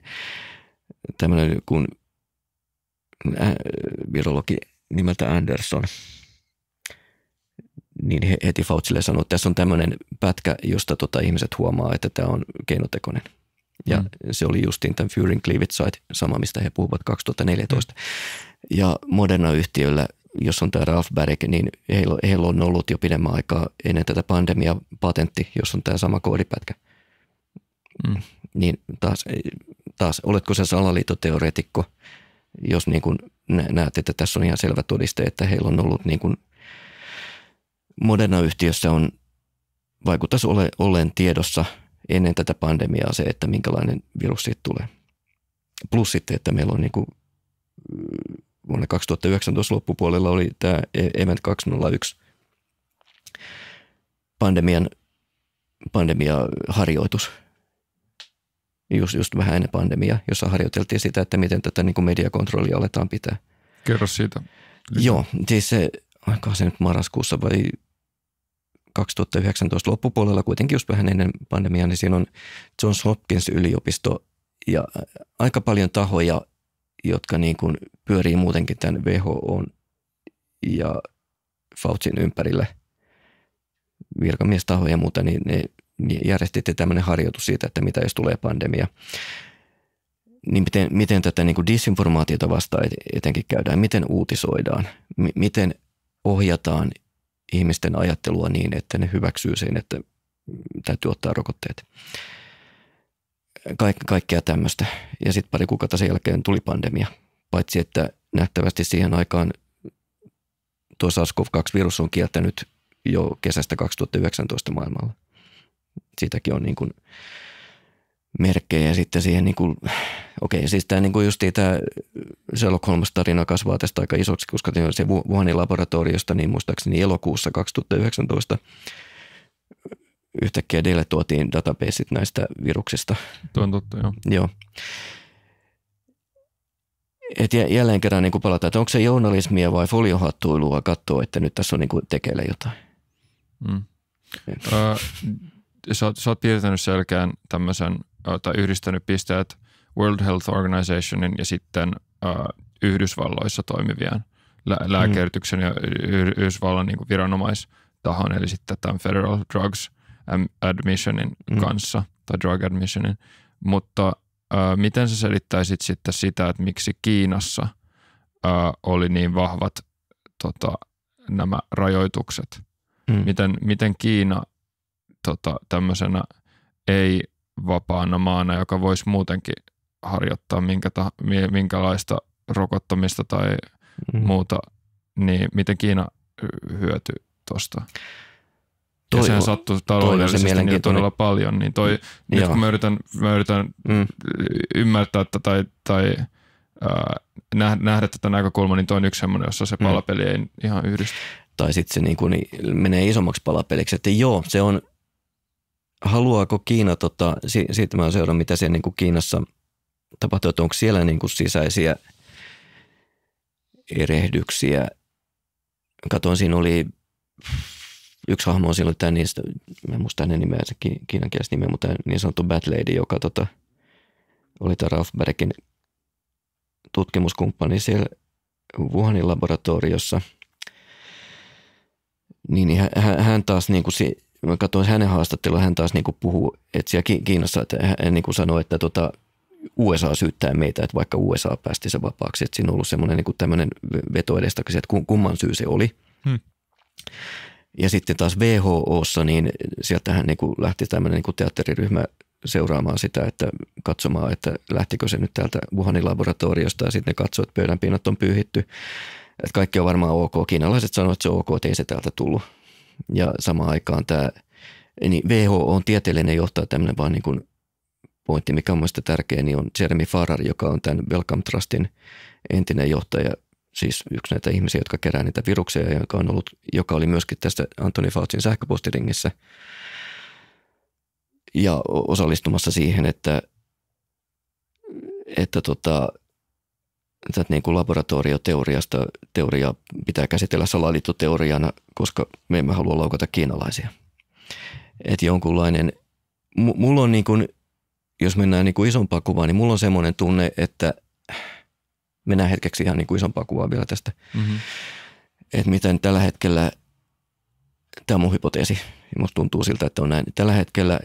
tämmöinen kun äh, virologi nimeltä Anderson, niin heti Fautsille sanoi, että tässä on tämmöinen pätkä, josta tota ihmiset huomaa, että tämä on keinotekoinen – ja mm. se oli justiin tämän Furin Cleavage Site, sama mistä he puhuvat 2014. Mm. Ja Moderna-yhtiöllä, jos on tämä Ralph Barrick, niin heillä, heillä on ollut jo pidemmän aikaa ennen tätä pandemia patentti, jos on tämä sama koodipätkä. Mm. Niin taas, taas, oletko se salaliittoteoreetikko, jos niin kuin näet, että tässä on ihan selvä todiste, että heillä on ollut niin kuin Moderna-yhtiössä on, vaikuttaisi ole, olleen tiedossa – ennen tätä pandemiaa se, että minkälainen virus siitä tulee. Plus sitten, että meillä on niin kuin äh, vuonna 2019 loppupuolella oli tämä Event 201 pandemian, pandemiaharjoitus, just, just vähän ennen pandemiaa, jossa harjoiteltiin sitä, että miten tätä niin kuin mediakontrollia aletaan pitää. Kerro siitä. Joo, siis se, onko se nyt marraskuussa vai 2019 loppupuolella, kuitenkin just vähän ennen pandemiaa, niin siinä on Johns Hopkins yliopisto ja aika paljon tahoja, jotka niin kuin pyörii muutenkin tämän WHO ja Fautsin ympärille virkamiestahoja ja muuta, niin ne järjestitte tämmöinen harjoitus siitä, että mitä jos tulee pandemia. Niin miten, miten tätä niin kuin disinformaatiota vastaan etenkin käydään, miten uutisoidaan, m- miten ohjataan ihmisten ajattelua niin, että ne hyväksyy sen, että täytyy ottaa rokotteet. Kaik- kaikkea tämmöistä. Ja sitten pari kuukautta sen jälkeen tuli pandemia. Paitsi, että nähtävästi siihen aikaan tuo SARS-CoV-2-virus on kieltänyt jo kesästä 2019 maailmalla. Siitäkin on niin kuin merkkejä sitten siihen, niin kuin, okei, siis tämä niin kuin justiin tämä Sherlock Holmes-tarina kasvaa tästä aika isoksi, koska se Wuhanin laboratoriosta, niin muistaakseni elokuussa 2019 yhtäkkiä teille tuotiin databaseit näistä viruksista. Tuo on totta, joo. Joo. Et jälleen kerran niin kuin palataan, että onko se journalismia vai foliohattuilua katsoa, että nyt tässä on niin kuin tekeillä jotain. Mm. Niin. Ö, sä, oot, sä oot piirtänyt selkeän tämmöisen – tai yhdistänyt pisteet World Health Organizationin ja sitten uh, Yhdysvalloissa toimivien lä- lääkeyrityksen mm. ja y- Yhdysvallan niin viranomaistahon, eli sitten tämän Federal Drugs Admissionin mm. kanssa, tai Drug Admissionin. Mutta uh, miten sä selittäisit sitten sitä, että miksi Kiinassa uh, oli niin vahvat tota, nämä rajoitukset? Mm. Miten, miten Kiina tota, tämmöisenä ei vapaana maana, joka voisi muutenkin harjoittaa minkä ta, minkälaista rokottamista tai mm. muuta, niin miten Kiina hyötyy tuosta? Toi, sehän sattui taloudellisesti se niin todella paljon, niin toi, mm. nyt kun mä yritän, mä yritän mm. ymmärtää että tai, tai äh, nähdä, tätä näkökulmaa, niin toi on yksi semmoinen, jossa se mm. palapeli mm. ei ihan yhdisty. Tai sitten se niin kuin, niin menee isommaksi palapeliksi, että joo, se on haluaako Kiina, tota, si, siitä mä seuraan, mitä siellä niin kuin Kiinassa tapahtuu, että onko siellä niin kuin sisäisiä erehdyksiä. Katoin, siinä oli yksi hahmo on silloin tämä niistä, mä en muista hänen nimeä, se kiinankielistä nimeä, mutta niin sanottu Bad Lady, joka tota, oli tämä Bergin tutkimuskumppani siellä Wuhanin laboratoriossa. Niin, niin hän, hän taas niin kuin si, mä katsoin hänen haastattelua, hän taas niin kuin puhuu, että siellä Kiinassa että hän niin kuin sanoi, että tota, USA syyttää meitä, että vaikka USA päästi se vapaaksi, että siinä on ollut semmoinen niin tämmöinen veto edestä, että kumman syy se oli. Hmm. Ja sitten taas WHOssa, niin sieltähän niin kuin lähti tämmöinen niin kuin teatteriryhmä seuraamaan sitä, että katsomaan, että lähtikö se nyt täältä Wuhanin laboratoriosta ja sitten ne katsoi, että pöydänpinnat on pyyhitty. Että kaikki on varmaan ok. Kiinalaiset sanoivat, että se on ok, että ei se täältä tullut ja samaan aikaan tämä niin WHO on tieteellinen johtaja, tämmöinen vaan niin kuin pointti, mikä on mielestäni tärkeä, niin on Jeremy Farrar, joka on tämän Welcome Trustin entinen johtaja, siis yksi näitä ihmisiä, jotka kerää niitä viruksia, joka, on ollut, joka oli myöskin tässä Antoni Fautin sähköpostiringissä ja osallistumassa siihen, että, että tota, tätä niin kuin laboratorioteoriasta teoria pitää käsitellä salaliittoteoriana, koska me emme halua loukata kiinalaisia. Että jonkunlainen, mulla on niin kuin, jos mennään niin kuin isompaa kuvaa, niin mulla on semmoinen tunne, että mennään hetkeksi ihan niin kuin isompaa kuvaa vielä tästä, mm-hmm. että miten tällä hetkellä, tämä on mun hypoteesi, musta tuntuu siltä, että on näin, tällä hetkellä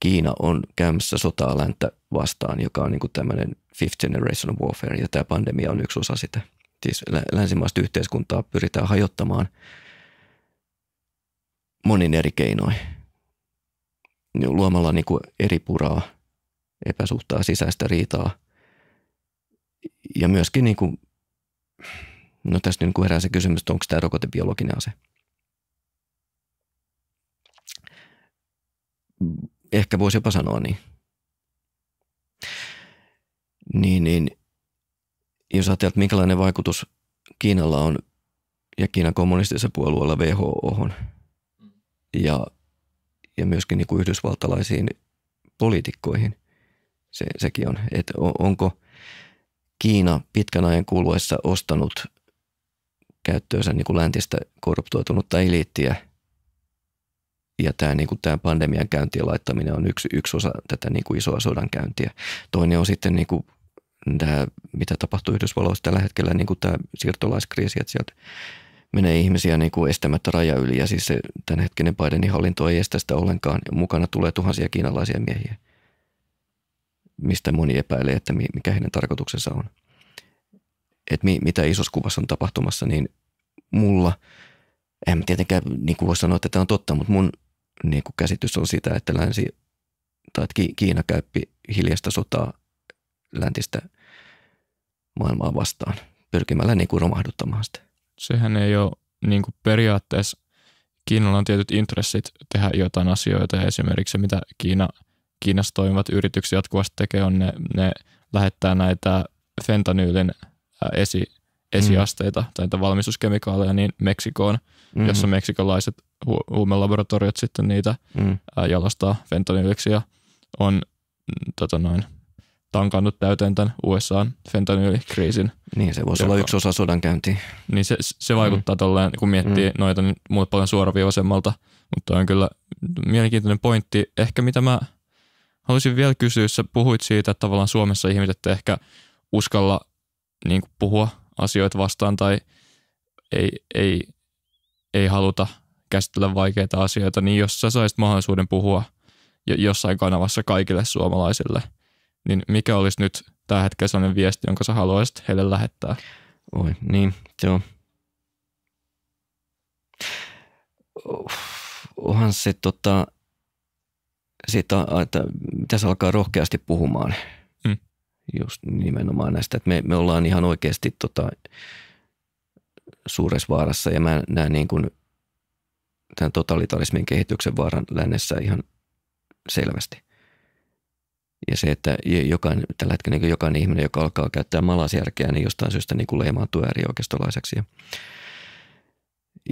Kiina on käymässä sotaa länttä vastaan, joka on niin kuin tämmöinen Fifth Generation Warfare ja tämä pandemia on yksi osa sitä. Siis länsimaista yhteiskuntaa pyritään hajottamaan monin eri keinoin. Niin luomalla niin kuin eri puraa, epäsuhtaa, sisäistä riitaa. Ja myöskin, niin kuin, no tässä niin kuin herää se kysymys, että onko tämä rokotebiologinen ase. Ehkä voisi jopa sanoa niin niin, niin jos ajatellaan, minkälainen vaikutus Kiinalla on ja Kiinan kommunistisessa puolueella WHO ja, ja myöskin niin kuin yhdysvaltalaisiin poliitikkoihin, se, sekin on, että on, onko Kiina pitkän ajan kuluessa ostanut käyttöönsä niin kuin läntistä korruptoitunutta eliittiä – ja tämä, niin kuin, tämä pandemian käyntiin laittaminen on yksi, yksi osa tätä niin kuin isoa sodan käyntiä. Toinen on sitten niin kuin, tämä, mitä tapahtuu Yhdysvalloissa tällä hetkellä, niin kuin tämä siirtolaiskriisi, että sieltä menee ihmisiä niin kuin estämättä raja yli ja siis se tämänhetkinen Bidenin hallinto ei estä sitä ollenkaan. Ja mukana tulee tuhansia kiinalaisia miehiä, mistä moni epäilee, että mikä heidän tarkoituksensa on. Että mi, mitä isossa kuvassa on tapahtumassa, niin mulla – en tietenkään niin kuin voi sanoa, että tämä on totta, mutta mun niin kuin käsitys on sitä, että länsi tai että Kiina käyppi hiljasta sotaa läntistä maailmaa vastaan pyrkimällä niin kuin romahduttamaan sitä. Sehän ei ole niin kuin periaatteessa, Kiinalla on tietyt intressit tehdä jotain asioita ja esimerkiksi se, mitä Kiina, Kiinassa toimivat yritykset jatkuvasti tekee on ne, ne lähettää näitä fentanyylin esi, Mm. esiasteita mm. tai valmistuskemikaaleja niin Meksikoon, mm-hmm. jossa meksikolaiset hu- huumelaboratoriot sitten niitä mm. ää, jalostaa fentanyliksi ja on mm, tota noin, tankannut täyteen tämän USAn fentanylikriisin. Niin, se voisi joka, olla yksi osa käyntiä. Niin se, se vaikuttaa mm. tolleen, kun miettii mm. noita, niin muut paljon suoraviivaisemmalta, mutta on kyllä mielenkiintoinen pointti. Ehkä mitä mä haluaisin vielä kysyä, sä puhuit siitä, että tavallaan Suomessa ihmiset ehkä uskalla niin kuin puhua asioita vastaan tai ei, ei, ei haluta käsitellä vaikeita asioita, niin jos sä saisit mahdollisuuden puhua jossain kanavassa kaikille suomalaisille, niin mikä olisi nyt tämä hetkellä sellainen viesti, jonka sä haluaisit heille lähettää? Oi, niin, joo. Onhan se tota, sitä, että pitäisi alkaa rohkeasti puhumaan just nimenomaan näistä, että me, me ollaan ihan oikeasti tota, suuressa vaarassa ja mä näen niin kuin tämän totalitarismin kehityksen vaaran lännessä ihan selvästi. Ja se, että jokainen, tällä hetkellä niin jokainen ihminen, joka alkaa käyttää malasjärkeä, niin jostain syystä niin leimaantuu äärioikeistolaiseksi. Ja,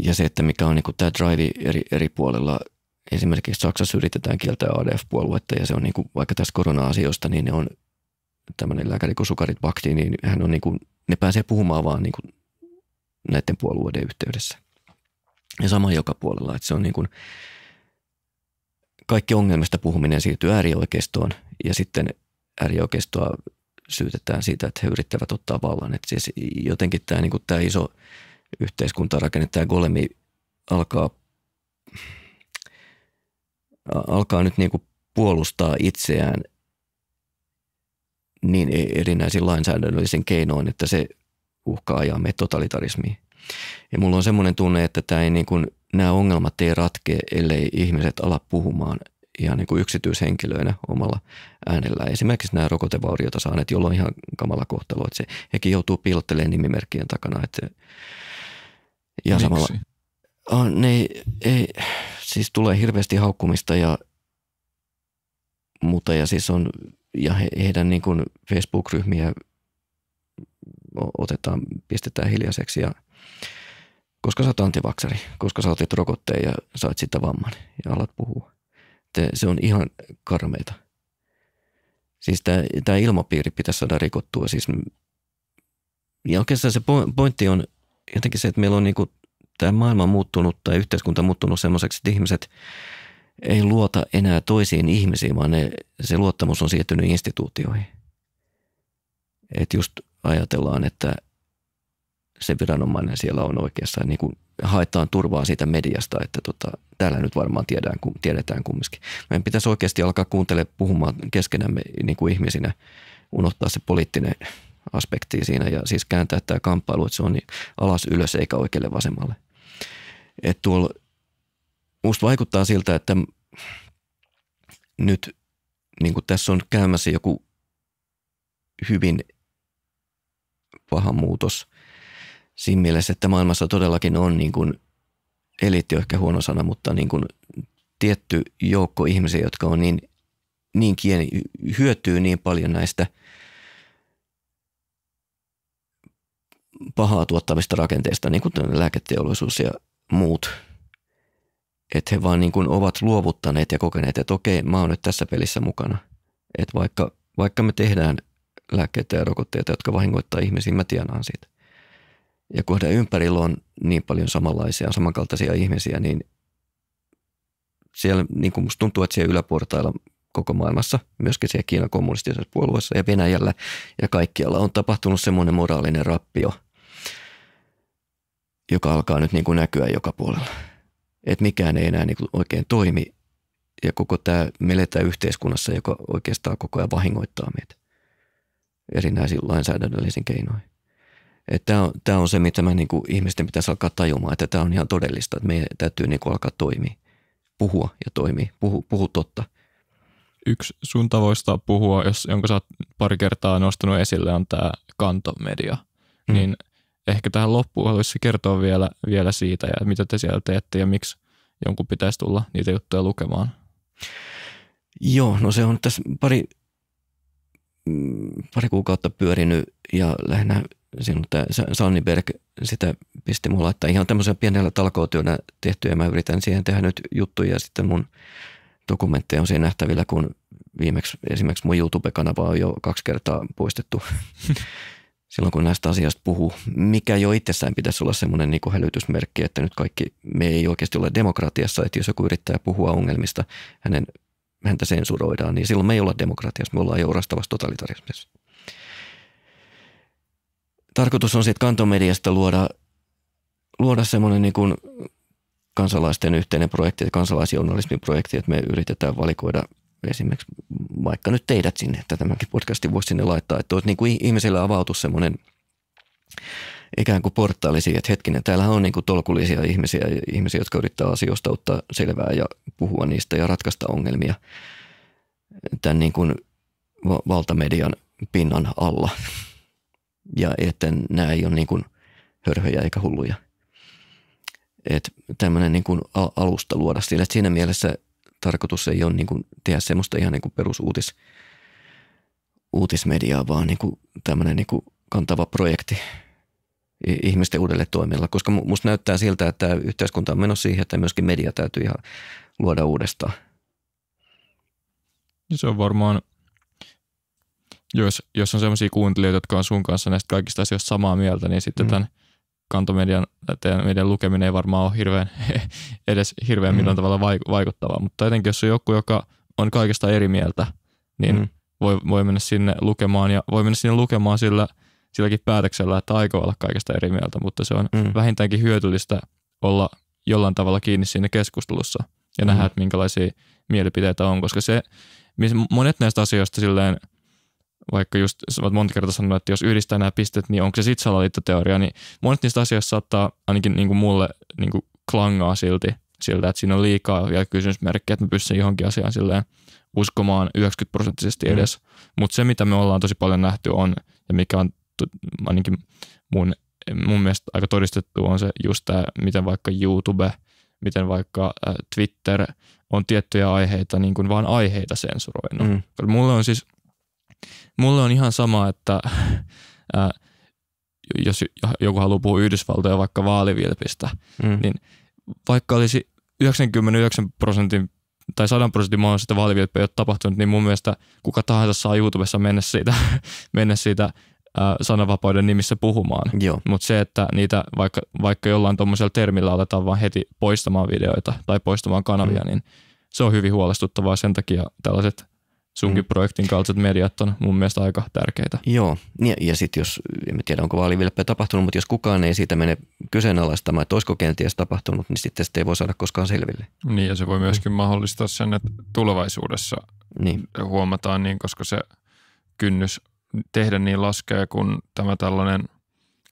ja se, että mikä on niin kuin tämä drive eri, eri puolella, esimerkiksi Saksassa yritetään kieltää ADF-puoluetta ja se on niin kuin, vaikka tässä korona-asioista, niin ne on tämmöinen lääkäri Kosukarit Bakti, niin hän on niin kuin, ne pääsee puhumaan vaan niin kuin näiden puolueiden yhteydessä. Ja sama joka puolella, että se on niin kuin, kaikki ongelmista puhuminen siirtyy äärioikeistoon ja sitten äärioikeistoa syytetään siitä, että he yrittävät ottaa vallan. Että siis jotenkin tämä, niin kuin tämä iso yhteiskuntarakenne, tämä golemi alkaa, alkaa nyt niin kuin puolustaa itseään – niin e- erinäisiin lainsäädännöllisin keinoin, että se uhkaa ajaa meitä totalitarismiin. Ja mulla on semmoinen tunne, että tämä ei niin kuin, nämä ongelmat ei ratkea, ellei ihmiset ala puhumaan ihan niin kuin yksityishenkilöinä omalla äänellä. Esimerkiksi nämä rokotevauriota saaneet, jolloin on ihan kamala kohtalo, että se, hekin joutuu piilottelemaan nimimerkkien takana. Että, ja Miksi? samalla, Oh, ne, ei, siis tulee hirveästi haukkumista ja muuta ja siis on ja he, heidän niin kuin Facebook-ryhmiä otetaan, pistetään hiljaiseksi ja koska sä oot antivaksari, koska sä otit rokotteen ja sait sitä vamman ja alat puhua. Te, se on ihan karmeita. Siis tämä ilmapiiri pitäisi saada rikottua. Siis, ja oikeastaan se pointti on jotenkin se, että meillä on niinku tämä maailma muuttunut tai yhteiskunta muuttunut semmoiseksi, että ihmiset – ei luota enää toisiin ihmisiin, vaan ne, se luottamus on siirtynyt instituutioihin. Että just ajatellaan, että se viranomainen siellä on oikeassa, niin kuin haetaan turvaa siitä mediasta, että tota, täällä nyt varmaan tiedään, tiedetään kumminkin. Meidän pitäisi oikeasti alkaa kuuntelemaan puhumaan keskenämme niin kuin ihmisinä, unohtaa se poliittinen aspekti siinä ja siis kääntää tämä kamppailu, että se on niin alas ylös eikä oikealle vasemmalle. Että tuolla musta vaikuttaa siltä, että nyt niin kuin tässä on käymässä joku hyvin paha muutos siinä mielessä, että maailmassa todellakin on niin kuin, eliitti on ehkä huono sana, mutta niin kuin tietty joukko ihmisiä, jotka on niin, niin kieni, hyötyy niin paljon näistä pahaa tuottavista rakenteista, niin kuin lääketeollisuus ja muut – että he vaan niin kuin ovat luovuttaneet ja kokeneet, että okei, mä oon nyt tässä pelissä mukana. Että vaikka, vaikka me tehdään lääkkeitä ja rokotteita, jotka vahingoittaa ihmisiä, mä tienaan siitä. Ja kun ympärillä on niin paljon samanlaisia, samankaltaisia ihmisiä, niin siellä niin kuin musta tuntuu, että siellä yläportailla koko maailmassa, myöskin siellä Kiinan kommunistisessa puolueessa ja Venäjällä ja kaikkialla on tapahtunut semmoinen moraalinen rappio, joka alkaa nyt niin kuin näkyä joka puolella että mikään ei enää niin oikein toimi ja koko tämä, meletään yhteiskunnassa, joka oikeastaan koko ajan vahingoittaa meitä erinäisiin lainsäädännöllisiin keinoihin. Tämä on, tämä on se, mitä mä, niin kuin, ihmisten pitäisi alkaa tajumaan, että tämä on ihan todellista, että meidän täytyy niin kuin, alkaa toimia, puhua ja toimia, puhu, puhu totta. Yksi sun tavoista puhua, jos, jonka sä oot pari kertaa nostanut esille, on tämä kantomedia. Mm. Niin – ehkä tähän loppuun haluaisi kertoa vielä, vielä siitä, ja mitä te siellä teette ja miksi jonkun pitäisi tulla niitä juttuja lukemaan. Joo, no se on tässä pari, pari kuukautta pyörinyt ja lähinnä sinun tämä Sanniberg sitä pisti mulla, että ihan tämmöisen pienellä talkootyönä tehty ja mä yritän siihen tehdä nyt juttuja ja sitten mun dokumentteja on siinä nähtävillä, kun viimeksi esimerkiksi mun YouTube-kanava on jo kaksi kertaa poistettu silloin, kun näistä asioista puhuu, mikä jo itsessään pitäisi olla semmoinen niin hälytysmerkki, että nyt kaikki, me ei oikeasti ole demokratiassa, että jos joku yrittää puhua ongelmista, hänen, häntä sensuroidaan, niin silloin me ei olla demokratiassa, me ollaan jo orastavassa totalitarismissa. Tarkoitus on sitten kantomediasta luoda, luoda semmoinen niin kuin kansalaisten yhteinen projekti, kansalaisjournalismin projekti, että me yritetään valikoida esimerkiksi vaikka nyt teidät sinne, että tämäkin podcastin voisi sinne laittaa, että olisi niin kuin ihmisillä avautu semmoinen ikään kuin portaali siihen, että hetkinen, täällähän on niin kuin tolkullisia ihmisiä, ihmisiä, jotka yrittää asioista ottaa selvää ja puhua niistä ja ratkaista ongelmia tämän niin kuin valtamedian pinnan alla. Ja että nämä ei ole niin kuin hörhöjä eikä hulluja. Että tämmöinen niin kuin alusta luoda sille, että siinä mielessä – tarkoitus ei ole niin kuin tehdä semmoista ihan niin kuin perusuutis uutismediaa, vaan niin kuin tämmöinen niin kuin kantava projekti ihmisten uudelle toimilla, koska musta näyttää siltä, että tämä yhteiskunta on menossa siihen, että myöskin media täytyy ihan luoda uudestaan. Se on varmaan, jos, jos on sellaisia kuuntelijoita, jotka on sun kanssa näistä kaikista asioista samaa mieltä, niin sitten mm. tämän kantomedian teidän, median lukeminen ei varmaan ole hirveän, edes hirveän mm. millään mm. tavalla vaikuttavaa, mutta jotenkin jos on joku, joka on kaikesta eri mieltä, niin mm. voi, voi, mennä sinne lukemaan ja voi mennä sinne lukemaan sillä, silläkin päätöksellä, että aikoo olla kaikesta eri mieltä, mutta se on mm. vähintäänkin hyödyllistä olla jollain tavalla kiinni siinä keskustelussa ja mm. nähdä, että minkälaisia mielipiteitä on, koska se, monet näistä asioista silleen – vaikka just sä oot monta kertaa sanonut, että jos yhdistää nämä pistet, niin onko se sitten salaliittoteoria, niin monet niistä asioista saattaa ainakin niin kuin mulle niin kuin klangaa silti siltä, että siinä on liikaa ja kysymysmerkkejä, että mä pystyn johonkin asiaan silleen uskomaan 90 prosenttisesti mm. edes. Mm. Mutta se, mitä me ollaan tosi paljon nähty on, ja mikä on ainakin mun, mun mielestä aika todistettu, on se just tämä, miten vaikka YouTube, miten vaikka äh, Twitter on tiettyjä aiheita, niin kuin vaan aiheita sensuroinut. Mm. Mulle on siis – Mulle on ihan sama, että äh, jos joku haluaa puhua Yhdysvaltoja vaikka vaalivilpistä, mm. niin vaikka olisi 99 prosentin tai 100 prosentin maailmassa, että vaalivilppi ei ole tapahtunut, niin mun mielestä kuka tahansa saa YouTubessa mennä siitä, mennä siitä sananvapauden nimissä puhumaan. Mutta se, että niitä vaikka, vaikka jollain tuommoisella termillä aletaan vaan heti poistamaan videoita tai poistamaan kanavia, mm. niin se on hyvin huolestuttavaa. Sen takia tällaiset sunkin mm. projektin kaltaiset mediat on mun mielestä aika tärkeitä. Joo, ja, ja sitten jos, en tiedä onko vaalivilppejä tapahtunut, mutta jos kukaan ei siitä mene kyseenalaistamaan, että olisiko kenties tapahtunut, niin sitten sitä ei voi saada koskaan selville. Niin, ja se voi myöskin mm. mahdollistaa sen, että tulevaisuudessa niin. huomataan niin, koska se kynnys tehdä niin laskee, kun tämä tällainen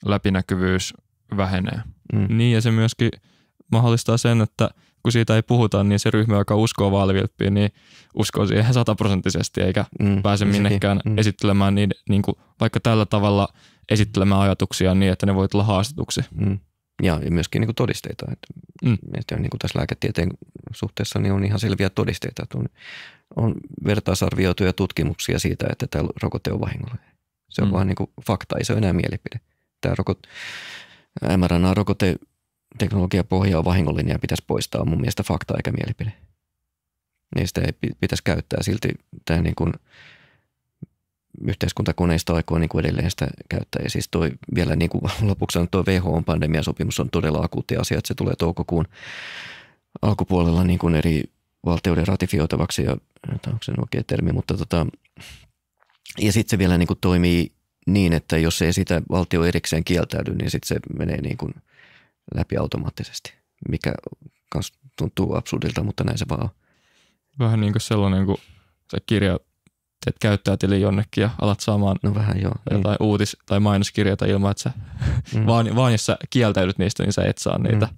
läpinäkyvyys vähenee. Mm. Niin, ja se myöskin mahdollistaa sen, että – kun siitä ei puhuta, niin se ryhmä, joka uskoo vaalivilppiin, niin uskoo siihen sataprosenttisesti eikä mm, pääse minnekään mm. esittelemään niin, niin kuin, vaikka tällä tavalla esittelemään ajatuksia niin, että ne voi tulla haastetuksi. Mm. Ja, ja myöskin niin kuin todisteita. Että mm. että, niin kuin tässä lääketieteen suhteessa niin on ihan selviä todisteita. Että on, on vertaisarvioituja tutkimuksia siitä, että tämä rokote on vahingollinen. Se on mm. vaan niin kuin fakta, ei se ole enää mielipide. Tämä rokot, mRNA-rokote teknologiapohja on vahingollinen ja pitäisi poistaa on mun mielestä fakta eikä mielipide. Niin sitä ei pitäisi käyttää silti tämä niin kuin yhteiskuntakoneista aikoo niin kuin edelleen sitä käyttää. Ja siis toi vielä niin kuin lopuksi on tuo WHO-pandemiasopimus on todella akuutti asia, että se tulee toukokuun alkupuolella niin kuin eri valtioiden ratifioitavaksi ja onko se oikea termi, mutta tota, ja sitten se vielä niin kuin toimii niin, että jos ei sitä valtio erikseen kieltäydy, niin sitten se menee niin kuin – läpi automaattisesti, mikä kans tuntuu absurdilta, mutta näin se vaan on. Vähän niin kuin sellainen, kun sä kirja, teet käyttää tili jonnekin ja alat saamaan no vähän joo, niin. jotain niin. uutis- tai mainoskirjoita ilman, että sä mm. vaan, vaan jos sä kieltäydyt niistä, niin sä et saa niitä. Mm.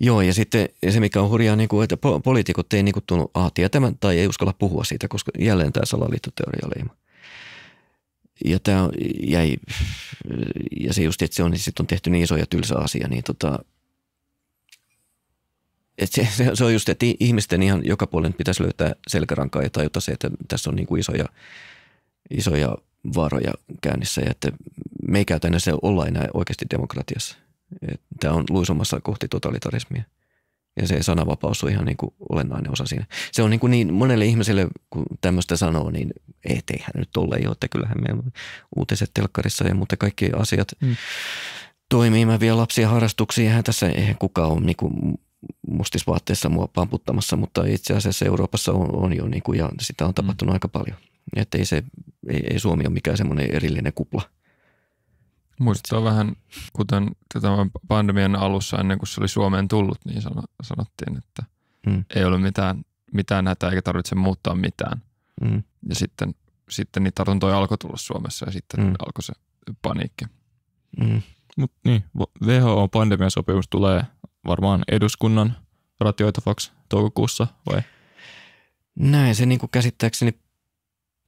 Joo, ja sitten se mikä on hurjaa, niin kuin, että poliitikot ei niin kuin, tunnu A tietämään tai ei uskalla puhua siitä, koska jälleen tämä salaliittoteoria leima. Ja, tämä jäi, ja se just, että se on, sit on tehty niin iso ja tylsä asia, niin tota, et se, se, on just, että ihmisten ihan joka puolen pitäisi löytää selkärankaa ja tajuta se, että tässä on niin kuin isoja, isoja vaaroja käynnissä ja että me ei käytännössä olla enää oikeasti demokratiassa. Tämä on luisumassa kohti totalitarismia. Ja se sananvapaus on ihan niin kuin olennainen osa siinä. Se on niin, kuin niin monelle ihmiselle, kun tämmöistä sanoo, niin eihän nyt ole jo, ole, että kyllähän meillä uutiset telkkarissa ja mutta kaikki asiat mm. toimii. Mä vien lapsia harrastuksiin, eihän tässä eihän kukaan ole niin kuin mustisvaatteessa mua pamputtamassa, mutta itse asiassa Euroopassa on, on jo niin kuin, ja sitä on mm. tapahtunut mm. aika paljon. Että ei, se, ei, ei Suomi ole mikään semmoinen erillinen kupla – Muistaa vähän, kuten tätä pandemian alussa ennen kuin se oli Suomeen tullut, niin sanottiin, että mm. ei ole mitään, mitään hätää eikä tarvitse muuttaa mitään. Mm. Ja sitten, sitten niitä tartuntoja alkoi tulla Suomessa ja sitten mm. alkoi se paniikki. Mm. Mut niin, WHO-pandemiasopimus tulee varmaan eduskunnan ratioitavaksi toukokuussa vai? Näin se niin kuin käsittääkseni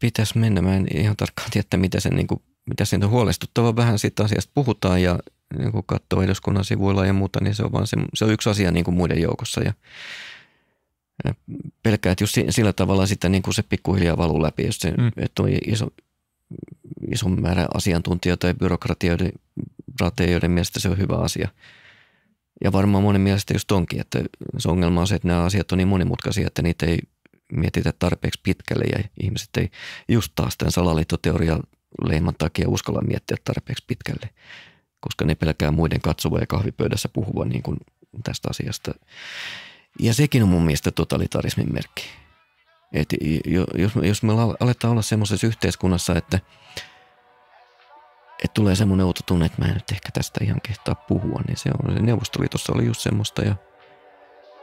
pitäisi mennä. Mä en ihan tarkkaan tiedä, miten se niin kuin mitä siitä on huolestuttava, vähän siitä asiasta puhutaan ja niin kun katsoo eduskunnan sivuilla ja muuta, niin se on, vaan se, se on yksi asia niin kuin muiden joukossa ja pelkää, että just sillä tavalla sitä niin kuin se pikkuhiljaa valuu läpi, jos se, mm. että on iso, iso määrä asiantuntijoita ja byrokratioiden rateioiden mielestä se on hyvä asia. Ja varmaan monen mielestä just onkin, että se ongelma on se, että nämä asiat on niin monimutkaisia, että niitä ei mietitä tarpeeksi pitkälle ja ihmiset ei just taas tämän salaliittoteoria leiman takia uskalla miettiä tarpeeksi pitkälle, koska ne pelkää muiden katsovan ja kahvipöydässä puhuvan niin kuin tästä asiasta. Ja sekin on mun mielestä totalitarismin merkki. Et jos, jos me aletaan olla semmoisessa yhteiskunnassa, että, että tulee semmoinen outo tunne, että mä en nyt ehkä tästä ihan kehtaa puhua, niin se on, Neuvostoliitossa oli just semmoista ja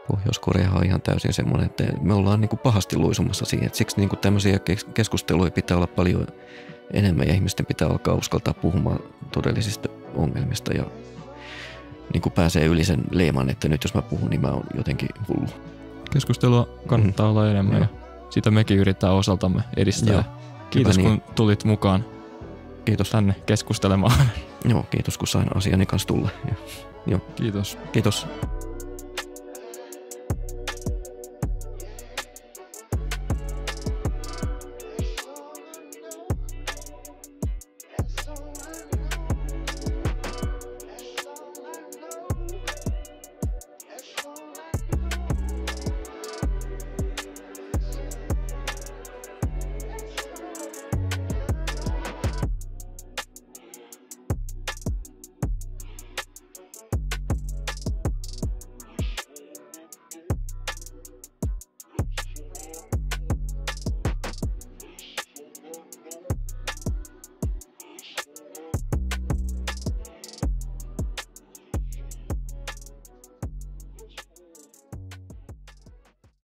Pohjois-Korea on ihan täysin semmoinen, että me ollaan niin kuin pahasti luisumassa siihen. Et siksi niin kuin tämmöisiä keskusteluja pitää olla paljon enemmän ja ihmisten pitää alkaa uskaltaa puhumaan todellisista ongelmista ja niin kuin pääsee yli sen leiman, että nyt jos mä puhun, niin mä oon jotenkin hullu. Keskustelua kannattaa mm. olla enemmän ja. ja sitä mekin yritetään osaltamme edistää. Joo. Kiitos Hyvä, kun niin. tulit mukaan kiitos. tänne keskustelemaan. Joo, kiitos kun sain asiani kanssa tulla. Ja, Kiitos. Kiitos.